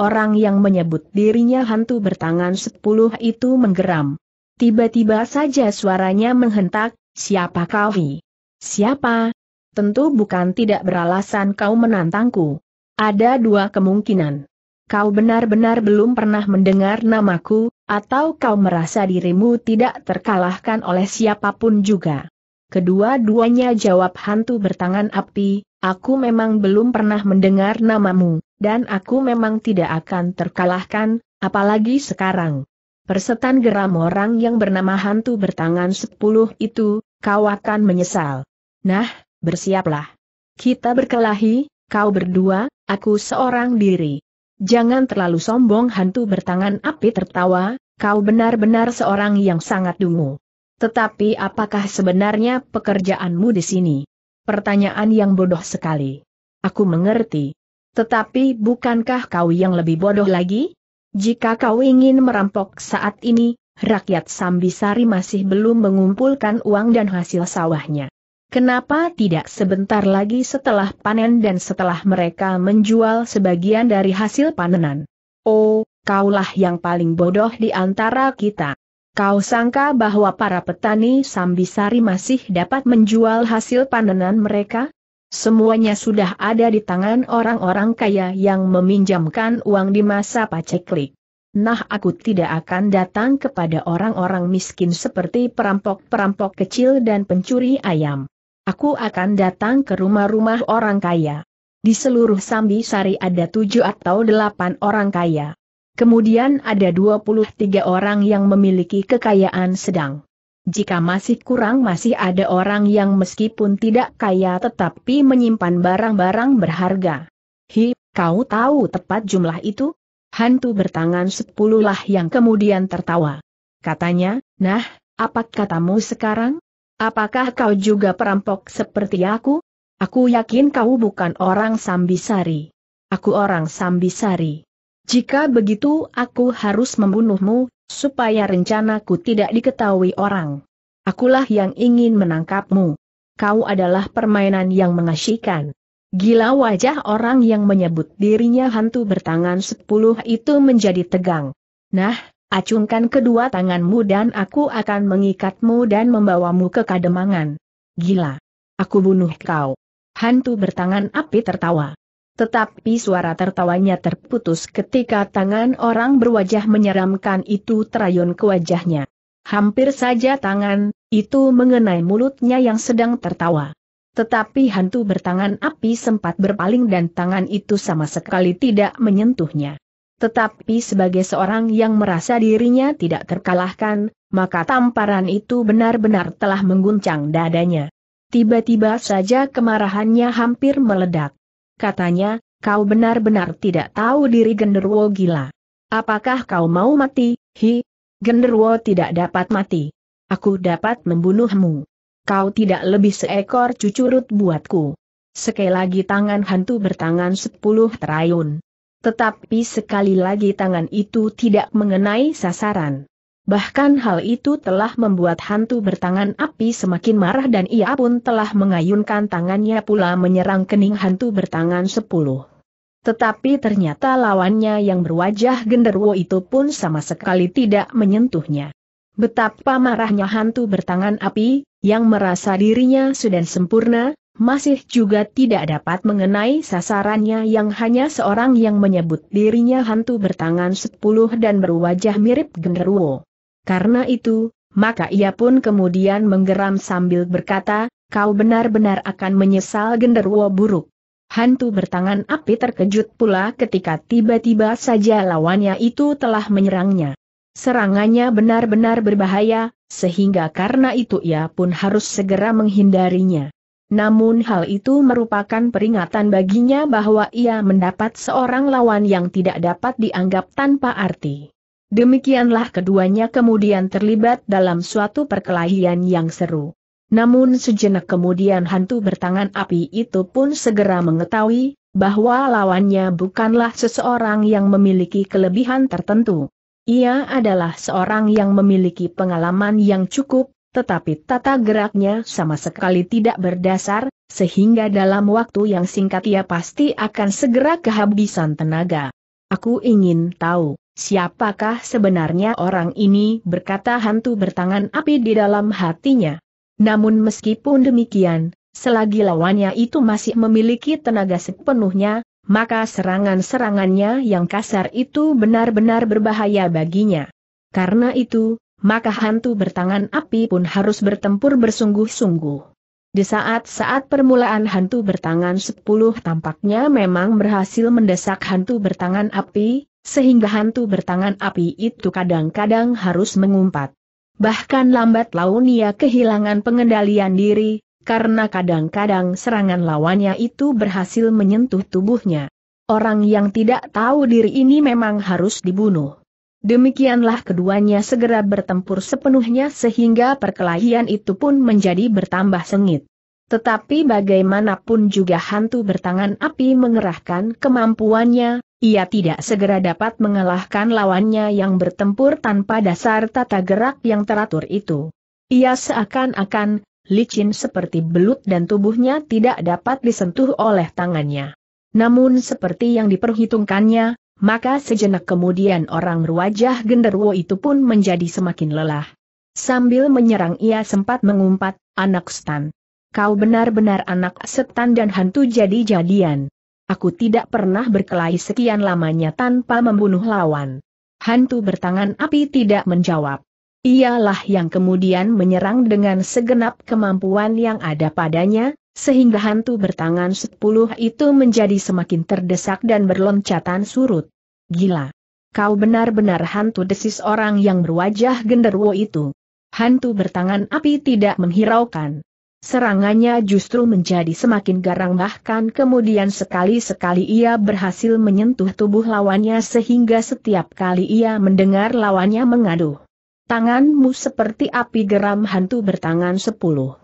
Orang yang menyebut dirinya hantu bertangan sepuluh itu menggeram. Tiba-tiba saja suaranya menghentak, siapa kau? Siapa? Tentu bukan tidak beralasan kau menantangku. Ada dua kemungkinan. Kau benar-benar belum pernah mendengar namaku, atau kau merasa dirimu tidak terkalahkan oleh siapapun juga? Kedua-duanya jawab hantu bertangan api, aku memang belum pernah mendengar namamu, dan aku memang tidak akan terkalahkan, apalagi sekarang. Persetan geram orang yang bernama hantu bertangan sepuluh itu, kau akan menyesal. Nah, bersiaplah. Kita berkelahi, kau berdua, aku seorang diri. Jangan terlalu sombong hantu bertangan api tertawa, kau benar-benar seorang yang sangat dungu. Tetapi apakah sebenarnya pekerjaanmu di sini? Pertanyaan yang bodoh sekali. Aku mengerti. Tetapi bukankah kau yang lebih bodoh lagi? Jika kau ingin merampok saat ini, rakyat Sambisari masih belum mengumpulkan uang dan hasil sawahnya. Kenapa tidak sebentar lagi setelah panen dan setelah mereka menjual sebagian dari hasil panenan? Oh, kaulah yang paling bodoh di antara kita. Kau sangka bahwa para petani Sambisari masih dapat menjual hasil panenan mereka? Semuanya sudah ada di tangan orang-orang kaya yang meminjamkan uang di masa paceklik. Nah aku tidak akan datang kepada orang-orang miskin seperti perampok-perampok kecil dan pencuri ayam. Aku akan datang ke rumah-rumah orang kaya. Di seluruh Sambi Sari ada tujuh atau delapan orang kaya. Kemudian ada dua puluh tiga orang yang memiliki kekayaan sedang. Jika masih kurang masih ada orang yang meskipun tidak kaya tetapi menyimpan barang-barang berharga. Hi, kau tahu tepat jumlah itu? Hantu bertangan sepuluh lah yang kemudian tertawa. Katanya, nah, apa katamu sekarang? Apakah kau juga perampok seperti aku? Aku yakin kau bukan orang Sambisari. Aku orang Sambisari. Jika begitu aku harus membunuhmu, supaya rencanaku tidak diketahui orang. Akulah yang ingin menangkapmu. Kau adalah permainan yang mengasyikan. Gila wajah orang yang menyebut dirinya hantu bertangan sepuluh itu menjadi tegang. Nah, Acungkan kedua tanganmu dan aku akan mengikatmu dan membawamu ke kademangan. Gila! Aku bunuh kau. Hantu bertangan api tertawa. Tetapi suara tertawanya terputus ketika tangan orang berwajah menyeramkan itu terayun ke wajahnya. Hampir saja tangan, itu mengenai mulutnya yang sedang tertawa. Tetapi hantu bertangan api sempat berpaling dan tangan itu sama sekali tidak menyentuhnya. Tetapi sebagai seorang yang merasa dirinya tidak terkalahkan, maka tamparan itu benar-benar telah mengguncang dadanya. Tiba-tiba saja kemarahannya hampir meledak. Katanya, kau benar-benar tidak tahu diri genderwo gila. Apakah kau mau mati, hi? Genderwo tidak dapat mati. Aku dapat membunuhmu. Kau tidak lebih seekor cucurut buatku. Sekali lagi tangan hantu bertangan sepuluh terayun. Tetapi sekali lagi tangan itu tidak mengenai sasaran. Bahkan hal itu telah membuat hantu bertangan api semakin marah dan ia pun telah mengayunkan tangannya pula menyerang kening hantu bertangan sepuluh. Tetapi ternyata lawannya yang berwajah genderuwo itu pun sama sekali tidak menyentuhnya. Betapa marahnya hantu bertangan api, yang merasa dirinya sudah sempurna, masih juga tidak dapat mengenai sasarannya yang hanya seorang yang menyebut dirinya hantu bertangan sepuluh dan berwajah mirip genderuwo. Karena itu, maka ia pun kemudian menggeram sambil berkata, kau benar-benar akan menyesal genderuwo buruk. Hantu bertangan api terkejut pula ketika tiba-tiba saja lawannya itu telah menyerangnya. Serangannya benar-benar berbahaya, sehingga karena itu ia pun harus segera menghindarinya. Namun hal itu merupakan peringatan baginya bahwa ia mendapat seorang lawan yang tidak dapat dianggap tanpa arti. Demikianlah keduanya kemudian terlibat dalam suatu perkelahian yang seru. Namun sejenak kemudian hantu bertangan api itu pun segera mengetahui, bahwa lawannya bukanlah seseorang yang memiliki kelebihan tertentu. Ia adalah seorang yang memiliki pengalaman yang cukup, tetapi tata geraknya sama sekali tidak berdasar, sehingga dalam waktu yang singkat ia pasti akan segera kehabisan tenaga. Aku ingin tahu, siapakah sebenarnya orang ini berkata hantu bertangan api di dalam hatinya. Namun meskipun demikian, selagi lawannya itu masih memiliki tenaga sepenuhnya, maka serangan-serangannya yang kasar itu benar-benar berbahaya baginya. Karena itu, maka hantu bertangan api pun harus bertempur bersungguh-sungguh. Di saat-saat permulaan hantu bertangan sepuluh tampaknya memang berhasil mendesak hantu bertangan api, sehingga hantu bertangan api itu kadang-kadang harus mengumpat. Bahkan lambat laun ia kehilangan pengendalian diri, karena kadang-kadang serangan lawannya itu berhasil menyentuh tubuhnya. Orang yang tidak tahu diri ini memang harus dibunuh. Demikianlah keduanya segera bertempur sepenuhnya sehingga perkelahian itu pun menjadi bertambah sengit. Tetapi bagaimanapun juga hantu bertangan api mengerahkan kemampuannya, ia tidak segera dapat mengalahkan lawannya yang bertempur tanpa dasar tata gerak yang teratur itu. Ia seakan-akan licin seperti belut dan tubuhnya tidak dapat disentuh oleh tangannya. Namun seperti yang diperhitungkannya, maka sejenak kemudian orang berwajah genderwo itu pun menjadi semakin lelah. Sambil menyerang ia sempat mengumpat, anak setan. Kau benar-benar anak setan dan hantu jadi-jadian. Aku tidak pernah berkelahi sekian lamanya tanpa membunuh lawan. Hantu bertangan api tidak menjawab. Ialah yang kemudian menyerang dengan segenap kemampuan yang ada padanya, sehingga hantu bertangan sepuluh itu menjadi semakin terdesak dan berloncatan surut. Gila! Kau benar-benar hantu desis orang yang berwajah genderwo itu. Hantu bertangan api tidak menghiraukan. Serangannya justru menjadi semakin garang bahkan kemudian sekali-sekali ia berhasil menyentuh tubuh lawannya sehingga setiap kali ia mendengar lawannya mengaduh. Tanganmu seperti api geram hantu bertangan sepuluh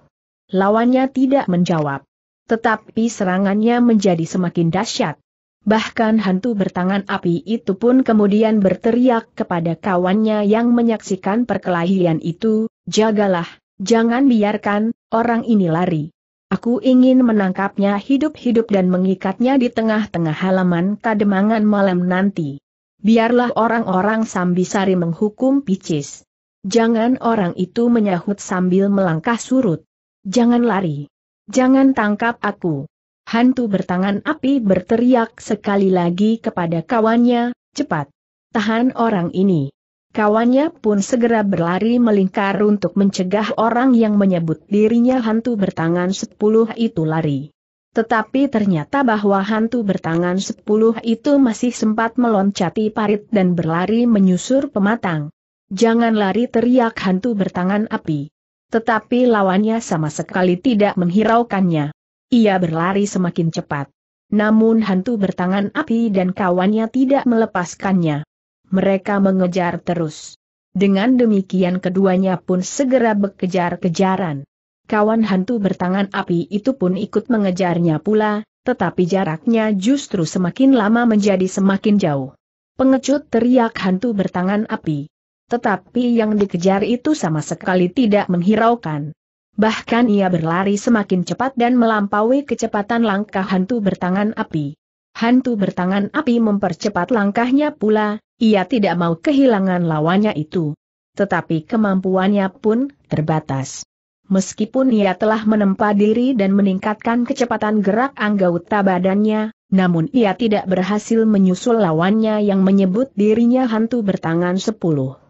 lawannya tidak menjawab. Tetapi serangannya menjadi semakin dahsyat. Bahkan hantu bertangan api itu pun kemudian berteriak kepada kawannya yang menyaksikan perkelahian itu, jagalah, jangan biarkan, orang ini lari. Aku ingin menangkapnya hidup-hidup dan mengikatnya di tengah-tengah halaman kademangan malam nanti. Biarlah orang-orang Sambisari menghukum Picis. Jangan orang itu menyahut sambil melangkah surut. Jangan lari. Jangan tangkap aku. Hantu bertangan api berteriak sekali lagi kepada kawannya, cepat. Tahan orang ini. Kawannya pun segera berlari melingkar untuk mencegah orang yang menyebut dirinya hantu bertangan sepuluh itu lari. Tetapi ternyata bahwa hantu bertangan sepuluh itu masih sempat meloncati parit dan berlari menyusur pematang. Jangan lari teriak hantu bertangan api tetapi lawannya sama sekali tidak menghiraukannya. Ia berlari semakin cepat. Namun hantu bertangan api dan kawannya tidak melepaskannya. Mereka mengejar terus. Dengan demikian keduanya pun segera berkejar-kejaran. Kawan hantu bertangan api itu pun ikut mengejarnya pula, tetapi jaraknya justru semakin lama menjadi semakin jauh. Pengecut teriak hantu bertangan api tetapi yang dikejar itu sama sekali tidak menghiraukan. Bahkan ia berlari semakin cepat dan melampaui kecepatan langkah hantu bertangan api. Hantu bertangan api mempercepat langkahnya pula, ia tidak mau kehilangan lawannya itu. Tetapi kemampuannya pun terbatas. Meskipun ia telah menempa diri dan meningkatkan kecepatan gerak anggota badannya, namun ia tidak berhasil menyusul lawannya yang menyebut dirinya hantu bertangan sepuluh.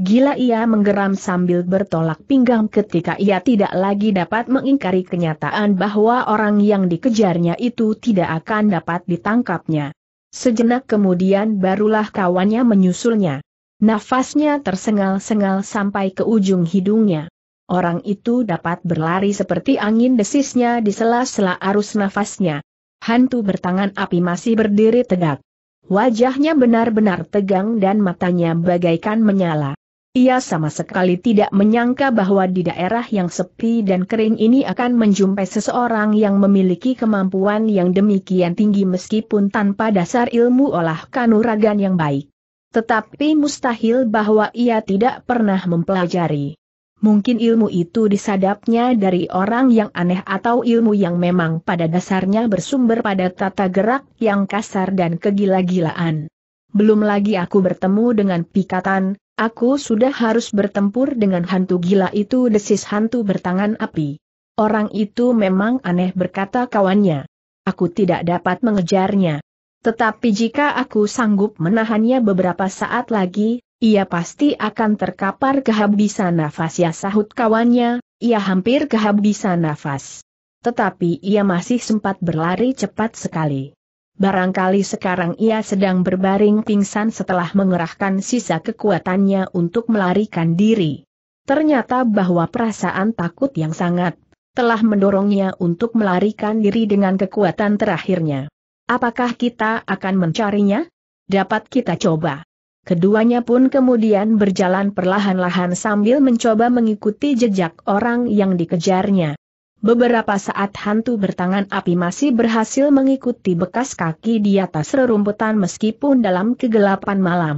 Gila ia menggeram sambil bertolak pinggang ketika ia tidak lagi dapat mengingkari kenyataan bahwa orang yang dikejarnya itu tidak akan dapat ditangkapnya. Sejenak kemudian barulah kawannya menyusulnya. Nafasnya tersengal-sengal sampai ke ujung hidungnya. Orang itu dapat berlari seperti angin desisnya di sela-sela arus nafasnya. Hantu bertangan api masih berdiri tegak. Wajahnya benar-benar tegang dan matanya bagaikan menyala. Ia sama sekali tidak menyangka bahwa di daerah yang sepi dan kering ini akan menjumpai seseorang yang memiliki kemampuan yang demikian tinggi meskipun tanpa dasar ilmu olah kanuragan yang baik. Tetapi mustahil bahwa ia tidak pernah mempelajari. Mungkin ilmu itu disadapnya dari orang yang aneh atau ilmu yang memang pada dasarnya bersumber pada tata gerak yang kasar dan kegila-gilaan. Belum lagi aku bertemu dengan pikatan, Aku sudah harus bertempur dengan hantu gila itu desis hantu bertangan api. Orang itu memang aneh berkata kawannya. Aku tidak dapat mengejarnya. Tetapi jika aku sanggup menahannya beberapa saat lagi, ia pasti akan terkapar kehabisan nafas ya sahut kawannya, ia hampir kehabisan nafas. Tetapi ia masih sempat berlari cepat sekali. Barangkali sekarang ia sedang berbaring pingsan setelah mengerahkan sisa kekuatannya untuk melarikan diri. Ternyata bahwa perasaan takut yang sangat telah mendorongnya untuk melarikan diri dengan kekuatan terakhirnya. Apakah kita akan mencarinya? Dapat kita coba. Keduanya pun kemudian berjalan perlahan-lahan sambil mencoba mengikuti jejak orang yang dikejarnya. Beberapa saat hantu bertangan api masih berhasil mengikuti bekas kaki di atas rerumputan meskipun dalam kegelapan malam.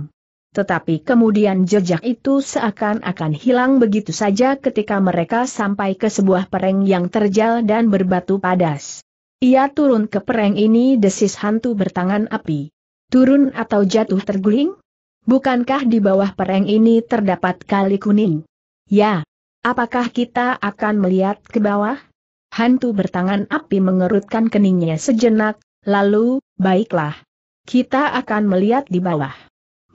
Tetapi kemudian jejak itu seakan-akan hilang begitu saja ketika mereka sampai ke sebuah pereng yang terjal dan berbatu padas. Ia turun ke pereng ini desis hantu bertangan api. Turun atau jatuh terguling? Bukankah di bawah pereng ini terdapat kali kuning? Ya. Apakah kita akan melihat ke bawah? Hantu bertangan api mengerutkan keningnya sejenak, lalu, baiklah. Kita akan melihat di bawah.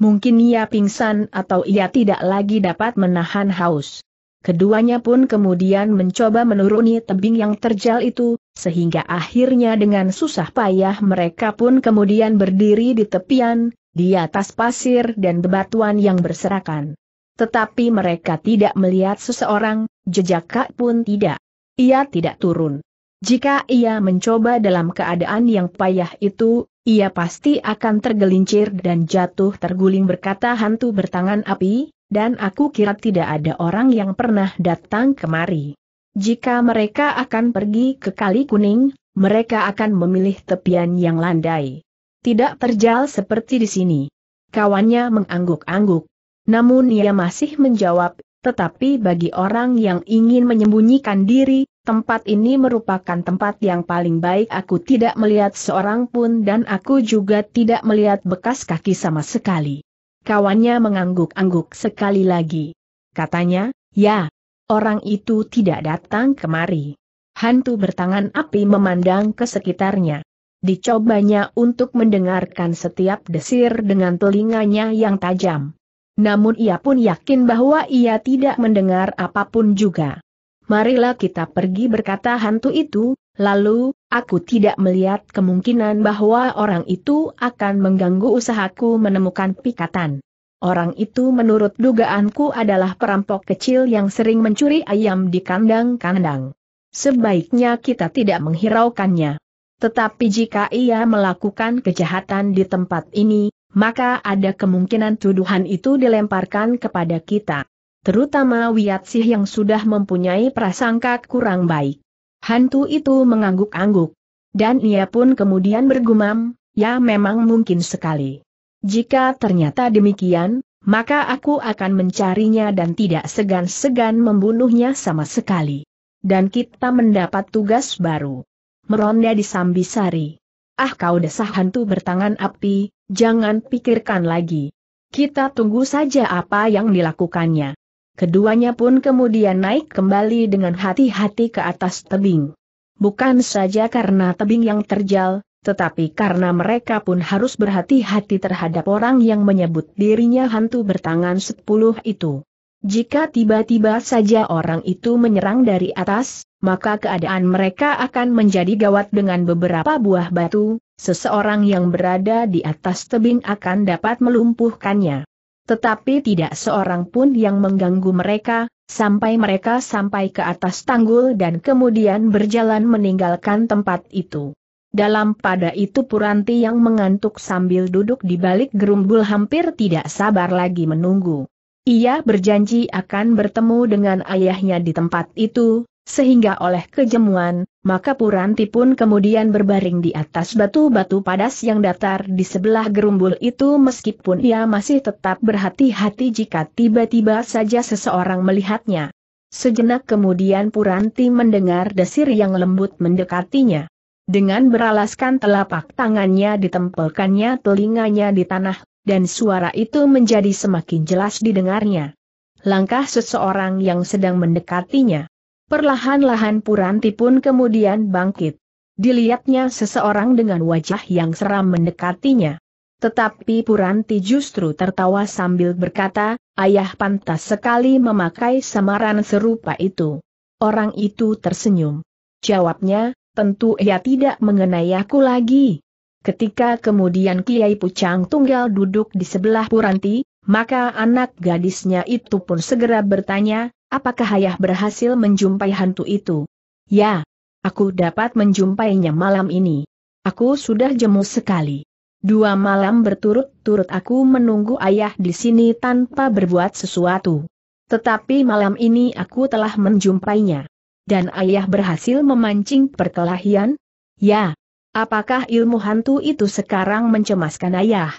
Mungkin ia pingsan atau ia tidak lagi dapat menahan haus. Keduanya pun kemudian mencoba menuruni tebing yang terjal itu, sehingga akhirnya dengan susah payah mereka pun kemudian berdiri di tepian, di atas pasir dan bebatuan yang berserakan. Tetapi mereka tidak melihat seseorang, jejak kak pun tidak. Ia tidak turun. Jika ia mencoba dalam keadaan yang payah itu, ia pasti akan tergelincir dan jatuh terguling berkata hantu bertangan api, dan aku kira tidak ada orang yang pernah datang kemari. Jika mereka akan pergi ke Kali Kuning, mereka akan memilih tepian yang landai. Tidak terjal seperti di sini. Kawannya mengangguk-angguk. Namun ia masih menjawab, tetapi bagi orang yang ingin menyembunyikan diri, tempat ini merupakan tempat yang paling baik aku tidak melihat seorang pun dan aku juga tidak melihat bekas kaki sama sekali. Kawannya mengangguk-angguk sekali lagi. Katanya, ya, orang itu tidak datang kemari. Hantu bertangan api memandang ke sekitarnya. Dicobanya untuk mendengarkan setiap desir dengan telinganya yang tajam. Namun ia pun yakin bahwa ia tidak mendengar apapun juga. Marilah kita pergi berkata hantu itu, lalu, aku tidak melihat kemungkinan bahwa orang itu akan mengganggu usahaku menemukan pikatan. Orang itu menurut dugaanku adalah perampok kecil yang sering mencuri ayam di kandang-kandang. Sebaiknya kita tidak menghiraukannya. Tetapi jika ia melakukan kejahatan di tempat ini, maka ada kemungkinan tuduhan itu dilemparkan kepada kita. Terutama Wiatsih yang sudah mempunyai prasangka kurang baik. Hantu itu mengangguk-angguk. Dan ia pun kemudian bergumam, ya memang mungkin sekali. Jika ternyata demikian, maka aku akan mencarinya dan tidak segan-segan membunuhnya sama sekali. Dan kita mendapat tugas baru. Meronda di Sambisari. Ah kau desah hantu bertangan api, Jangan pikirkan lagi. Kita tunggu saja apa yang dilakukannya. Keduanya pun kemudian naik kembali dengan hati-hati ke atas tebing. Bukan saja karena tebing yang terjal, tetapi karena mereka pun harus berhati-hati terhadap orang yang menyebut dirinya hantu bertangan sepuluh itu. Jika tiba-tiba saja orang itu menyerang dari atas, maka keadaan mereka akan menjadi gawat dengan beberapa buah batu, seseorang yang berada di atas tebing akan dapat melumpuhkannya. Tetapi tidak seorang pun yang mengganggu mereka, sampai mereka sampai ke atas tanggul dan kemudian berjalan meninggalkan tempat itu. Dalam pada itu Puranti yang mengantuk sambil duduk di balik gerumbul hampir tidak sabar lagi menunggu. Ia berjanji akan bertemu dengan ayahnya di tempat itu, sehingga oleh kejemuan, maka Puranti pun kemudian berbaring di atas batu-batu padas yang datar di sebelah gerumbul itu meskipun ia masih tetap berhati-hati jika tiba-tiba saja seseorang melihatnya. Sejenak kemudian Puranti mendengar desir yang lembut mendekatinya. Dengan beralaskan telapak tangannya ditempelkannya telinganya di tanah, dan suara itu menjadi semakin jelas didengarnya. Langkah seseorang yang sedang mendekatinya. Perlahan-lahan Puranti pun kemudian bangkit. Dilihatnya seseorang dengan wajah yang seram mendekatinya. Tetapi Puranti justru tertawa sambil berkata, ayah pantas sekali memakai samaran serupa itu. Orang itu tersenyum. Jawabnya, tentu ia tidak mengenai aku lagi. Ketika kemudian Kiai Pucang Tunggal duduk di sebelah Puranti, maka anak gadisnya itu pun segera bertanya, Apakah ayah berhasil menjumpai hantu itu? Ya, aku dapat menjumpainya malam ini. Aku sudah jemu sekali. Dua malam berturut-turut aku menunggu ayah di sini tanpa berbuat sesuatu. Tetapi malam ini aku telah menjumpainya. Dan ayah berhasil memancing perkelahian? Ya. Apakah ilmu hantu itu sekarang mencemaskan ayah?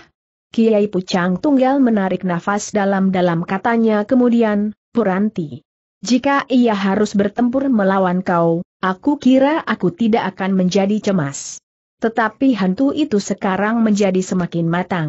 Kiai Pucang Tunggal menarik nafas dalam-dalam katanya kemudian, Poranti. Jika ia harus bertempur melawan kau, aku kira aku tidak akan menjadi cemas. Tetapi hantu itu sekarang menjadi semakin matang.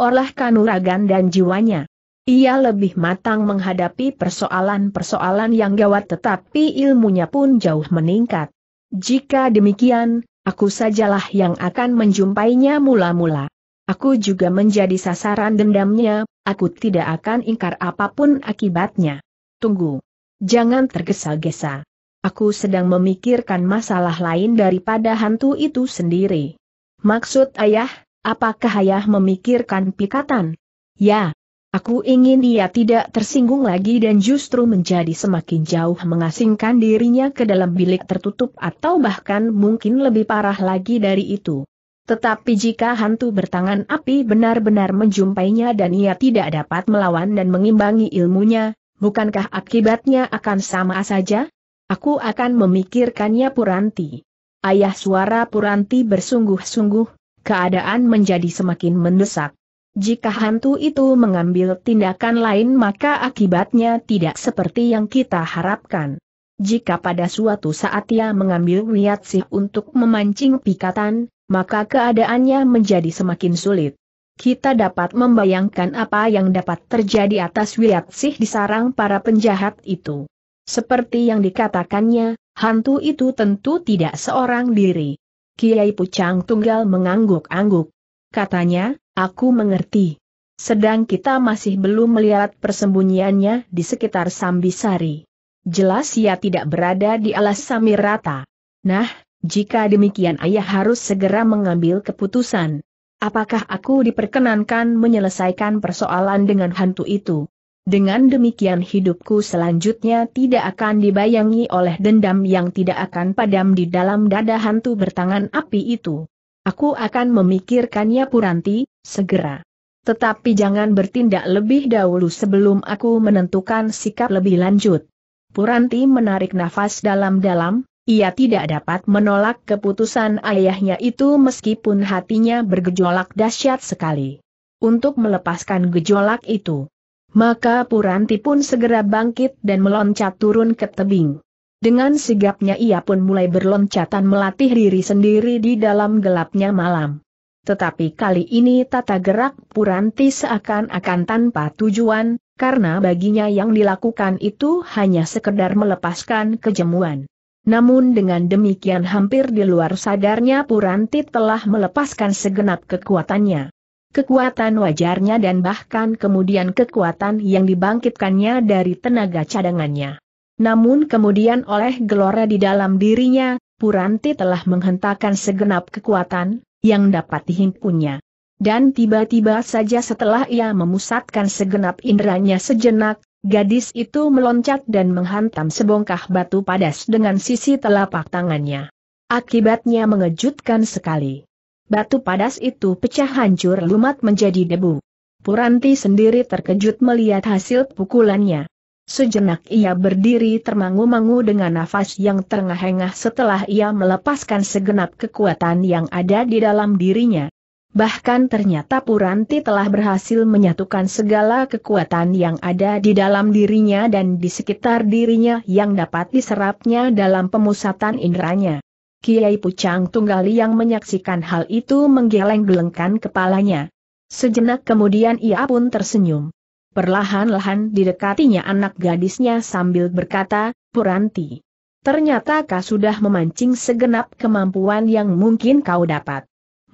Olah kanuragan dan jiwanya. Ia lebih matang menghadapi persoalan-persoalan yang gawat tetapi ilmunya pun jauh meningkat. Jika demikian, aku sajalah yang akan menjumpainya mula-mula. Aku juga menjadi sasaran dendamnya, aku tidak akan ingkar apapun akibatnya. Tunggu. Jangan tergesa-gesa. Aku sedang memikirkan masalah lain daripada hantu itu sendiri. Maksud ayah, apakah ayah memikirkan pikatan? Ya. Aku ingin ia tidak tersinggung lagi dan justru menjadi semakin jauh mengasingkan dirinya ke dalam bilik tertutup atau bahkan mungkin lebih parah lagi dari itu. Tetapi jika hantu bertangan api benar-benar menjumpainya dan ia tidak dapat melawan dan mengimbangi ilmunya, bukankah akibatnya akan sama saja? Aku akan memikirkannya Puranti. Ayah suara Puranti bersungguh-sungguh, keadaan menjadi semakin mendesak. Jika hantu itu mengambil tindakan lain maka akibatnya tidak seperti yang kita harapkan. Jika pada suatu saat ia mengambil Sih untuk memancing pikatan, maka keadaannya menjadi semakin sulit. Kita dapat membayangkan apa yang dapat terjadi atas Sih di sarang para penjahat itu. Seperti yang dikatakannya, hantu itu tentu tidak seorang diri. Kiai Pucang Tunggal mengangguk-angguk. Katanya, aku mengerti. Sedang kita masih belum melihat persembunyiannya di sekitar Sambisari. Jelas ia tidak berada di alas Samirata. Nah, jika demikian ayah harus segera mengambil keputusan. Apakah aku diperkenankan menyelesaikan persoalan dengan hantu itu? Dengan demikian hidupku selanjutnya tidak akan dibayangi oleh dendam yang tidak akan padam di dalam dada hantu bertangan api itu. Aku akan memikirkannya Puranti, segera. Tetapi jangan bertindak lebih dahulu sebelum aku menentukan sikap lebih lanjut. Puranti menarik nafas dalam-dalam, ia tidak dapat menolak keputusan ayahnya itu meskipun hatinya bergejolak dahsyat sekali. Untuk melepaskan gejolak itu, maka Puranti pun segera bangkit dan meloncat turun ke tebing. Dengan sigapnya ia pun mulai berloncatan melatih diri sendiri di dalam gelapnya malam. Tetapi kali ini tata gerak Puranti seakan-akan tanpa tujuan, karena baginya yang dilakukan itu hanya sekedar melepaskan kejemuan. Namun dengan demikian hampir di luar sadarnya Puranti telah melepaskan segenap kekuatannya. Kekuatan wajarnya dan bahkan kemudian kekuatan yang dibangkitkannya dari tenaga cadangannya. Namun kemudian oleh gelora di dalam dirinya, Puranti telah menghentakkan segenap kekuatan yang dapat dihimpunnya. Dan tiba-tiba saja setelah ia memusatkan segenap inderanya sejenak, gadis itu meloncat dan menghantam sebongkah batu padas dengan sisi telapak tangannya. Akibatnya mengejutkan sekali. Batu padas itu pecah hancur lumat menjadi debu. Puranti sendiri terkejut melihat hasil pukulannya. Sejenak ia berdiri termangu-mangu dengan nafas yang terengah-engah setelah ia melepaskan segenap kekuatan yang ada di dalam dirinya. Bahkan ternyata Puranti telah berhasil menyatukan segala kekuatan yang ada di dalam dirinya dan di sekitar dirinya yang dapat diserapnya dalam pemusatan inderanya. Kiai Pucang Tunggali yang menyaksikan hal itu menggeleng-gelengkan kepalanya. Sejenak kemudian ia pun tersenyum. Perlahan-lahan didekatinya anak gadisnya sambil berkata, Puranti. Ternyata kau sudah memancing segenap kemampuan yang mungkin kau dapat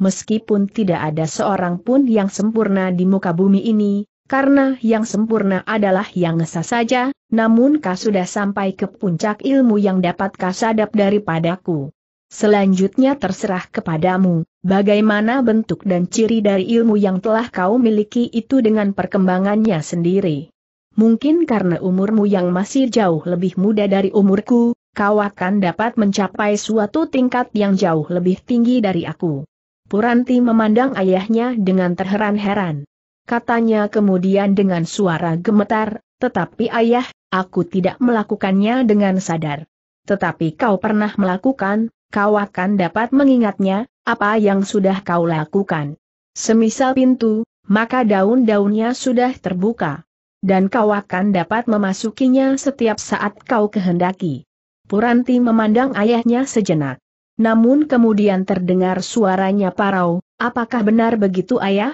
meskipun tidak ada seorang pun yang sempurna di muka bumi ini, karena yang sempurna adalah yang esa saja, namun kau sudah sampai ke puncak ilmu yang dapat kau sadap daripadaku. Selanjutnya terserah kepadamu, bagaimana bentuk dan ciri dari ilmu yang telah kau miliki itu dengan perkembangannya sendiri. Mungkin karena umurmu yang masih jauh lebih muda dari umurku, kau akan dapat mencapai suatu tingkat yang jauh lebih tinggi dari aku. Puranti memandang ayahnya dengan terheran-heran. Katanya kemudian dengan suara gemetar, tetapi ayah, aku tidak melakukannya dengan sadar. Tetapi kau pernah melakukan, kau akan dapat mengingatnya, apa yang sudah kau lakukan. Semisal pintu, maka daun-daunnya sudah terbuka. Dan kau akan dapat memasukinya setiap saat kau kehendaki. Puranti memandang ayahnya sejenak. Namun kemudian terdengar suaranya parau, apakah benar begitu ayah?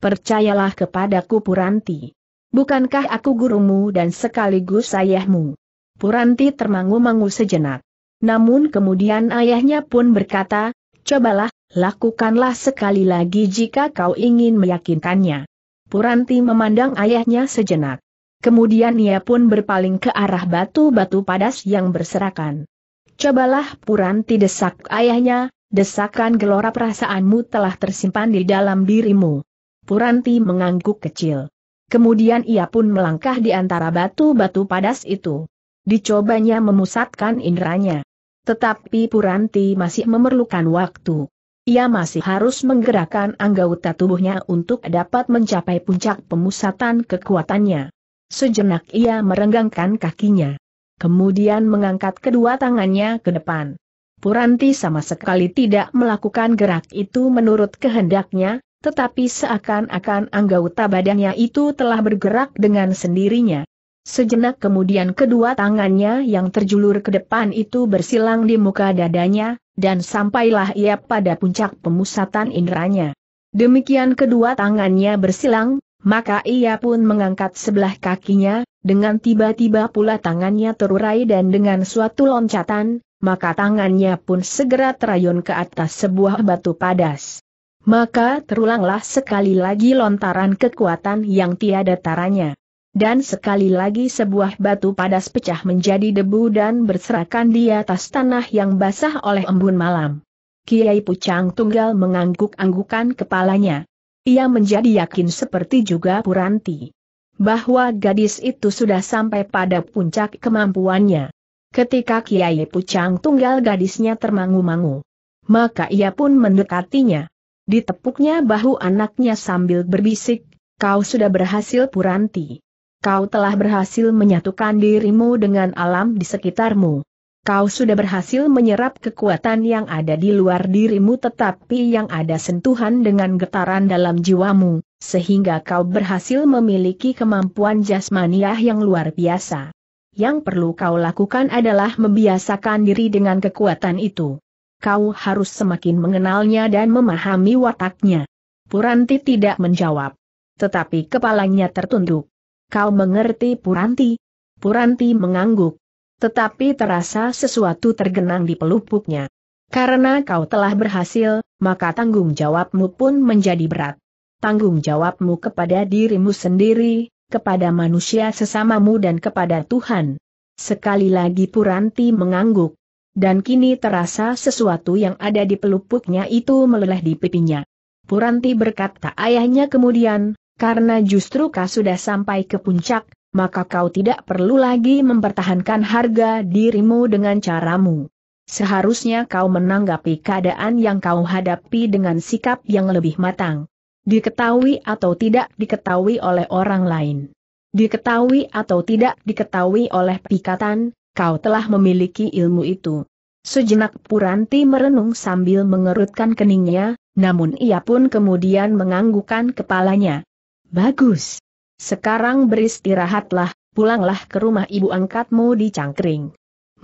Percayalah kepadaku Puranti. Bukankah aku gurumu dan sekaligus ayahmu? Puranti termangu-mangu sejenak. Namun kemudian ayahnya pun berkata, cobalah, lakukanlah sekali lagi jika kau ingin meyakinkannya. Puranti memandang ayahnya sejenak. Kemudian ia pun berpaling ke arah batu-batu padas yang berserakan. Cobalah Puranti desak ayahnya, desakan gelora perasaanmu telah tersimpan di dalam dirimu. Puranti mengangguk kecil. Kemudian ia pun melangkah di antara batu-batu padas itu. Dicobanya memusatkan inderanya. Tetapi Puranti masih memerlukan waktu. Ia masih harus menggerakkan anggota tubuhnya untuk dapat mencapai puncak pemusatan kekuatannya. Sejenak ia merenggangkan kakinya kemudian mengangkat kedua tangannya ke depan. Puranti sama sekali tidak melakukan gerak itu menurut kehendaknya, tetapi seakan-akan anggota badannya itu telah bergerak dengan sendirinya. Sejenak kemudian kedua tangannya yang terjulur ke depan itu bersilang di muka dadanya, dan sampailah ia pada puncak pemusatan inderanya. Demikian kedua tangannya bersilang, maka ia pun mengangkat sebelah kakinya, dengan tiba-tiba pula tangannya terurai dan dengan suatu loncatan, maka tangannya pun segera terayun ke atas sebuah batu padas. Maka terulanglah sekali lagi lontaran kekuatan yang tiada taranya. Dan sekali lagi sebuah batu padas pecah menjadi debu dan berserakan di atas tanah yang basah oleh embun malam. Kiai Pucang Tunggal mengangguk-anggukan kepalanya. Ia menjadi yakin seperti juga Puranti bahwa gadis itu sudah sampai pada puncak kemampuannya. Ketika Kiai Pucang tunggal gadisnya termangu-mangu. Maka ia pun mendekatinya. Ditepuknya bahu anaknya sambil berbisik, kau sudah berhasil puranti. Kau telah berhasil menyatukan dirimu dengan alam di sekitarmu. Kau sudah berhasil menyerap kekuatan yang ada di luar dirimu tetapi yang ada sentuhan dengan getaran dalam jiwamu, sehingga kau berhasil memiliki kemampuan jasmaniah yang luar biasa. Yang perlu kau lakukan adalah membiasakan diri dengan kekuatan itu. Kau harus semakin mengenalnya dan memahami wataknya. Puranti tidak menjawab. Tetapi kepalanya tertunduk. Kau mengerti Puranti? Puranti mengangguk. Tetapi terasa sesuatu tergenang di pelupuknya. Karena kau telah berhasil, maka tanggung jawabmu pun menjadi berat. Tanggung jawabmu kepada dirimu sendiri, kepada manusia sesamamu dan kepada Tuhan. Sekali lagi Puranti mengangguk. Dan kini terasa sesuatu yang ada di pelupuknya itu meleleh di pipinya. Puranti berkata ayahnya kemudian, karena justru kau sudah sampai ke puncak, maka kau tidak perlu lagi mempertahankan harga dirimu dengan caramu. Seharusnya kau menanggapi keadaan yang kau hadapi dengan sikap yang lebih matang. Diketahui atau tidak diketahui oleh orang lain. Diketahui atau tidak diketahui oleh pikatan, kau telah memiliki ilmu itu. Sejenak Puranti merenung sambil mengerutkan keningnya, namun ia pun kemudian menganggukkan kepalanya. Bagus. Sekarang beristirahatlah, pulanglah ke rumah ibu angkatmu di Cangkring.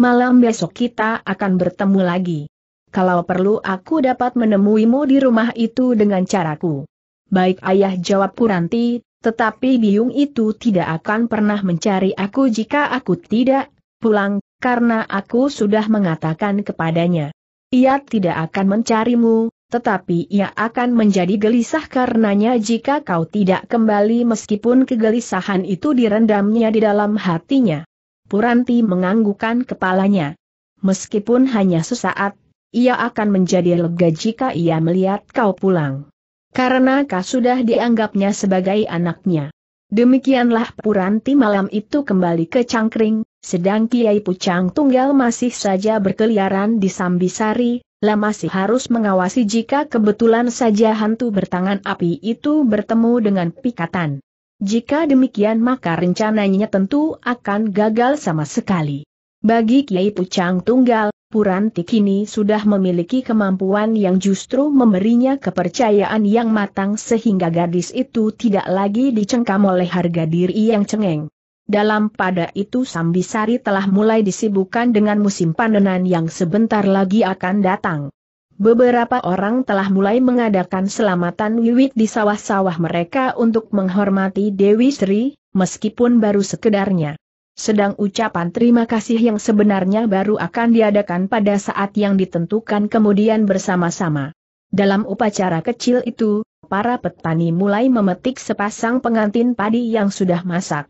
Malam besok kita akan bertemu lagi. Kalau perlu aku dapat menemuimu di rumah itu dengan caraku. Baik ayah jawab Kuranti, tetapi biung itu tidak akan pernah mencari aku jika aku tidak pulang, karena aku sudah mengatakan kepadanya. Ia tidak akan mencarimu, tetapi ia akan menjadi gelisah karenanya jika kau tidak kembali meskipun kegelisahan itu direndamnya di dalam hatinya. Puranti menganggukkan kepalanya. Meskipun hanya sesaat, ia akan menjadi lega jika ia melihat kau pulang. Karena kau sudah dianggapnya sebagai anaknya. Demikianlah Puranti malam itu kembali ke Cangkring, sedang Kiai Pucang Tunggal masih saja berkeliaran di Sambisari, lah masih harus mengawasi jika kebetulan saja hantu bertangan api itu bertemu dengan pikatan. Jika demikian maka rencananya tentu akan gagal sama sekali. Bagi Kiai Pucang Tunggal, Puranti kini sudah memiliki kemampuan yang justru memberinya kepercayaan yang matang sehingga gadis itu tidak lagi dicengkam oleh harga diri yang cengeng. Dalam pada itu Sambisari telah mulai disibukkan dengan musim panenan yang sebentar lagi akan datang. Beberapa orang telah mulai mengadakan selamatan wiwit di sawah-sawah mereka untuk menghormati Dewi Sri, meskipun baru sekedarnya. Sedang ucapan terima kasih yang sebenarnya baru akan diadakan pada saat yang ditentukan kemudian bersama-sama. Dalam upacara kecil itu, para petani mulai memetik sepasang pengantin padi yang sudah masak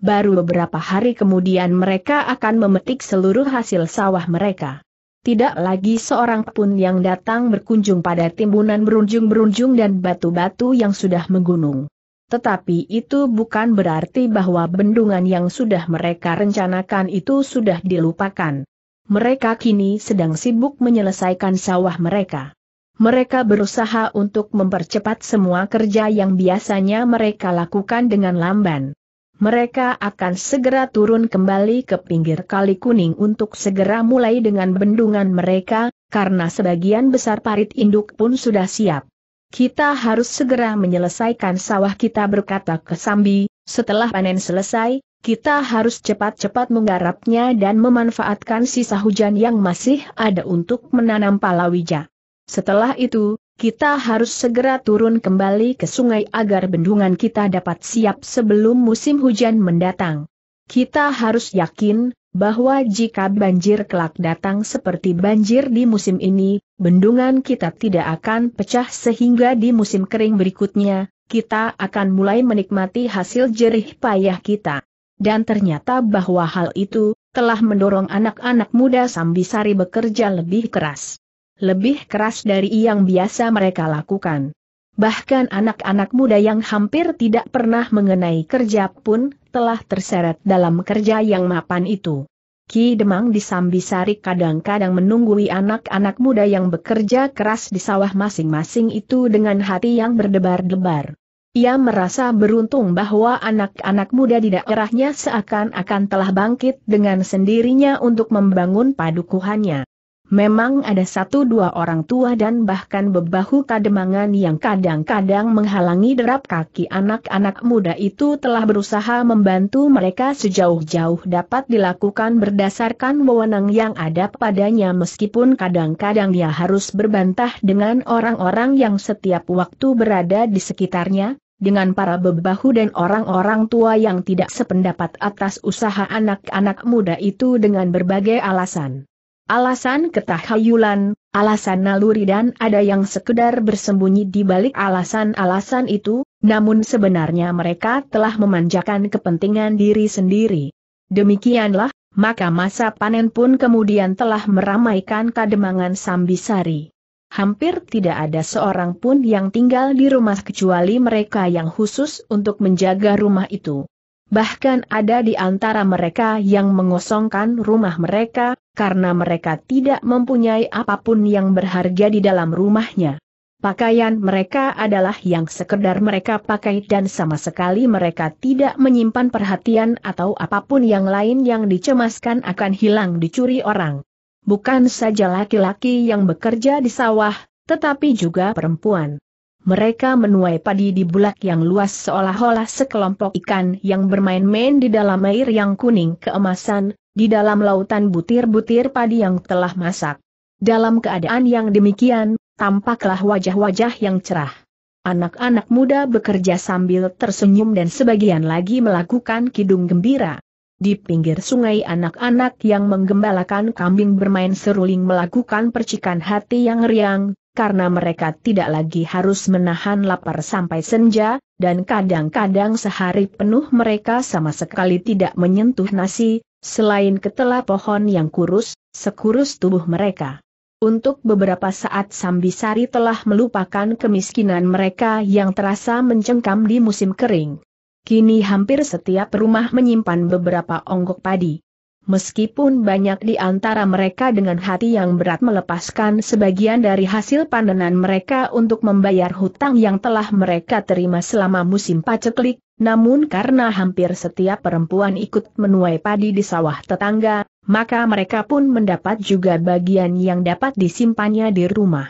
baru beberapa hari kemudian mereka akan memetik seluruh hasil sawah mereka. Tidak lagi seorang pun yang datang berkunjung pada timbunan berunjung-berunjung dan batu-batu yang sudah menggunung. Tetapi itu bukan berarti bahwa bendungan yang sudah mereka rencanakan itu sudah dilupakan. Mereka kini sedang sibuk menyelesaikan sawah mereka. Mereka berusaha untuk mempercepat semua kerja yang biasanya mereka lakukan dengan lamban mereka akan segera turun kembali ke pinggir Kali Kuning untuk segera mulai dengan bendungan mereka, karena sebagian besar parit induk pun sudah siap. Kita harus segera menyelesaikan sawah kita berkata ke Sambi, setelah panen selesai, kita harus cepat-cepat menggarapnya dan memanfaatkan sisa hujan yang masih ada untuk menanam palawija. Setelah itu, kita harus segera turun kembali ke sungai agar bendungan kita dapat siap sebelum musim hujan mendatang. Kita harus yakin bahwa jika banjir kelak datang seperti banjir di musim ini, bendungan kita tidak akan pecah sehingga di musim kering berikutnya, kita akan mulai menikmati hasil jerih payah kita. Dan ternyata bahwa hal itu telah mendorong anak-anak muda Sambisari bekerja lebih keras lebih keras dari yang biasa mereka lakukan. Bahkan anak-anak muda yang hampir tidak pernah mengenai kerja pun telah terseret dalam kerja yang mapan itu. Ki Demang di Sambisari kadang-kadang menunggui anak-anak muda yang bekerja keras di sawah masing-masing itu dengan hati yang berdebar-debar. Ia merasa beruntung bahwa anak-anak muda di daerahnya seakan-akan telah bangkit dengan sendirinya untuk membangun padukuhannya. Memang ada satu dua orang tua dan bahkan bebahu kademangan yang kadang-kadang menghalangi derap kaki anak-anak muda itu telah berusaha membantu mereka sejauh-jauh dapat dilakukan berdasarkan wewenang yang ada padanya meskipun kadang-kadang dia harus berbantah dengan orang-orang yang setiap waktu berada di sekitarnya, dengan para bebahu dan orang-orang tua yang tidak sependapat atas usaha anak-anak muda itu dengan berbagai alasan. Alasan ketahayulan, alasan naluri dan ada yang sekedar bersembunyi di balik alasan-alasan itu, namun sebenarnya mereka telah memanjakan kepentingan diri sendiri. Demikianlah, maka masa panen pun kemudian telah meramaikan kademangan Sambisari. Hampir tidak ada seorang pun yang tinggal di rumah kecuali mereka yang khusus untuk menjaga rumah itu. Bahkan ada di antara mereka yang mengosongkan rumah mereka, karena mereka tidak mempunyai apapun yang berharga di dalam rumahnya. Pakaian mereka adalah yang sekedar mereka pakai dan sama sekali mereka tidak menyimpan perhatian atau apapun yang lain yang dicemaskan akan hilang dicuri orang. Bukan saja laki-laki yang bekerja di sawah, tetapi juga perempuan. Mereka menuai padi di bulak yang luas seolah-olah sekelompok ikan yang bermain-main di dalam air yang kuning keemasan, di dalam lautan butir-butir padi yang telah masak. Dalam keadaan yang demikian, tampaklah wajah-wajah yang cerah. Anak-anak muda bekerja sambil tersenyum dan sebagian lagi melakukan kidung gembira. Di pinggir sungai anak-anak yang menggembalakan kambing bermain seruling melakukan percikan hati yang riang, karena mereka tidak lagi harus menahan lapar sampai senja, dan kadang-kadang sehari penuh mereka sama sekali tidak menyentuh nasi, Selain ketela pohon yang kurus, sekurus tubuh mereka. Untuk beberapa saat Sambisari telah melupakan kemiskinan mereka yang terasa mencengkam di musim kering. Kini hampir setiap rumah menyimpan beberapa onggok padi. Meskipun banyak di antara mereka dengan hati yang berat melepaskan sebagian dari hasil panenan mereka untuk membayar hutang yang telah mereka terima selama musim paceklik, namun karena hampir setiap perempuan ikut menuai padi di sawah tetangga, maka mereka pun mendapat juga bagian yang dapat disimpannya di rumah.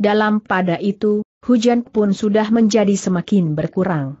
Dalam pada itu, hujan pun sudah menjadi semakin berkurang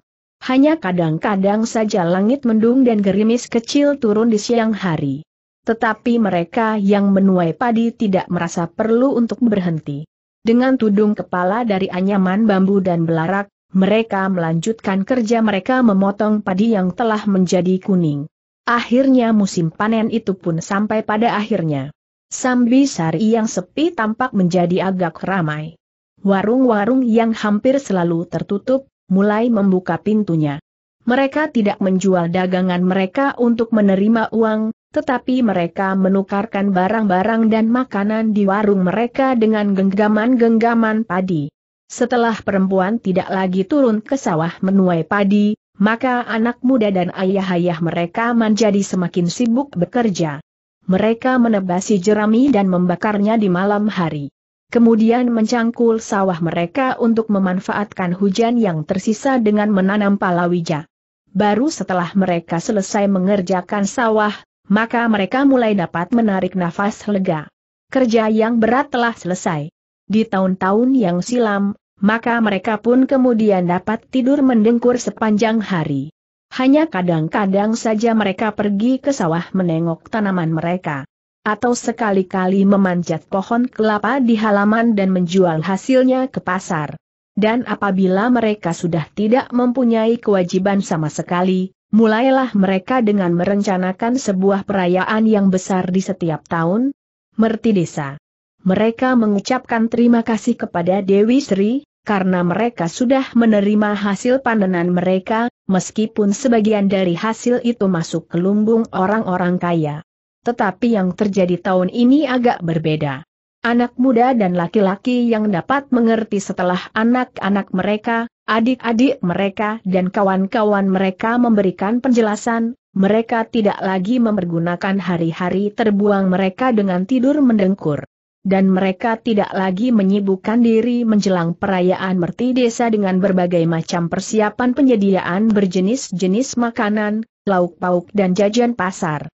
hanya kadang-kadang saja langit mendung dan gerimis kecil turun di siang hari. Tetapi mereka yang menuai padi tidak merasa perlu untuk berhenti. Dengan tudung kepala dari anyaman bambu dan belarak, mereka melanjutkan kerja mereka memotong padi yang telah menjadi kuning. Akhirnya musim panen itu pun sampai pada akhirnya. Sambi Sari yang sepi tampak menjadi agak ramai. Warung-warung yang hampir selalu tertutup, mulai membuka pintunya. Mereka tidak menjual dagangan mereka untuk menerima uang, tetapi mereka menukarkan barang-barang dan makanan di warung mereka dengan genggaman-genggaman padi. Setelah perempuan tidak lagi turun ke sawah menuai padi, maka anak muda dan ayah-ayah mereka menjadi semakin sibuk bekerja. Mereka menebasi jerami dan membakarnya di malam hari kemudian mencangkul sawah mereka untuk memanfaatkan hujan yang tersisa dengan menanam palawija. Baru setelah mereka selesai mengerjakan sawah, maka mereka mulai dapat menarik nafas lega. Kerja yang berat telah selesai. Di tahun-tahun yang silam, maka mereka pun kemudian dapat tidur mendengkur sepanjang hari. Hanya kadang-kadang saja mereka pergi ke sawah menengok tanaman mereka atau sekali-kali memanjat pohon kelapa di halaman dan menjual hasilnya ke pasar. Dan apabila mereka sudah tidak mempunyai kewajiban sama sekali, mulailah mereka dengan merencanakan sebuah perayaan yang besar di setiap tahun, merti desa. Mereka mengucapkan terima kasih kepada Dewi Sri, karena mereka sudah menerima hasil panenan mereka, meskipun sebagian dari hasil itu masuk ke lumbung orang-orang kaya. Tetapi yang terjadi tahun ini agak berbeda. Anak muda dan laki-laki yang dapat mengerti setelah anak-anak mereka, adik-adik mereka dan kawan-kawan mereka memberikan penjelasan, mereka tidak lagi mempergunakan hari-hari terbuang mereka dengan tidur mendengkur. Dan mereka tidak lagi menyibukkan diri menjelang perayaan merti desa dengan berbagai macam persiapan penyediaan berjenis-jenis makanan, lauk pauk dan jajan pasar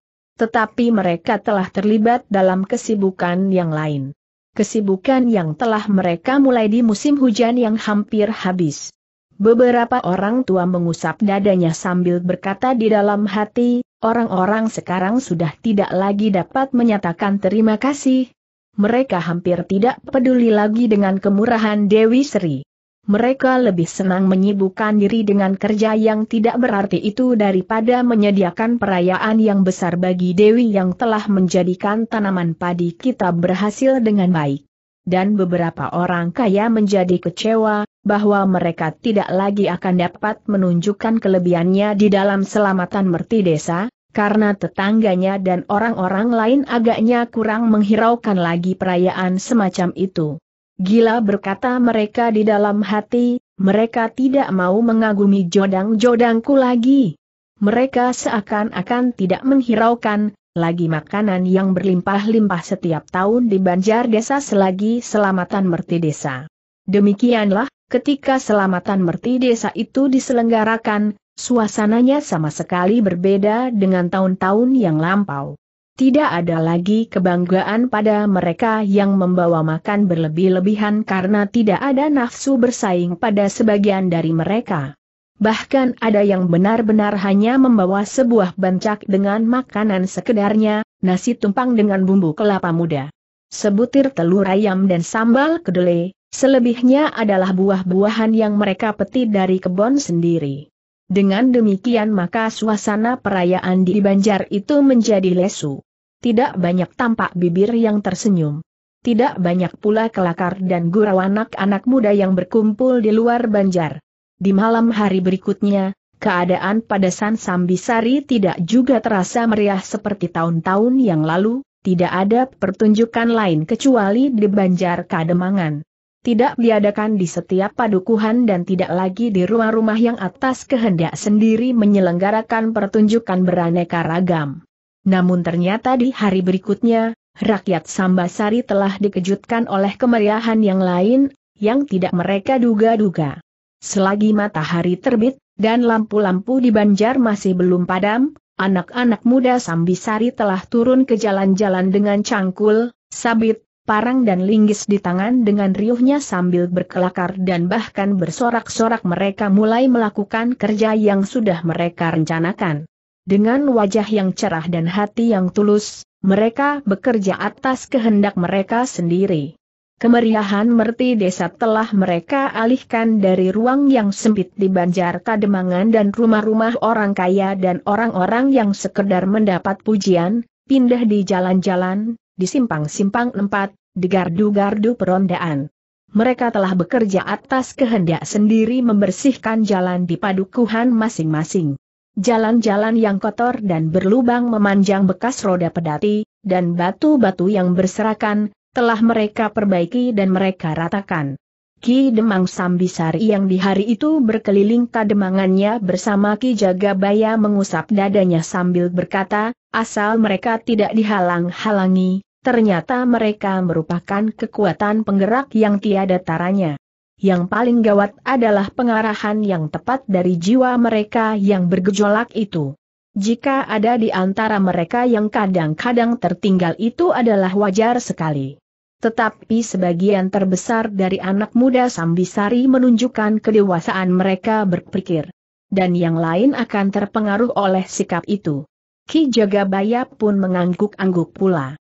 tetapi mereka telah terlibat dalam kesibukan yang lain. Kesibukan yang telah mereka mulai di musim hujan yang hampir habis. Beberapa orang tua mengusap dadanya sambil berkata di dalam hati, orang-orang sekarang sudah tidak lagi dapat menyatakan terima kasih. Mereka hampir tidak peduli lagi dengan kemurahan Dewi Sri mereka lebih senang menyibukkan diri dengan kerja yang tidak berarti itu daripada menyediakan perayaan yang besar bagi Dewi yang telah menjadikan tanaman padi kita berhasil dengan baik. Dan beberapa orang kaya menjadi kecewa, bahwa mereka tidak lagi akan dapat menunjukkan kelebihannya di dalam selamatan merti desa, karena tetangganya dan orang-orang lain agaknya kurang menghiraukan lagi perayaan semacam itu. Gila berkata mereka di dalam hati, mereka tidak mau mengagumi jodang-jodangku lagi. Mereka seakan-akan tidak menghiraukan, lagi makanan yang berlimpah-limpah setiap tahun di banjar desa selagi selamatan merti desa. Demikianlah, ketika selamatan merti desa itu diselenggarakan, suasananya sama sekali berbeda dengan tahun-tahun yang lampau. Tidak ada lagi kebanggaan pada mereka yang membawa makan berlebih-lebihan karena tidak ada nafsu bersaing pada sebagian dari mereka. Bahkan ada yang benar-benar hanya membawa sebuah bancak dengan makanan sekedarnya, nasi tumpang dengan bumbu kelapa muda. Sebutir telur ayam dan sambal kedelai, selebihnya adalah buah-buahan yang mereka petik dari kebun sendiri. Dengan demikian maka suasana perayaan di Banjar itu menjadi lesu. Tidak banyak tampak bibir yang tersenyum. Tidak banyak pula kelakar dan gurau anak-anak muda yang berkumpul di luar Banjar. Di malam hari berikutnya, keadaan pada San Sambisari tidak juga terasa meriah seperti tahun-tahun yang lalu, tidak ada pertunjukan lain kecuali di Banjar Kademangan tidak diadakan di setiap padukuhan dan tidak lagi di rumah-rumah yang atas kehendak sendiri menyelenggarakan pertunjukan beraneka ragam. Namun ternyata di hari berikutnya, rakyat Sambasari telah dikejutkan oleh kemeriahan yang lain, yang tidak mereka duga-duga. Selagi matahari terbit, dan lampu-lampu di Banjar masih belum padam, anak-anak muda Sambisari telah turun ke jalan-jalan dengan cangkul, sabit, parang dan linggis di tangan dengan riuhnya sambil berkelakar dan bahkan bersorak-sorak mereka mulai melakukan kerja yang sudah mereka rencanakan. Dengan wajah yang cerah dan hati yang tulus, mereka bekerja atas kehendak mereka sendiri. Kemeriahan merti desa telah mereka alihkan dari ruang yang sempit di Banjar Kademangan dan rumah-rumah orang kaya dan orang-orang yang sekedar mendapat pujian, pindah di jalan-jalan, di simpang-simpang empat, di gardu-gardu perondaan. Mereka telah bekerja atas kehendak sendiri membersihkan jalan di padukuhan masing-masing. Jalan-jalan yang kotor dan berlubang memanjang bekas roda pedati, dan batu-batu yang berserakan, telah mereka perbaiki dan mereka ratakan. Ki Demang Sambisari yang di hari itu berkeliling kademangannya bersama Ki Jagabaya mengusap dadanya sambil berkata, Asal mereka tidak dihalang-halangi, ternyata mereka merupakan kekuatan penggerak yang tiada taranya. Yang paling gawat adalah pengarahan yang tepat dari jiwa mereka yang bergejolak itu. Jika ada di antara mereka yang kadang-kadang tertinggal itu adalah wajar sekali. Tetapi sebagian terbesar dari anak muda Sambisari menunjukkan kedewasaan mereka berpikir. Dan yang lain akan terpengaruh oleh sikap itu. Ki Jagabaya pun mengangguk-angguk pula.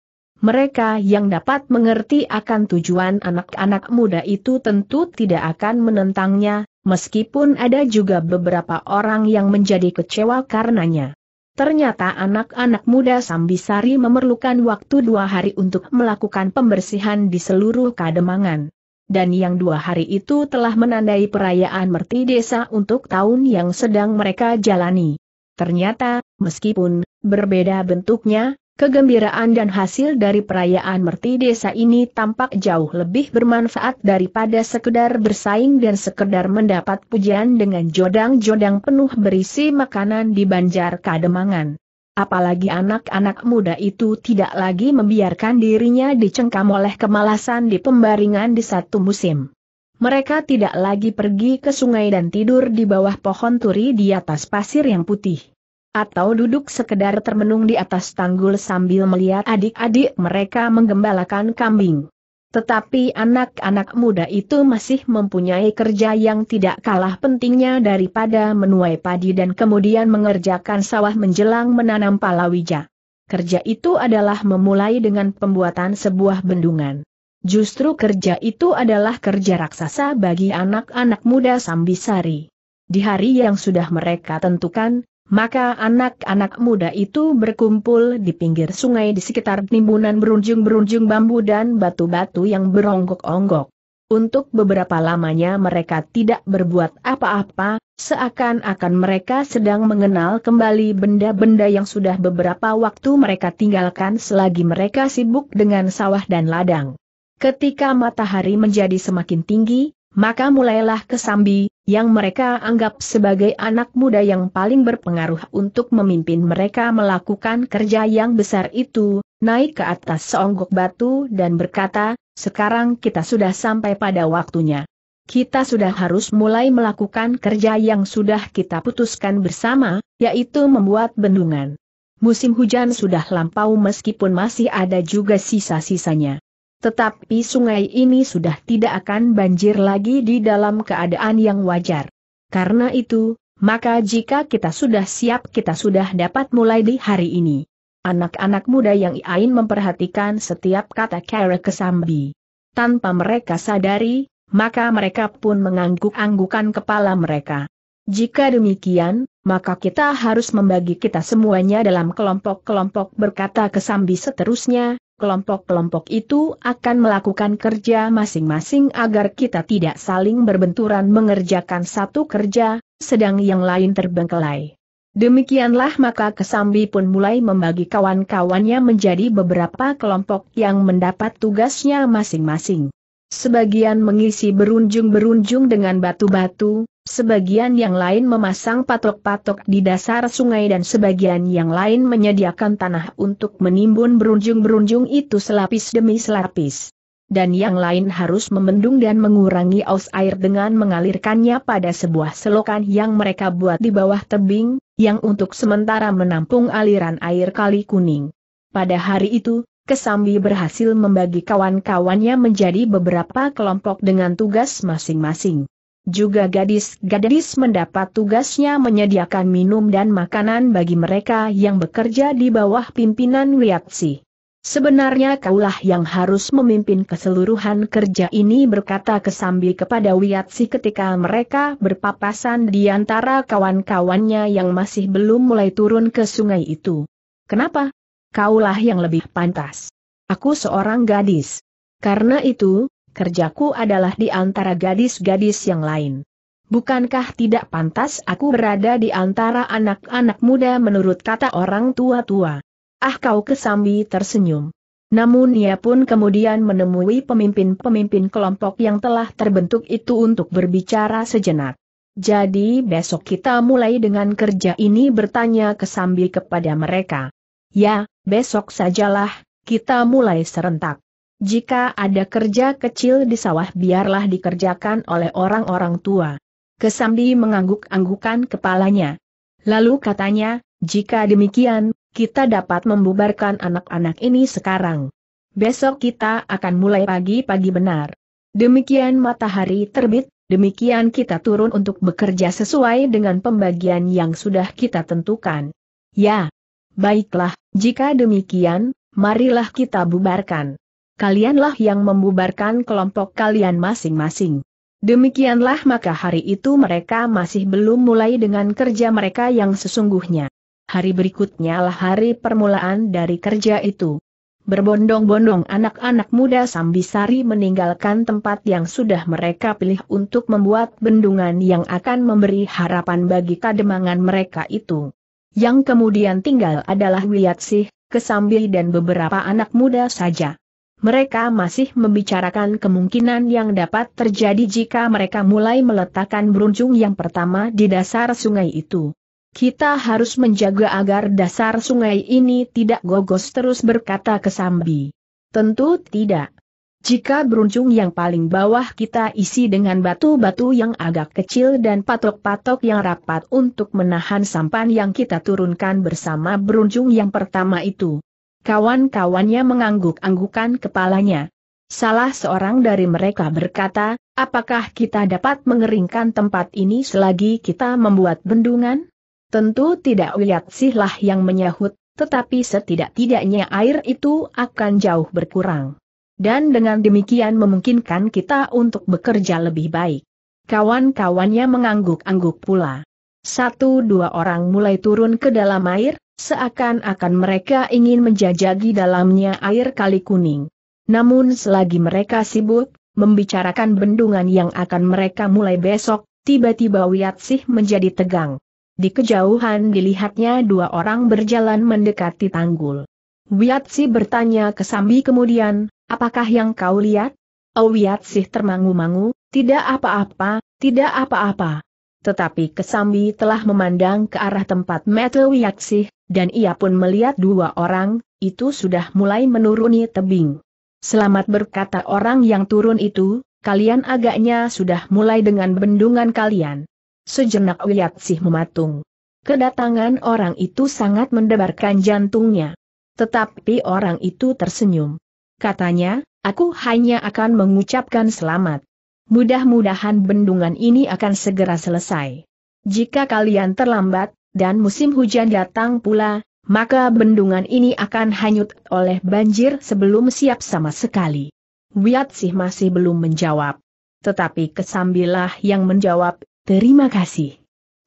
Mereka yang dapat mengerti akan tujuan anak-anak muda itu tentu tidak akan menentangnya, meskipun ada juga beberapa orang yang menjadi kecewa karenanya. Ternyata anak-anak muda Sambisari memerlukan waktu dua hari untuk melakukan pembersihan di seluruh kademangan. Dan yang dua hari itu telah menandai perayaan merti desa untuk tahun yang sedang mereka jalani. Ternyata, meskipun Berbeda bentuknya, kegembiraan dan hasil dari perayaan merti desa ini tampak jauh lebih bermanfaat daripada sekedar bersaing dan sekedar mendapat pujian dengan jodang-jodang penuh berisi makanan di Banjar Kademangan. Apalagi anak-anak muda itu tidak lagi membiarkan dirinya dicengkam oleh kemalasan di pembaringan di satu musim. Mereka tidak lagi pergi ke sungai dan tidur di bawah pohon turi di atas pasir yang putih atau duduk sekedar termenung di atas tanggul sambil melihat adik-adik mereka menggembalakan kambing. Tetapi anak-anak muda itu masih mempunyai kerja yang tidak kalah pentingnya daripada menuai padi dan kemudian mengerjakan sawah menjelang menanam palawija. Kerja itu adalah memulai dengan pembuatan sebuah bendungan. Justru kerja itu adalah kerja raksasa bagi anak-anak muda Sambisari. Di hari yang sudah mereka tentukan, maka anak-anak muda itu berkumpul di pinggir sungai di sekitar timbunan berunjung-berunjung bambu dan batu-batu yang beronggok-onggok. Untuk beberapa lamanya mereka tidak berbuat apa-apa, seakan-akan mereka sedang mengenal kembali benda-benda yang sudah beberapa waktu mereka tinggalkan selagi mereka sibuk dengan sawah dan ladang. Ketika matahari menjadi semakin tinggi, maka mulailah Kesambi, yang mereka anggap sebagai anak muda yang paling berpengaruh untuk memimpin mereka melakukan kerja yang besar itu, naik ke atas seonggok batu dan berkata, sekarang kita sudah sampai pada waktunya. Kita sudah harus mulai melakukan kerja yang sudah kita putuskan bersama, yaitu membuat bendungan. Musim hujan sudah lampau meskipun masih ada juga sisa-sisanya. Tetapi sungai ini sudah tidak akan banjir lagi di dalam keadaan yang wajar. Karena itu, maka jika kita sudah siap kita sudah dapat mulai di hari ini. Anak-anak muda yang Iain memperhatikan setiap kata Kara Kesambi. Tanpa mereka sadari, maka mereka pun mengangguk-anggukan kepala mereka. Jika demikian, maka kita harus membagi kita semuanya dalam kelompok-kelompok berkata kesambi seterusnya, kelompok-kelompok itu akan melakukan kerja masing-masing agar kita tidak saling berbenturan mengerjakan satu kerja, sedang yang lain terbengkelai. Demikianlah maka Kesambi pun mulai membagi kawan-kawannya menjadi beberapa kelompok yang mendapat tugasnya masing-masing. Sebagian mengisi berunjung-berunjung dengan batu-batu, Sebagian yang lain memasang patok-patok di dasar sungai dan sebagian yang lain menyediakan tanah untuk menimbun berunjung-berunjung itu selapis demi selapis. Dan yang lain harus memendung dan mengurangi aus air dengan mengalirkannya pada sebuah selokan yang mereka buat di bawah tebing, yang untuk sementara menampung aliran air kali kuning. Pada hari itu, Kesambi berhasil membagi kawan-kawannya menjadi beberapa kelompok dengan tugas masing-masing. Juga gadis-gadis mendapat tugasnya menyediakan minum dan makanan bagi mereka yang bekerja di bawah pimpinan Wiatsi. Sebenarnya kaulah yang harus memimpin keseluruhan kerja ini berkata kesambi kepada Wiatsi ketika mereka berpapasan di antara kawan-kawannya yang masih belum mulai turun ke sungai itu. Kenapa? Kaulah yang lebih pantas. Aku seorang gadis. Karena itu, Kerjaku adalah di antara gadis-gadis yang lain. Bukankah tidak pantas aku berada di antara anak-anak muda menurut kata orang tua-tua? Ah kau kesambi tersenyum. Namun ia pun kemudian menemui pemimpin-pemimpin kelompok yang telah terbentuk itu untuk berbicara sejenak. Jadi besok kita mulai dengan kerja ini bertanya kesambi kepada mereka. Ya, besok sajalah, kita mulai serentak. Jika ada kerja kecil di sawah biarlah dikerjakan oleh orang-orang tua. Kesambi mengangguk-anggukan kepalanya. Lalu katanya, jika demikian, kita dapat membubarkan anak-anak ini sekarang. Besok kita akan mulai pagi-pagi benar. Demikian matahari terbit, demikian kita turun untuk bekerja sesuai dengan pembagian yang sudah kita tentukan. Ya, baiklah, jika demikian, marilah kita bubarkan kalianlah yang membubarkan kelompok kalian masing-masing. Demikianlah maka hari itu mereka masih belum mulai dengan kerja mereka yang sesungguhnya. Hari berikutnya lah hari permulaan dari kerja itu. Berbondong-bondong anak-anak muda Sambisari meninggalkan tempat yang sudah mereka pilih untuk membuat bendungan yang akan memberi harapan bagi kademangan mereka itu. Yang kemudian tinggal adalah Wiyatsih, Kesambi dan beberapa anak muda saja mereka masih membicarakan kemungkinan yang dapat terjadi jika mereka mulai meletakkan beruncung yang pertama di dasar sungai itu. Kita harus menjaga agar dasar sungai ini tidak gogos terus berkata Kesambi. Tentu tidak. Jika beruncung yang paling bawah kita isi dengan batu-batu yang agak kecil dan patok-patok yang rapat untuk menahan sampan yang kita turunkan bersama beruncung yang pertama itu. Kawan-kawannya mengangguk-anggukan kepalanya. Salah seorang dari mereka berkata, apakah kita dapat mengeringkan tempat ini selagi kita membuat bendungan? Tentu tidak lihat Sihlah yang menyahut, tetapi setidak-tidaknya air itu akan jauh berkurang. Dan dengan demikian memungkinkan kita untuk bekerja lebih baik. Kawan-kawannya mengangguk-angguk pula. Satu dua orang mulai turun ke dalam air, Seakan-akan mereka ingin menjajagi dalamnya air kali kuning. Namun selagi mereka sibuk, membicarakan bendungan yang akan mereka mulai besok, tiba-tiba Wiatsih menjadi tegang. Di kejauhan dilihatnya dua orang berjalan mendekati tanggul. Wiatsih bertanya ke Sambi kemudian, apakah yang kau lihat? Oh Wiatsih termangu-mangu, tidak apa-apa, tidak apa-apa tetapi Kesambi telah memandang ke arah tempat Metel Wiyaksih, dan ia pun melihat dua orang, itu sudah mulai menuruni tebing. Selamat berkata orang yang turun itu, kalian agaknya sudah mulai dengan bendungan kalian. Sejenak Wiyaksih mematung. Kedatangan orang itu sangat mendebarkan jantungnya. Tetapi orang itu tersenyum. Katanya, aku hanya akan mengucapkan selamat. Mudah-mudahan bendungan ini akan segera selesai. Jika kalian terlambat, dan musim hujan datang pula, maka bendungan ini akan hanyut oleh banjir sebelum siap sama sekali. Wiat sih masih belum menjawab. Tetapi kesambilah yang menjawab, terima kasih.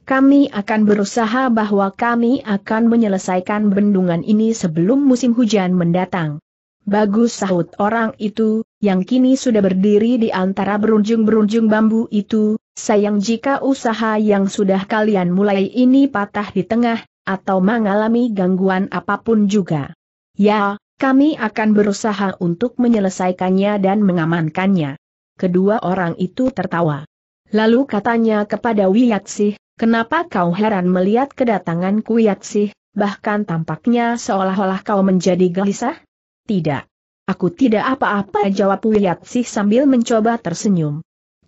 Kami akan berusaha bahwa kami akan menyelesaikan bendungan ini sebelum musim hujan mendatang. Bagus sahut orang itu, yang kini sudah berdiri di antara berunjung-berunjung bambu itu, sayang jika usaha yang sudah kalian mulai ini patah di tengah, atau mengalami gangguan apapun juga. Ya, kami akan berusaha untuk menyelesaikannya dan mengamankannya. Kedua orang itu tertawa. Lalu katanya kepada Wiyatsih, kenapa kau heran melihat kedatanganku Wiyatsih, bahkan tampaknya seolah-olah kau menjadi gelisah? Tidak. Aku tidak apa-apa jawab sih sambil mencoba tersenyum.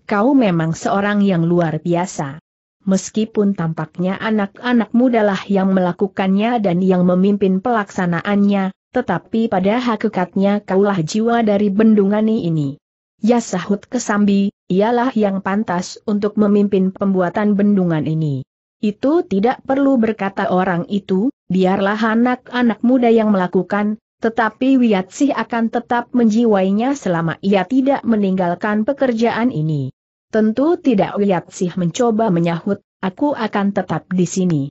Kau memang seorang yang luar biasa. Meskipun tampaknya anak-anak mudalah yang melakukannya dan yang memimpin pelaksanaannya, tetapi pada hakikatnya kaulah jiwa dari bendungani ini. Ya sahut kesambi, ialah yang pantas untuk memimpin pembuatan bendungan ini. Itu tidak perlu berkata orang itu, biarlah anak-anak muda yang melakukan, tetapi Sih akan tetap menjiwainya selama ia tidak meninggalkan pekerjaan ini. Tentu tidak Sih mencoba menyahut, aku akan tetap di sini.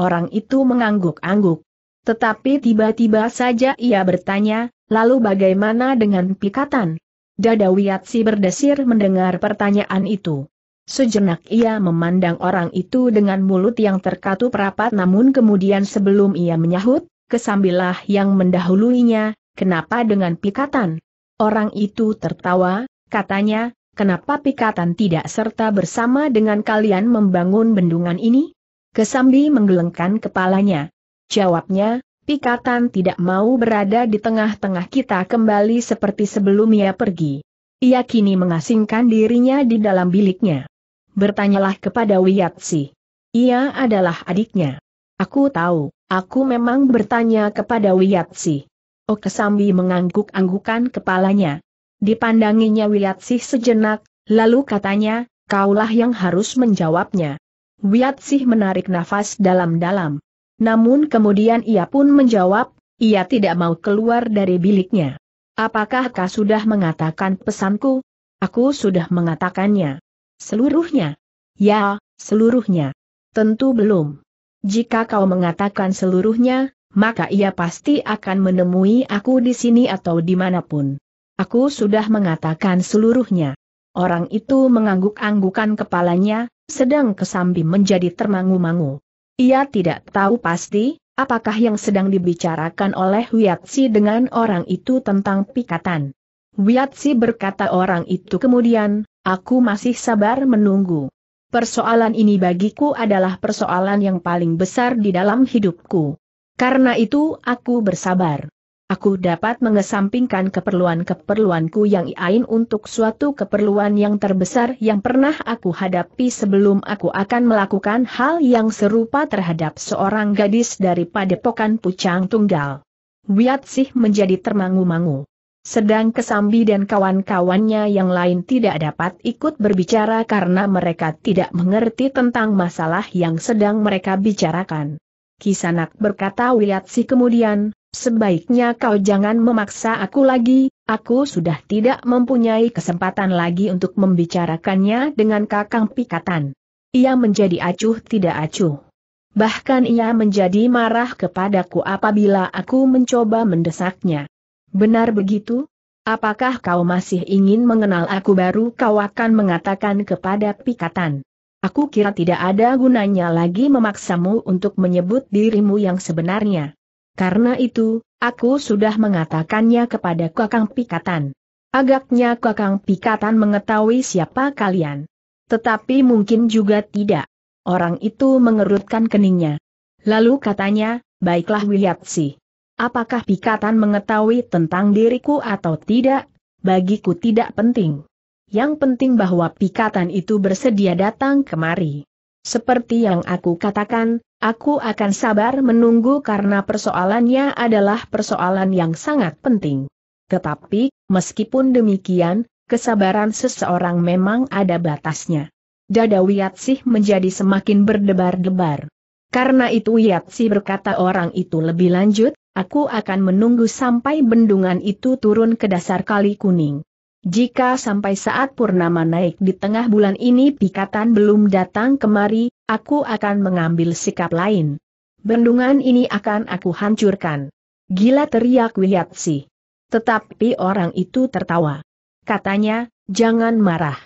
Orang itu mengangguk-angguk. Tetapi tiba-tiba saja ia bertanya, lalu bagaimana dengan pikatan? Dada Sih berdesir mendengar pertanyaan itu. Sejenak ia memandang orang itu dengan mulut yang terkatup rapat namun kemudian sebelum ia menyahut, kesambilah yang mendahuluinya, kenapa dengan pikatan? Orang itu tertawa, katanya, kenapa pikatan tidak serta bersama dengan kalian membangun bendungan ini? Kesambi menggelengkan kepalanya. Jawabnya, Pikatan tidak mau berada di tengah-tengah kita kembali seperti sebelum ia pergi. Ia kini mengasingkan dirinya di dalam biliknya. Bertanyalah kepada Wiyatsi. Ia adalah adiknya. Aku tahu, aku memang bertanya kepada Wiyatsi. Oke sambil mengangguk-anggukan kepalanya. Dipandanginya Wiyatsi sejenak, lalu katanya, kaulah yang harus menjawabnya. Wiyatsi menarik nafas dalam-dalam. Namun kemudian ia pun menjawab, ia tidak mau keluar dari biliknya. Apakah kau sudah mengatakan pesanku? Aku sudah mengatakannya. Seluruhnya? Ya, seluruhnya. Tentu belum. Jika kau mengatakan seluruhnya, maka ia pasti akan menemui aku di sini atau dimanapun. Aku sudah mengatakan seluruhnya. Orang itu mengangguk-anggukan kepalanya, sedang kesambi menjadi termangu-mangu. Ia tidak tahu pasti, apakah yang sedang dibicarakan oleh Wiatsi dengan orang itu tentang pikatan. Wiatsi berkata orang itu kemudian, aku masih sabar menunggu persoalan ini bagiku adalah persoalan yang paling besar di dalam hidupku. Karena itu aku bersabar. Aku dapat mengesampingkan keperluan-keperluanku yang lain untuk suatu keperluan yang terbesar yang pernah aku hadapi sebelum aku akan melakukan hal yang serupa terhadap seorang gadis dari padepokan Pucang Tunggal. Wiat Sih menjadi termangu-mangu. Sedang Kesambi dan kawan-kawannya yang lain tidak dapat ikut berbicara karena mereka tidak mengerti tentang masalah yang sedang mereka bicarakan. Kisanak berkata Wiyatsi kemudian, sebaiknya kau jangan memaksa aku lagi, aku sudah tidak mempunyai kesempatan lagi untuk membicarakannya dengan kakang pikatan. Ia menjadi acuh tidak acuh. Bahkan ia menjadi marah kepadaku apabila aku mencoba mendesaknya. Benar begitu? Apakah kau masih ingin mengenal aku baru kau akan mengatakan kepada Pikatan? Aku kira tidak ada gunanya lagi memaksamu untuk menyebut dirimu yang sebenarnya. Karena itu, aku sudah mengatakannya kepada Kakang Pikatan. Agaknya Kakang Pikatan mengetahui siapa kalian. Tetapi mungkin juga tidak. Orang itu mengerutkan keningnya. Lalu katanya, baiklah Wiliatsi. Apakah Pikatan mengetahui tentang diriku atau tidak? Bagiku tidak penting. Yang penting bahwa Pikatan itu bersedia datang kemari. Seperti yang aku katakan, aku akan sabar menunggu karena persoalannya adalah persoalan yang sangat penting. Tetapi, meskipun demikian, kesabaran seseorang memang ada batasnya. Dada Wiyatsih menjadi semakin berdebar-debar. Karena itu Wiyatsih berkata orang itu lebih lanjut, Aku akan menunggu sampai bendungan itu turun ke dasar kali kuning. Jika sampai saat purnama naik di tengah bulan ini pikatan belum datang kemari, aku akan mengambil sikap lain. Bendungan ini akan aku hancurkan. Gila teriak Wiyatsi. Tetapi orang itu tertawa. Katanya, jangan marah.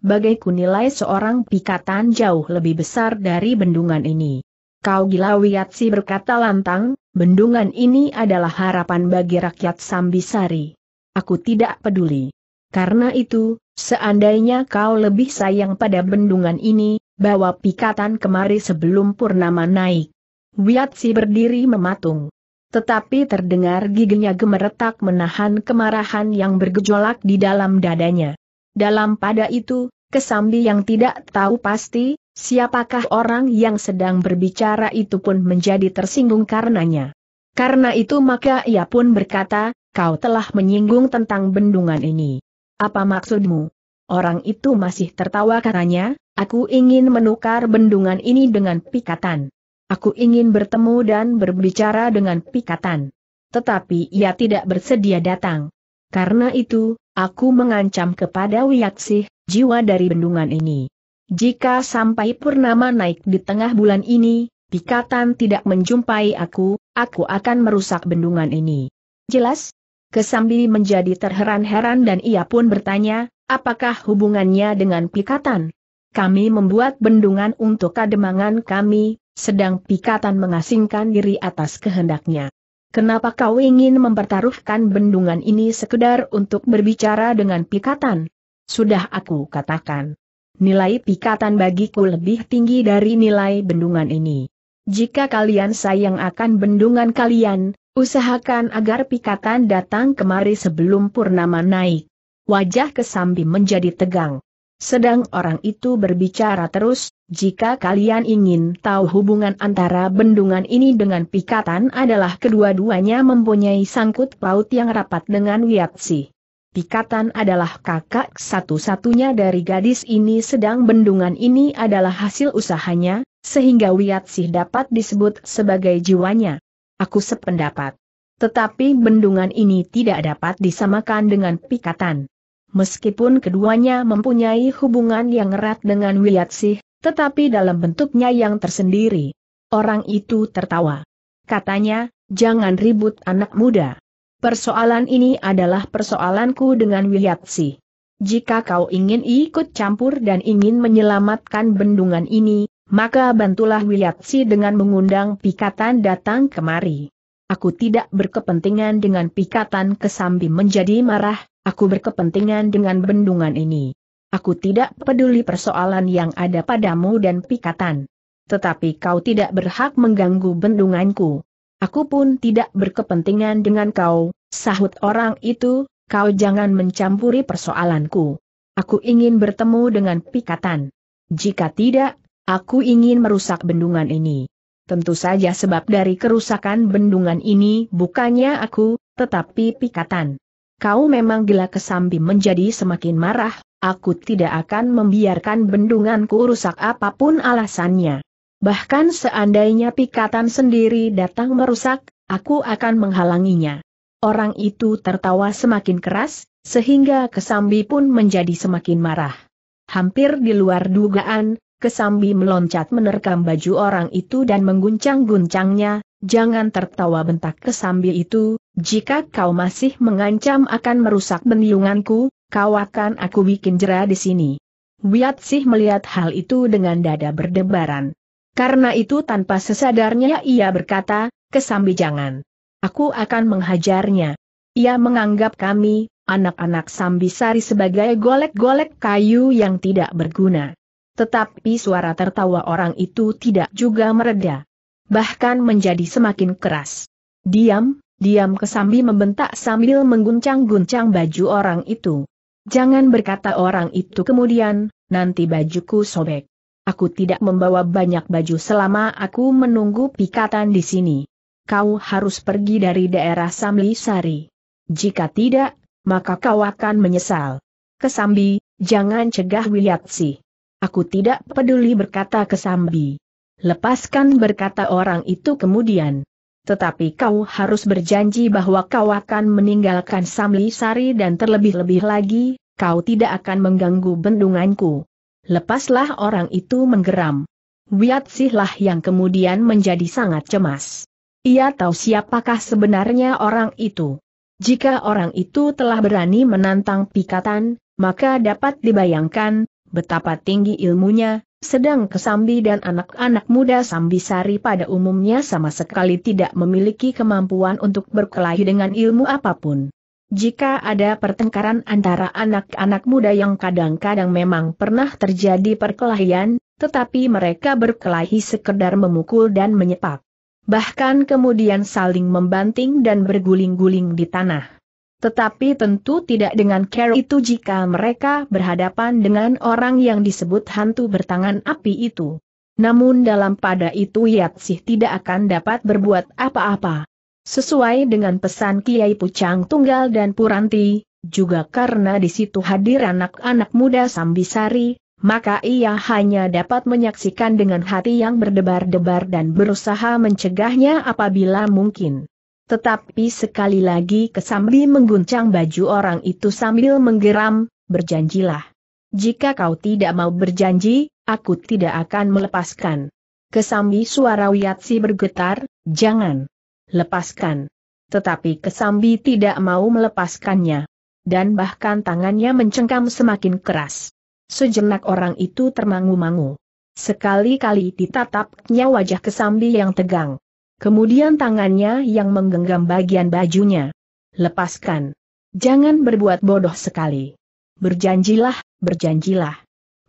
Bagai kunilai seorang pikatan jauh lebih besar dari bendungan ini. Kau gila Wiatsi berkata lantang, Bendungan ini adalah harapan bagi rakyat Sambisari. Aku tidak peduli. Karena itu, seandainya kau lebih sayang pada bendungan ini, bawa pikatan kemari sebelum purnama naik. Wiatsi berdiri mematung. Tetapi terdengar giginya gemeretak menahan kemarahan yang bergejolak di dalam dadanya. Dalam pada itu, Kesambi yang tidak tahu pasti, Siapakah orang yang sedang berbicara itu pun menjadi tersinggung karenanya. Karena itu maka ia pun berkata, kau telah menyinggung tentang bendungan ini. Apa maksudmu? Orang itu masih tertawa karenanya. aku ingin menukar bendungan ini dengan pikatan. Aku ingin bertemu dan berbicara dengan pikatan. Tetapi ia tidak bersedia datang. Karena itu, aku mengancam kepada Wiyaksih, jiwa dari bendungan ini. Jika sampai purnama naik di tengah bulan ini, Pikatan tidak menjumpai aku, aku akan merusak bendungan ini. Jelas? Kesambi menjadi terheran-heran dan ia pun bertanya, apakah hubungannya dengan Pikatan? Kami membuat bendungan untuk kademangan kami, sedang Pikatan mengasingkan diri atas kehendaknya. Kenapa kau ingin mempertaruhkan bendungan ini sekedar untuk berbicara dengan Pikatan? Sudah aku katakan nilai pikatan bagiku lebih tinggi dari nilai bendungan ini. Jika kalian sayang akan bendungan kalian, usahakan agar pikatan datang kemari sebelum purnama naik. Wajah Kesambi menjadi tegang. Sedang orang itu berbicara terus, jika kalian ingin tahu hubungan antara bendungan ini dengan pikatan adalah kedua-duanya mempunyai sangkut paut yang rapat dengan Wiatsi. Pikatan adalah kakak satu-satunya dari gadis ini sedang bendungan ini adalah hasil usahanya, sehingga Wiyatsih dapat disebut sebagai jiwanya. Aku sependapat. Tetapi bendungan ini tidak dapat disamakan dengan pikatan. Meskipun keduanya mempunyai hubungan yang erat dengan Wiyatsih, tetapi dalam bentuknya yang tersendiri. Orang itu tertawa. Katanya, jangan ribut anak muda. Persoalan ini adalah persoalanku dengan Wiyatsi. Jika kau ingin ikut campur dan ingin menyelamatkan bendungan ini, maka bantulah Wiyatsi dengan mengundang Pikatan datang kemari. Aku tidak berkepentingan dengan Pikatan Kesambi menjadi marah, aku berkepentingan dengan bendungan ini. Aku tidak peduli persoalan yang ada padamu dan Pikatan. Tetapi kau tidak berhak mengganggu bendunganku. Aku pun tidak berkepentingan dengan kau, sahut orang itu, kau jangan mencampuri persoalanku. Aku ingin bertemu dengan pikatan. Jika tidak, aku ingin merusak bendungan ini. Tentu saja sebab dari kerusakan bendungan ini bukannya aku, tetapi pikatan. Kau memang gila kesambi menjadi semakin marah, aku tidak akan membiarkan bendunganku rusak apapun alasannya. Bahkan seandainya pikatan sendiri datang merusak, aku akan menghalanginya. Orang itu tertawa semakin keras, sehingga Kesambi pun menjadi semakin marah. Hampir di luar dugaan, Kesambi meloncat menerkam baju orang itu dan mengguncang-guncangnya, jangan tertawa bentak Kesambi itu, jika kau masih mengancam akan merusak bendunganku, kau akan aku bikin jera di sini. Wiat sih melihat hal itu dengan dada berdebaran. Karena itu tanpa sesadarnya ia berkata, kesambi jangan. Aku akan menghajarnya. Ia menganggap kami, anak-anak sambisari sebagai golek-golek kayu yang tidak berguna. Tetapi suara tertawa orang itu tidak juga mereda. Bahkan menjadi semakin keras. Diam, diam kesambi membentak sambil mengguncang-guncang baju orang itu. Jangan berkata orang itu kemudian, nanti bajuku sobek aku tidak membawa banyak baju selama aku menunggu pikatan di sini. Kau harus pergi dari daerah Samlisari. Jika tidak, maka kau akan menyesal. Kesambi, jangan cegah Wiliatsi. Aku tidak peduli berkata Kesambi. Lepaskan berkata orang itu kemudian. Tetapi kau harus berjanji bahwa kau akan meninggalkan Samli Sari dan terlebih-lebih lagi, kau tidak akan mengganggu bendunganku. Lepaslah orang itu menggeram. Wiat Sihlah yang kemudian menjadi sangat cemas. Ia tahu siapakah sebenarnya orang itu. Jika orang itu telah berani menantang pikatan, maka dapat dibayangkan betapa tinggi ilmunya, sedang Kesambi dan anak-anak muda Sambisari pada umumnya sama sekali tidak memiliki kemampuan untuk berkelahi dengan ilmu apapun. Jika ada pertengkaran antara anak-anak muda yang kadang-kadang memang pernah terjadi perkelahian, tetapi mereka berkelahi sekedar memukul dan menyepak. Bahkan kemudian saling membanting dan berguling-guling di tanah. Tetapi tentu tidak dengan care itu jika mereka berhadapan dengan orang yang disebut hantu bertangan api itu. Namun dalam pada itu Yatsih tidak akan dapat berbuat apa-apa. Sesuai dengan pesan Kiai Pucang Tunggal dan Puranti, juga karena di situ hadir anak-anak muda Sambisari, maka ia hanya dapat menyaksikan dengan hati yang berdebar-debar dan berusaha mencegahnya apabila mungkin. Tetapi sekali lagi Kesambi mengguncang baju orang itu sambil menggeram, berjanjilah. Jika kau tidak mau berjanji, aku tidak akan melepaskan. Kesambi suara Wiyatsi bergetar, jangan lepaskan. Tetapi Kesambi tidak mau melepaskannya. Dan bahkan tangannya mencengkam semakin keras. Sejenak orang itu termangu-mangu. Sekali-kali ditatapnya wajah Kesambi yang tegang. Kemudian tangannya yang menggenggam bagian bajunya. Lepaskan. Jangan berbuat bodoh sekali. Berjanjilah, berjanjilah.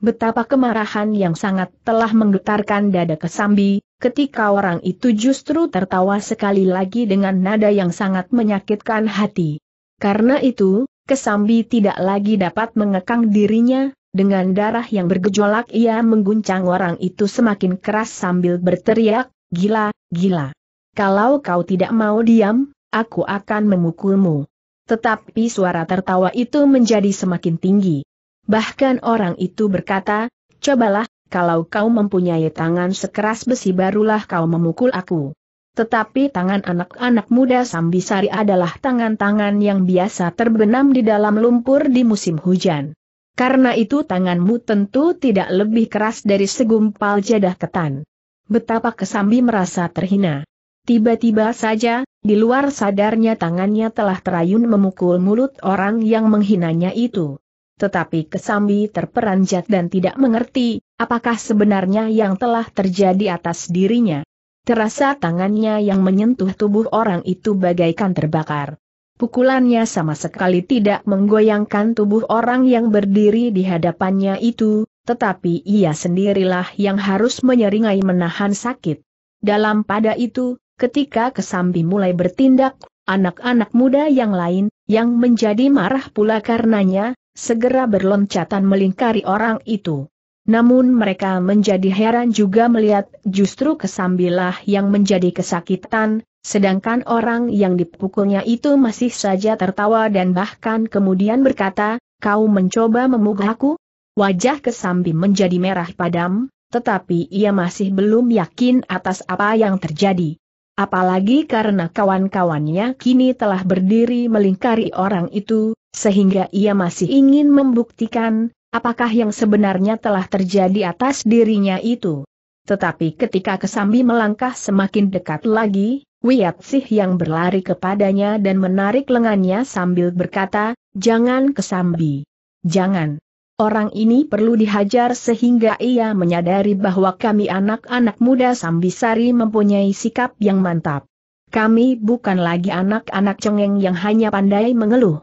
Betapa kemarahan yang sangat telah menggetarkan dada Kesambi, ketika orang itu justru tertawa sekali lagi dengan nada yang sangat menyakitkan hati. Karena itu, Kesambi tidak lagi dapat mengekang dirinya, dengan darah yang bergejolak ia mengguncang orang itu semakin keras sambil berteriak, gila, gila. Kalau kau tidak mau diam, aku akan memukulmu. Tetapi suara tertawa itu menjadi semakin tinggi. Bahkan orang itu berkata, cobalah, kalau kau mempunyai tangan sekeras besi barulah kau memukul aku. Tetapi tangan anak-anak muda Sambisari adalah tangan-tangan yang biasa terbenam di dalam lumpur di musim hujan. Karena itu tanganmu tentu tidak lebih keras dari segumpal jadah ketan. Betapa Kesambi merasa terhina. Tiba-tiba saja, di luar sadarnya tangannya telah terayun memukul mulut orang yang menghinanya itu tetapi Kesambi terperanjat dan tidak mengerti, apakah sebenarnya yang telah terjadi atas dirinya. Terasa tangannya yang menyentuh tubuh orang itu bagaikan terbakar. Pukulannya sama sekali tidak menggoyangkan tubuh orang yang berdiri di hadapannya itu, tetapi ia sendirilah yang harus menyeringai menahan sakit. Dalam pada itu, ketika Kesambi mulai bertindak, anak-anak muda yang lain, yang menjadi marah pula karenanya, segera berloncatan melingkari orang itu. Namun mereka menjadi heran juga melihat justru kesambilah yang menjadi kesakitan, sedangkan orang yang dipukulnya itu masih saja tertawa dan bahkan kemudian berkata, kau mencoba aku? Wajah kesambi menjadi merah padam, tetapi ia masih belum yakin atas apa yang terjadi. Apalagi karena kawan-kawannya kini telah berdiri melingkari orang itu, sehingga ia masih ingin membuktikan, apakah yang sebenarnya telah terjadi atas dirinya itu. Tetapi ketika Kesambi melangkah semakin dekat lagi, Wiyatsih yang berlari kepadanya dan menarik lengannya sambil berkata, Jangan Kesambi. Jangan. Orang ini perlu dihajar sehingga ia menyadari bahwa kami anak-anak muda Sambisari mempunyai sikap yang mantap. Kami bukan lagi anak-anak cengeng yang hanya pandai mengeluh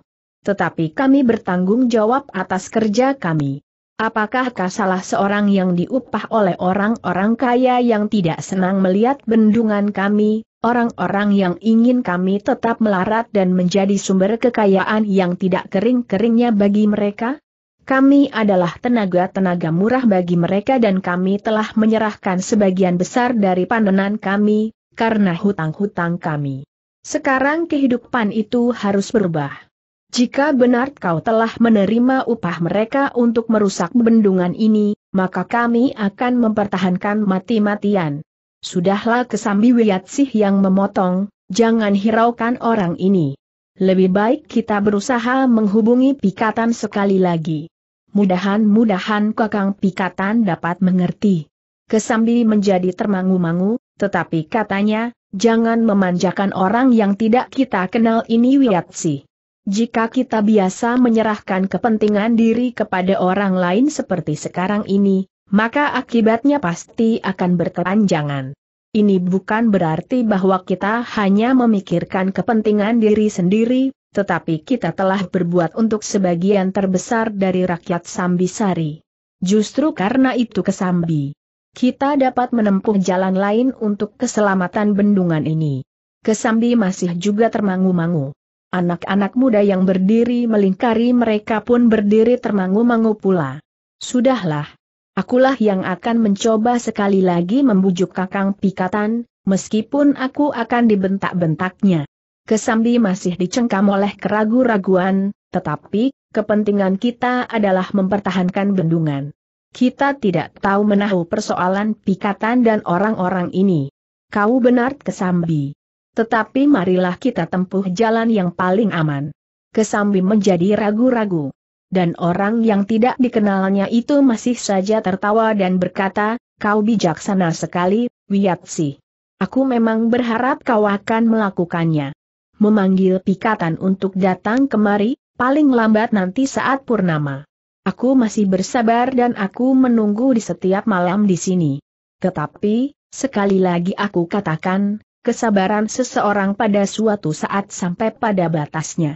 tetapi kami bertanggung jawab atas kerja kami. Apakah kau salah seorang yang diupah oleh orang-orang kaya yang tidak senang melihat bendungan kami, orang-orang yang ingin kami tetap melarat dan menjadi sumber kekayaan yang tidak kering-keringnya bagi mereka? Kami adalah tenaga-tenaga murah bagi mereka dan kami telah menyerahkan sebagian besar dari panenan kami, karena hutang-hutang kami. Sekarang kehidupan itu harus berubah. Jika benar kau telah menerima upah mereka untuk merusak bendungan ini, maka kami akan mempertahankan mati-matian. Sudahlah kesambi Wiyatsih yang memotong, jangan hiraukan orang ini. Lebih baik kita berusaha menghubungi Pikatan sekali lagi. Mudahan-mudahan Kakang Pikatan dapat mengerti. Kesambi menjadi termangu-mangu, tetapi katanya, jangan memanjakan orang yang tidak kita kenal ini Wiyatsih. Jika kita biasa menyerahkan kepentingan diri kepada orang lain seperti sekarang ini, maka akibatnya pasti akan berkepanjangan. Ini bukan berarti bahwa kita hanya memikirkan kepentingan diri sendiri, tetapi kita telah berbuat untuk sebagian terbesar dari rakyat Sambisari. Justru karena itu kesambi. Kita dapat menempuh jalan lain untuk keselamatan bendungan ini. Kesambi masih juga termangu-mangu. Anak-anak muda yang berdiri melingkari mereka pun berdiri termangu-mangu pula. Sudahlah. Akulah yang akan mencoba sekali lagi membujuk kakang pikatan, meskipun aku akan dibentak-bentaknya. Kesambi masih dicengkam oleh keragu-raguan, tetapi, kepentingan kita adalah mempertahankan bendungan. Kita tidak tahu menahu persoalan pikatan dan orang-orang ini. Kau benar Kesambi. Tetapi marilah kita tempuh jalan yang paling aman. Kesambi menjadi ragu-ragu. Dan orang yang tidak dikenalnya itu masih saja tertawa dan berkata, kau bijaksana sekali, Wiyatsi. Aku memang berharap kau akan melakukannya. Memanggil pikatan untuk datang kemari, paling lambat nanti saat purnama. Aku masih bersabar dan aku menunggu di setiap malam di sini. Tetapi, sekali lagi aku katakan, kesabaran seseorang pada suatu saat sampai pada batasnya.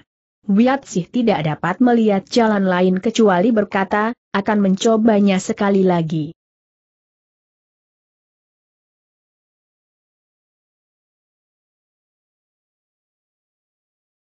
sih tidak dapat melihat jalan lain kecuali berkata, akan mencobanya sekali lagi.